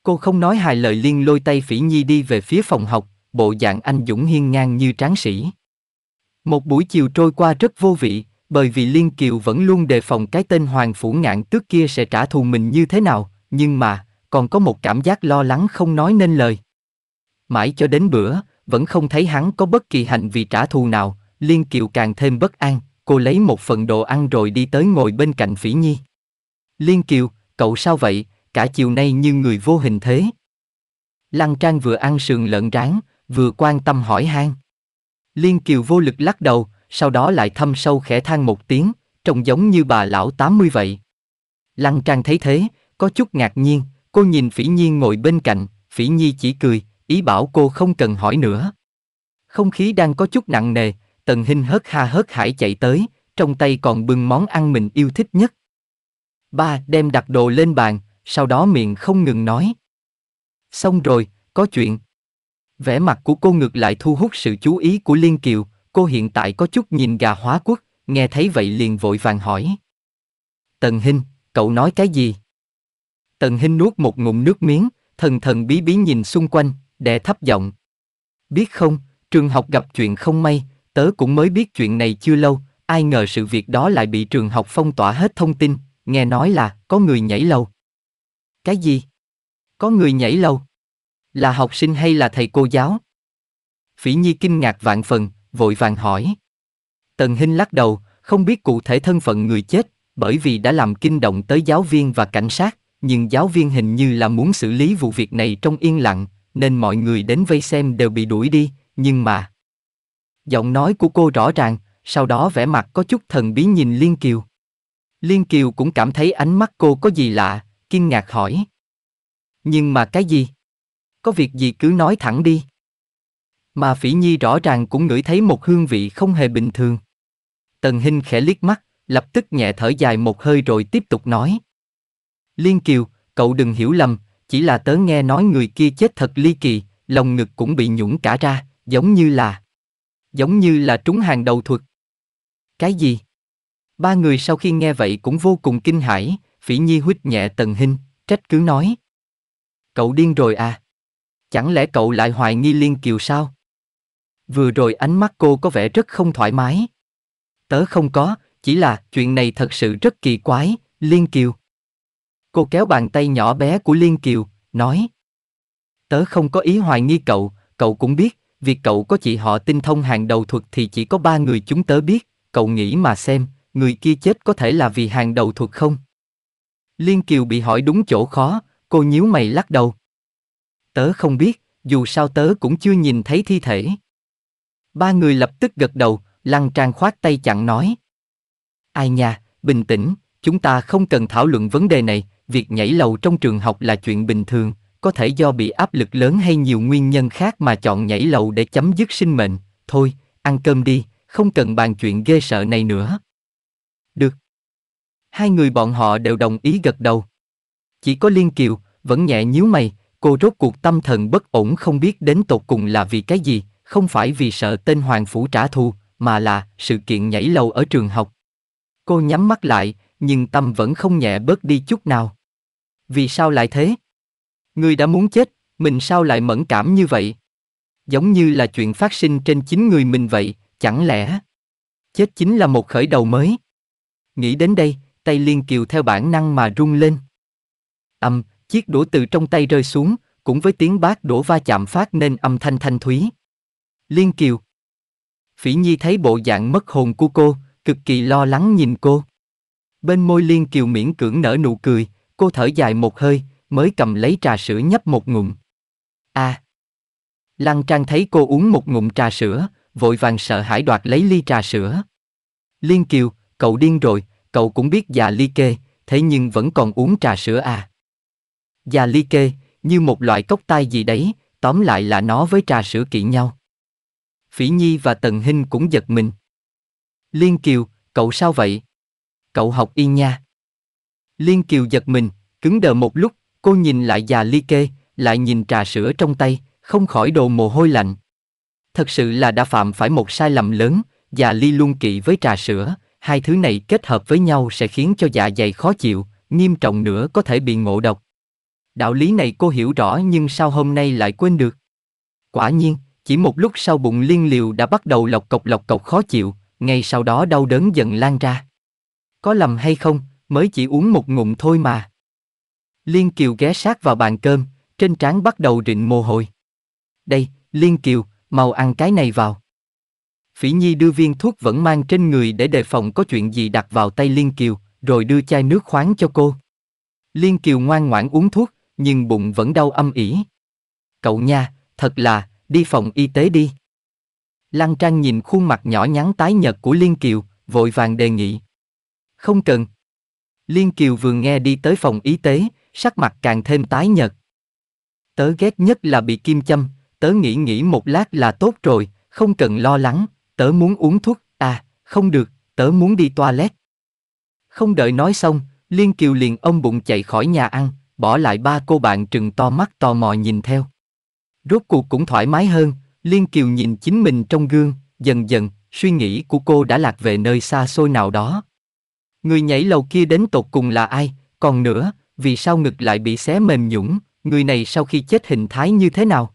Cô không nói hài lời liên lôi tay Phỉ Nhi đi về phía phòng học, bộ dạng anh dũng hiên ngang như tráng sĩ. Một buổi chiều trôi qua rất vô vị, bởi vì Liên Kiều vẫn luôn đề phòng cái tên Hoàng Phủ Ngạn tước kia sẽ trả thù mình như thế nào, nhưng mà, còn có một cảm giác lo lắng không nói nên lời. Mãi cho đến bữa, vẫn không thấy hắn có bất kỳ hành vi trả thù nào, Liên Kiều càng thêm bất an, cô lấy một phần đồ ăn rồi đi tới ngồi bên cạnh Phỉ Nhi. Liên Kiều, cậu sao vậy, cả chiều nay như người vô hình thế. Lăng Trang vừa ăn sườn lợn rán, vừa quan tâm hỏi han. Liên Kiều vô lực lắc đầu, sau đó lại thâm sâu khẽ than một tiếng, trông giống như bà lão 80 vậy. Lăng Trang thấy thế, có chút ngạc nhiên, cô nhìn Phỉ Nhi ngồi bên cạnh, Phỉ Nhi chỉ cười, ý bảo cô không cần hỏi nữa. Không khí đang có chút nặng nề, Tần Hinh hớt ha hớt hải chạy tới, trong tay còn bưng món ăn mình yêu thích nhất. Ba đem đặt đồ lên bàn, sau đó miệng không ngừng nói. Xong rồi, có chuyện. Vẻ mặt của cô ngược lại thu hút sự chú ý của Liên Kiều, cô hiện tại có chút nhìn gà hóa quốc, nghe thấy vậy liền vội vàng hỏi. Tần Hinh, cậu nói cái gì? Tần Hinh nuốt một ngụm nước miếng, thần thần bí bí nhìn xung quanh, đè thấp giọng. Biết không, trường học gặp chuyện không may, tớ cũng mới biết chuyện này chưa lâu, ai ngờ sự việc đó lại bị trường học phong tỏa hết thông tin, nghe nói là có người nhảy lầu. Cái gì? Có người nhảy lâu. Là học sinh hay là thầy cô giáo? Phỉ Nhi kinh ngạc vạn phần, vội vàng hỏi. Tần Hinh lắc đầu, không biết cụ thể thân phận người chết, bởi vì đã làm kinh động tới giáo viên và cảnh sát, nhưng giáo viên hình như là muốn xử lý vụ việc này trong yên lặng, nên mọi người đến vây xem đều bị đuổi đi, nhưng mà... Giọng nói của cô rõ ràng, sau đó vẻ mặt có chút thần bí nhìn Liên Kiều. Liên Kiều cũng cảm thấy ánh mắt cô có gì lạ, kinh ngạc hỏi. Nhưng mà cái gì? Có việc gì cứ nói thẳng đi. Mà Phỉ Nhi rõ ràng cũng ngửi thấy một hương vị không hề bình thường. Tần Hinh khẽ liếc mắt, lập tức nhẹ thở dài một hơi rồi tiếp tục nói. Liên Kiều, cậu đừng hiểu lầm, chỉ là tớ nghe nói người kia chết thật ly kỳ, lòng ngực cũng bị nhũng cả ra, giống như là... Giống như là trúng hàng đầu thuật. Cái gì? Ba người sau khi nghe vậy cũng vô cùng kinh hãi, Phỉ Nhi huýt nhẹ Tần Hinh, trách cứ nói. Cậu điên rồi à? Chẳng lẽ cậu lại hoài nghi Liên Kiều sao? Vừa rồi ánh mắt cô có vẻ rất không thoải mái. Tớ không có, chỉ là chuyện này thật sự rất kỳ quái, Liên Kiều. Cô kéo bàn tay nhỏ bé của Liên Kiều, nói. Tớ không có ý hoài nghi cậu, cậu cũng biết, việc cậu có chị họ tinh thông hàng đầu thuật thì chỉ có ba người chúng tớ biết, cậu nghĩ mà xem, người kia chết có thể là vì hàng đầu thuật không? Liên Kiều bị hỏi đúng chỗ khó, cô nhíu mày lắc đầu. Tớ không biết, dù sao tớ cũng chưa nhìn thấy thi thể. Ba người lập tức gật đầu, lăng trang khoát tay chặn nói. Ai nha, bình tĩnh, chúng ta không cần thảo luận vấn đề này, việc nhảy lầu trong trường học là chuyện bình thường, có thể do bị áp lực lớn hay nhiều nguyên nhân khác mà chọn nhảy lầu để chấm dứt sinh mệnh. Thôi, ăn cơm đi, không cần bàn chuyện ghê sợ này nữa hai người bọn họ đều đồng ý gật đầu. Chỉ có Liên Kiều, vẫn nhẹ nhíu mày, cô rốt cuộc tâm thần bất ổn không biết đến tột cùng là vì cái gì, không phải vì sợ tên Hoàng Phủ trả thù, mà là sự kiện nhảy lầu ở trường học. Cô nhắm mắt lại, nhưng tâm vẫn không nhẹ bớt đi chút nào. Vì sao lại thế? Người đã muốn chết, mình sao lại mẫn cảm như vậy? Giống như là chuyện phát sinh trên chính người mình vậy, chẳng lẽ? Chết chính là một khởi đầu mới. Nghĩ đến đây, tay Liên Kiều theo bản năng mà rung lên. Âm, chiếc đũa từ trong tay rơi xuống, cũng với tiếng bát đổ va chạm phát nên âm thanh thanh thúy. Liên Kiều. Phỉ Nhi thấy bộ dạng mất hồn của cô, cực kỳ lo lắng nhìn cô. Bên môi Liên Kiều miễn cưỡng nở nụ cười, cô thở dài một hơi, mới cầm lấy trà sữa nhấp một ngụm. A. À. Lăng Trang thấy cô uống một ngụm trà sữa, vội vàng sợ hãi đoạt lấy ly trà sữa. Liên Kiều, cậu điên rồi, cậu cũng biết già ly kê, thế nhưng vẫn còn uống trà sữa à. Già ly kê, như một loại cốc tai gì đấy, tóm lại là nó với trà sữa kỵ nhau. Phỉ Nhi và Tần Hinh cũng giật mình. Liên Kiều, cậu sao vậy? Cậu học y nha. Liên Kiều giật mình, cứng đờ một lúc, cô nhìn lại già ly kê, lại nhìn trà sữa trong tay, không khỏi đồ mồ hôi lạnh. Thật sự là đã phạm phải một sai lầm lớn, già ly luôn kỵ với trà sữa, hai thứ này kết hợp với nhau sẽ khiến cho dạ dày khó chịu, nghiêm trọng nữa có thể bị ngộ độc. Đạo lý này cô hiểu rõ nhưng sao hôm nay lại quên được? Quả nhiên, chỉ một lúc sau bụng liên liều đã bắt đầu lọc cọc lọc cọc khó chịu, ngay sau đó đau đớn dần lan ra. Có lầm hay không, mới chỉ uống một ngụm thôi mà. Liên Kiều ghé sát vào bàn cơm, trên trán bắt đầu rịn mồ hôi. Đây, Liên Kiều, mau ăn cái này vào. Phỉ Nhi đưa viên thuốc vẫn mang trên người để đề phòng có chuyện gì đặt vào tay Liên Kiều, rồi đưa chai nước khoáng cho cô. Liên Kiều ngoan ngoãn uống thuốc, nhưng bụng vẫn đau âm ỉ. Cậu nha, thật là, đi phòng y tế đi. Lăng Trang nhìn khuôn mặt nhỏ nhắn tái nhợt của Liên Kiều, vội vàng đề nghị. Không cần. Liên Kiều vừa nghe đi tới phòng y tế, sắc mặt càng thêm tái nhợt. Tớ ghét nhất là bị kim châm, tớ nghĩ nghĩ một lát là tốt rồi, không cần lo lắng tớ muốn uống thuốc, à, không được, tớ muốn đi toilet. Không đợi nói xong, Liên Kiều liền ông bụng chạy khỏi nhà ăn, bỏ lại ba cô bạn trừng to mắt tò mò nhìn theo. Rốt cuộc cũng thoải mái hơn, Liên Kiều nhìn chính mình trong gương, dần dần, suy nghĩ của cô đã lạc về nơi xa xôi nào đó. Người nhảy lầu kia đến tột cùng là ai, còn nữa, vì sao ngực lại bị xé mềm nhũng, người này sau khi chết hình thái như thế nào?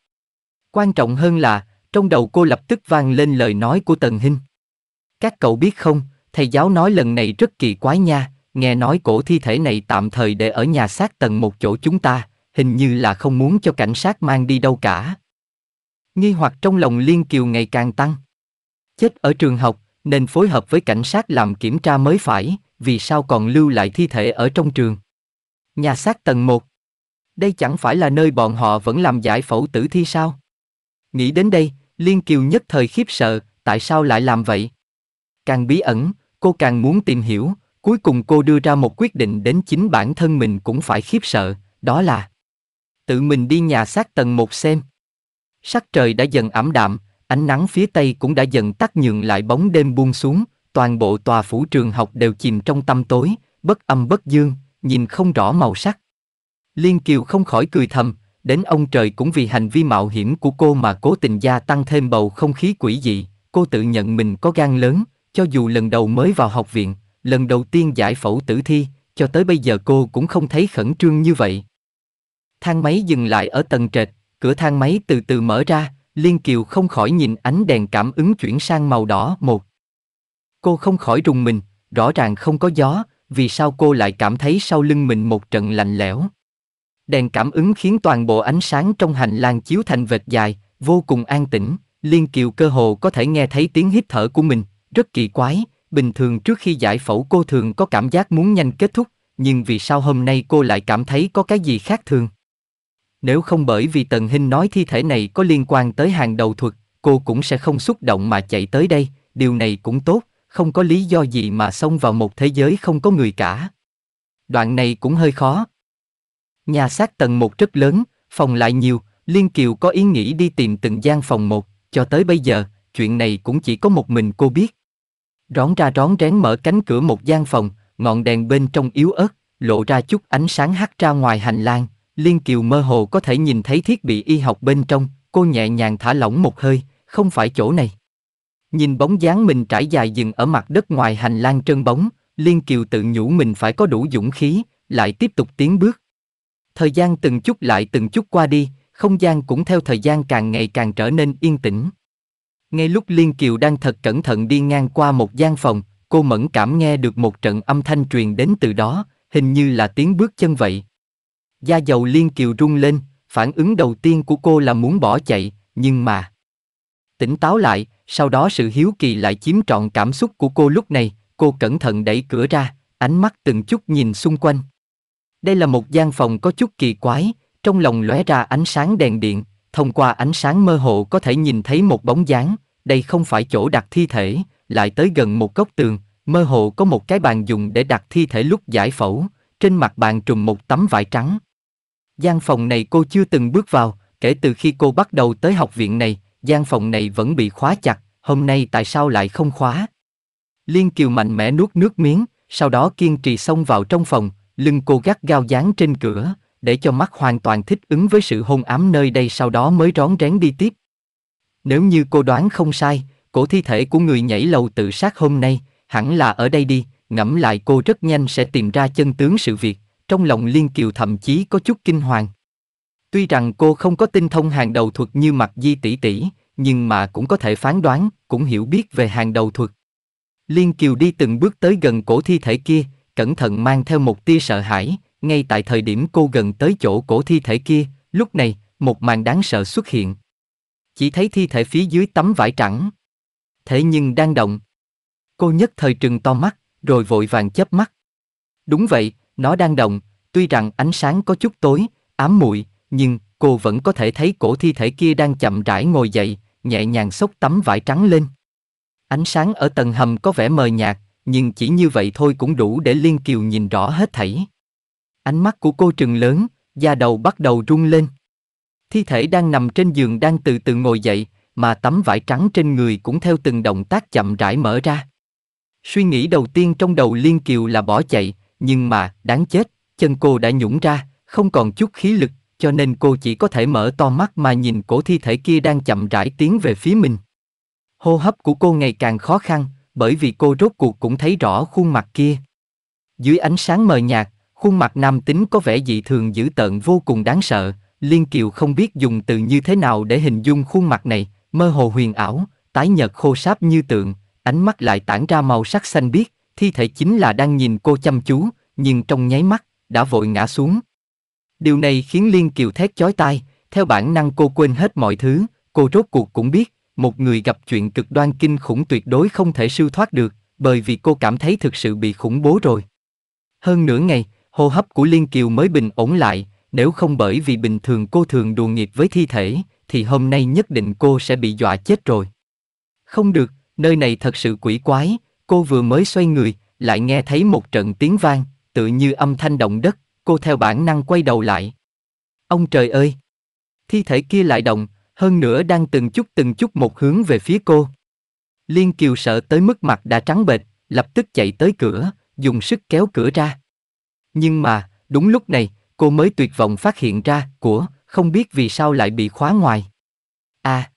Quan trọng hơn là, trong đầu cô lập tức vang lên lời nói của Tần Hinh. Các cậu biết không, thầy giáo nói lần này rất kỳ quái nha, nghe nói cổ thi thể này tạm thời để ở nhà xác tầng một chỗ chúng ta, hình như là không muốn cho cảnh sát mang đi đâu cả. Nghi hoặc trong lòng Liên Kiều ngày càng tăng. Chết ở trường học, nên phối hợp với cảnh sát làm kiểm tra mới phải, vì sao còn lưu lại thi thể ở trong trường. Nhà xác tầng một, Đây chẳng phải là nơi bọn họ vẫn làm giải phẫu tử thi sao? Nghĩ đến đây, Liên Kiều nhất thời khiếp sợ, tại sao lại làm vậy? Càng bí ẩn, cô càng muốn tìm hiểu, cuối cùng cô đưa ra một quyết định đến chính bản thân mình cũng phải khiếp sợ, đó là tự mình đi nhà xác tầng một xem. Sắc trời đã dần ảm đạm, ánh nắng phía tây cũng đã dần tắt nhường lại bóng đêm buông xuống, toàn bộ tòa phủ trường học đều chìm trong tăm tối, bất âm bất dương, nhìn không rõ màu sắc. Liên Kiều không khỏi cười thầm, đến ông trời cũng vì hành vi mạo hiểm của cô mà cố tình gia tăng thêm bầu không khí quỷ dị, cô tự nhận mình có gan lớn, cho dù lần đầu mới vào học viện, lần đầu tiên giải phẫu tử thi, cho tới bây giờ cô cũng không thấy khẩn trương như vậy. Thang máy dừng lại ở tầng trệt, cửa thang máy từ từ mở ra, Liên Kiều không khỏi nhìn ánh đèn cảm ứng chuyển sang màu đỏ một. Cô không khỏi rùng mình, rõ ràng không có gió, vì sao cô lại cảm thấy sau lưng mình một trận lạnh lẽo. Đèn cảm ứng khiến toàn bộ ánh sáng trong hành lang chiếu thành vệt dài, vô cùng an tĩnh, Liên Kiều cơ hồ có thể nghe thấy tiếng hít thở của mình, rất kỳ quái, bình thường trước khi giải phẫu cô thường có cảm giác muốn nhanh kết thúc, nhưng vì sao hôm nay cô lại cảm thấy có cái gì khác thường? Nếu không bởi vì Tần Hinh nói thi thể này có liên quan tới hàng đầu thuật, cô cũng sẽ không xúc động mà chạy tới đây, điều này cũng tốt, không có lý do gì mà xông vào một thế giới không có người cả. Đoạn này cũng hơi khó. Nhà xác tầng một rất lớn, phòng lại nhiều, Liên Kiều có ý nghĩ đi tìm từng gian phòng một, cho tới bây giờ, chuyện này cũng chỉ có một mình cô biết. Rón ra rón rén mở cánh cửa một gian phòng, ngọn đèn bên trong yếu ớt, lộ ra chút ánh sáng hắt ra ngoài hành lang, Liên Kiều mơ hồ có thể nhìn thấy thiết bị y học bên trong, cô nhẹ nhàng thả lỏng một hơi, không phải chỗ này. Nhìn bóng dáng mình trải dài dừng ở mặt đất ngoài hành lang trơn bóng, Liên Kiều tự nhủ mình phải có đủ dũng khí, lại tiếp tục tiến bước. Thời gian từng chút lại từng chút qua đi, không gian cũng theo thời gian càng ngày càng trở nên yên tĩnh. Ngay lúc Liên Kiều đang thật cẩn thận đi ngang qua một gian phòng, cô mẫn cảm nghe được một trận âm thanh truyền đến từ đó, hình như là tiếng bước chân vậy. Da dầu Liên Kiều rung lên, phản ứng đầu tiên của cô là muốn bỏ chạy, nhưng mà... Tỉnh táo lại, sau đó sự hiếu kỳ lại chiếm trọn cảm xúc của cô lúc này, cô cẩn thận đẩy cửa ra, ánh mắt từng chút nhìn xung quanh. Đây là một gian phòng có chút kỳ quái, trong lòng lóe ra ánh sáng đèn điện, thông qua ánh sáng mơ hồ có thể nhìn thấy một bóng dáng, đây không phải chỗ đặt thi thể, lại tới gần một góc tường, mơ hồ có một cái bàn dùng để đặt thi thể lúc giải phẫu, trên mặt bàn trùm một tấm vải trắng. Gian phòng này cô chưa từng bước vào, kể từ khi cô bắt đầu tới học viện này, gian phòng này vẫn bị khóa chặt, hôm nay tại sao lại không khóa? Liên Kiều mạnh mẽ nuốt nước miếng, sau đó kiên trì xông vào trong phòng, Lưng cô gắt gao dán trên cửa, để cho mắt hoàn toàn thích ứng với sự hôn ám nơi đây sau đó mới rón rén đi tiếp. Nếu như cô đoán không sai, cổ thi thể của người nhảy lầu tự sát hôm nay, hẳn là ở đây đi, ngẫm lại cô rất nhanh sẽ tìm ra chân tướng sự việc, trong lòng Liên Kiều thậm chí có chút kinh hoàng. Tuy rằng cô không có tinh thông hàng đầu thuật như mặt di tỷ tỷ, nhưng mà cũng có thể phán đoán, cũng hiểu biết về hàng đầu thuật. Liên Kiều đi từng bước tới gần cổ thi thể kia, cẩn thận mang theo một tia sợ hãi, ngay tại thời điểm cô gần tới chỗ cổ thi thể kia, lúc này, một màn đáng sợ xuất hiện. Chỉ thấy thi thể phía dưới tấm vải trắng. Thế nhưng đang động. Cô nhất thời trừng to mắt, rồi vội vàng chớp mắt. Đúng vậy, nó đang động, tuy rằng ánh sáng có chút tối, ám muội, nhưng cô vẫn có thể thấy cổ thi thể kia đang chậm rãi ngồi dậy, nhẹ nhàng xốc tấm vải trắng lên. Ánh sáng ở tầng hầm có vẻ mờ nhạt, nhưng chỉ như vậy thôi cũng đủ để Liên Kiều nhìn rõ hết thảy. Ánh mắt của cô trừng lớn, da đầu bắt đầu rung lên. Thi thể đang nằm trên giường đang từ từ ngồi dậy, mà tấm vải trắng trên người cũng theo từng động tác chậm rãi mở ra. Suy nghĩ đầu tiên trong đầu Liên Kiều là bỏ chạy, nhưng mà, đáng chết, chân cô đã nhũng ra, không còn chút khí lực, cho nên cô chỉ có thể mở to mắt mà nhìn cổ thi thể kia đang chậm rãi tiến về phía mình. Hô hấp của cô ngày càng khó khăn, bởi vì cô rốt cuộc cũng thấy rõ khuôn mặt kia. Dưới ánh sáng mờ nhạt, khuôn mặt nam tính có vẻ dị thường dữ tợn vô cùng đáng sợ, Liên Kiều không biết dùng từ như thế nào để hình dung khuôn mặt này, mơ hồ huyền ảo, tái nhợt khô sáp như tượng, ánh mắt lại tản ra màu sắc xanh biếc, thi thể chính là đang nhìn cô chăm chú, nhưng trong nháy mắt, đã vội ngã xuống. Điều này khiến Liên Kiều thét chói tai, theo bản năng cô quên hết mọi thứ, cô rốt cuộc cũng biết, một người gặp chuyện cực đoan kinh khủng tuyệt đối không thể siêu thoát được, bởi vì cô cảm thấy thực sự bị khủng bố rồi. Hơn nửa ngày, hô hấp của Liên Kiều mới bình ổn lại, nếu không bởi vì bình thường cô thường đùa nghịch với thi thể, thì hôm nay nhất định cô sẽ bị dọa chết rồi. Không được, nơi này thật sự quỷ quái, cô vừa mới xoay người, lại nghe thấy một trận tiếng vang, tự như âm thanh động đất, cô theo bản năng quay đầu lại. Ông trời ơi! Thi thể kia lại động, hơn nữa đang từng chút từng chút một hướng về phía cô. Liên Kiều sợ tới mức mặt đã trắng bệch, lập tức chạy tới cửa, dùng sức kéo cửa ra. Nhưng mà, đúng lúc này, cô mới tuyệt vọng phát hiện ra, của, không biết vì sao lại bị khóa ngoài. a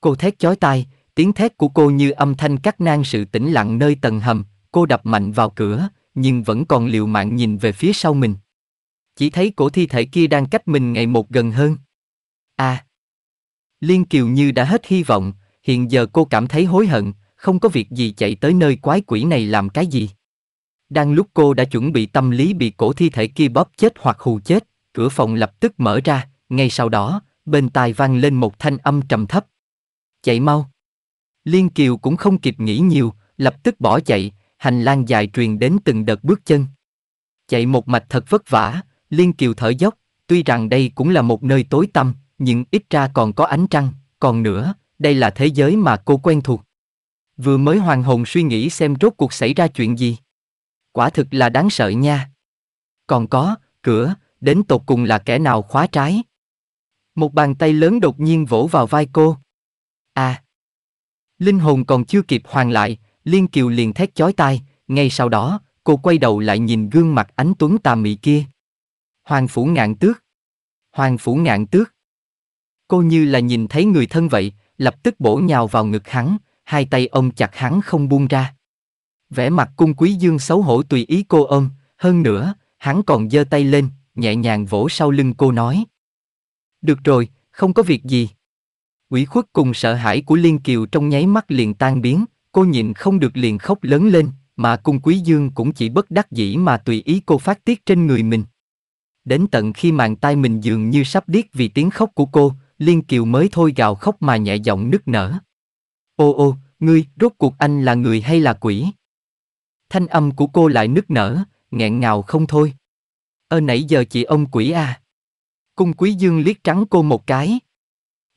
Cô thét chói tai, tiếng thét của cô như âm thanh cắt nang sự tĩnh lặng nơi tầng hầm, cô đập mạnh vào cửa, nhưng vẫn còn liều mạng nhìn về phía sau mình. Chỉ thấy cổ thi thể kia đang cách mình ngày một gần hơn. À! Liên Kiều như đã hết hy vọng, hiện giờ cô cảm thấy hối hận, không có việc gì chạy tới nơi quái quỷ này làm cái gì. Đang lúc cô đã chuẩn bị tâm lý bị cổ thi thể kia bóp chết hoặc hù chết, cửa phòng lập tức mở ra, ngay sau đó, bên tai vang lên một thanh âm trầm thấp. Chạy mau. Liên Kiều cũng không kịp nghĩ nhiều, lập tức bỏ chạy, hành lang dài truyền đến từng đợt bước chân. Chạy một mạch thật vất vả, Liên Kiều thở dốc, tuy rằng đây cũng là một nơi tối tăm, nhưng ít ra còn có ánh trăng, còn nữa, đây là thế giới mà cô quen thuộc. Vừa mới hoàng hồn suy nghĩ xem rốt cuộc xảy ra chuyện gì. Quả thực là đáng sợ nha. Còn có, cửa, đến tột cùng là kẻ nào khóa trái. Một bàn tay lớn đột nhiên vỗ vào vai cô. À! Linh hồn còn chưa kịp hoàn lại, Liên Kiều liền thét chói tai, ngay sau đó, cô quay đầu lại nhìn gương mặt ánh tuấn tà mị kia. Hoàng phủ ngạn tước. Hoàng phủ ngạn tước cô như là nhìn thấy người thân vậy, lập tức bổ nhào vào ngực hắn, hai tay ôm chặt hắn không buông ra. Vẻ mặt cung quý dương xấu hổ tùy ý cô ôm, hơn nữa, hắn còn giơ tay lên, nhẹ nhàng vỗ sau lưng cô nói. Được rồi, không có việc gì. quỷ khuất cùng sợ hãi của Liên Kiều trong nháy mắt liền tan biến, cô nhìn không được liền khóc lớn lên, mà cung quý dương cũng chỉ bất đắc dĩ mà tùy ý cô phát tiết trên người mình. Đến tận khi màn tai mình dường như sắp điếc vì tiếng khóc của cô, Liên Kiều mới thôi gào khóc mà nhẹ giọng nức nở. Ô ô, ngươi, rốt cuộc anh là người hay là quỷ? Thanh âm của cô lại nức nở, nghẹn ngào không thôi. Ơ nãy giờ chị ông quỷ à? Cung Quý Dương liếc trắng cô một cái.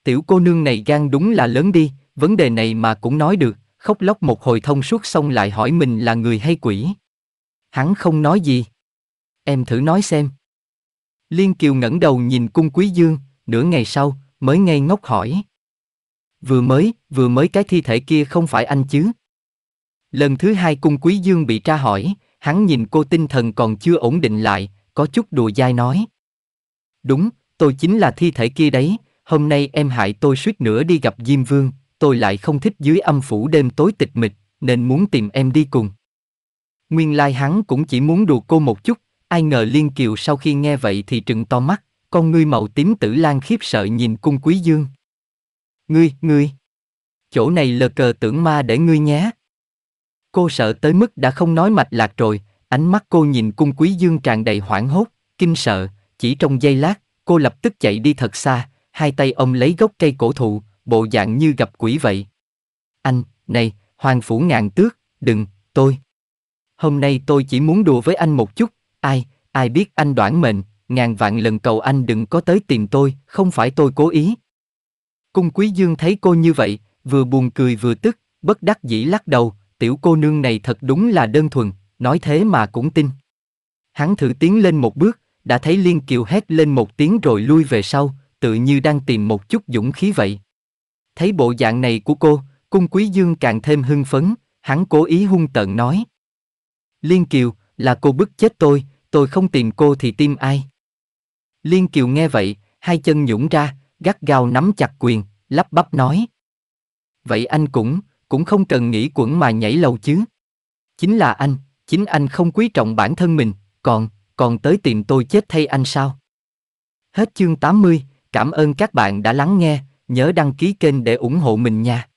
Tiểu cô nương này gan đúng là lớn đi, vấn đề này mà cũng nói được, khóc lóc một hồi thông suốt xong lại hỏi mình là người hay quỷ. Hắn không nói gì. Em thử nói xem. Liên Kiều ngẩng đầu nhìn cung Quý Dương, nửa ngày sau, mới ngây ngốc hỏi. Vừa mới, vừa mới cái thi thể kia không phải anh chứ? Lần thứ hai cung quý dương bị tra hỏi, hắn nhìn cô tinh thần còn chưa ổn định lại, có chút đùa dai nói. Đúng, tôi chính là thi thể kia đấy, hôm nay em hại tôi suýt nữa đi gặp Diêm Vương, tôi lại không thích dưới âm phủ đêm tối tịch mịch, nên muốn tìm em đi cùng. Nguyên lai like hắn cũng chỉ muốn đùa cô một chút, ai ngờ Liên Kiều sau khi nghe vậy thì trừng to mắt con ngươi màu tím tử lan khiếp sợ nhìn cung quý dương. Ngươi, ngươi, chỗ này lờ cờ tưởng ma để ngươi nhé. Cô sợ tới mức đã không nói mạch lạc rồi, ánh mắt cô nhìn cung quý dương tràn đầy hoảng hốt, kinh sợ, chỉ trong giây lát, cô lập tức chạy đi thật xa, hai tay ông lấy gốc cây cổ thụ, bộ dạng như gặp quỷ vậy. Anh, này, hoàng phủ ngàn tước, đừng, tôi. Hôm nay tôi chỉ muốn đùa với anh một chút, ai, ai biết anh đoản mệnh, ngàn vạn lần cầu anh đừng có tới tìm tôi, không phải tôi cố ý. Cung Quý Dương thấy cô như vậy, vừa buồn cười vừa tức, bất đắc dĩ lắc đầu, tiểu cô nương này thật đúng là đơn thuần, nói thế mà cũng tin. Hắn thử tiến lên một bước, đã thấy Liên Kiều hét lên một tiếng rồi lui về sau, tự như đang tìm một chút dũng khí vậy. Thấy bộ dạng này của cô, cung quý dương càng thêm hưng phấn, hắn cố ý hung tợn nói. Liên Kiều, là cô bức chết tôi, tôi không tìm cô thì tìm ai? Liên Kiều nghe vậy, hai chân nhũng ra, gắt gao nắm chặt quyền, lắp bắp nói. Vậy anh cũng, cũng không cần nghĩ quẩn mà nhảy lầu chứ. Chính là anh, chính anh không quý trọng bản thân mình, còn, còn tới tìm tôi chết thay anh sao? Hết chương 80, cảm ơn các bạn đã lắng nghe, nhớ đăng ký kênh để ủng hộ mình nha.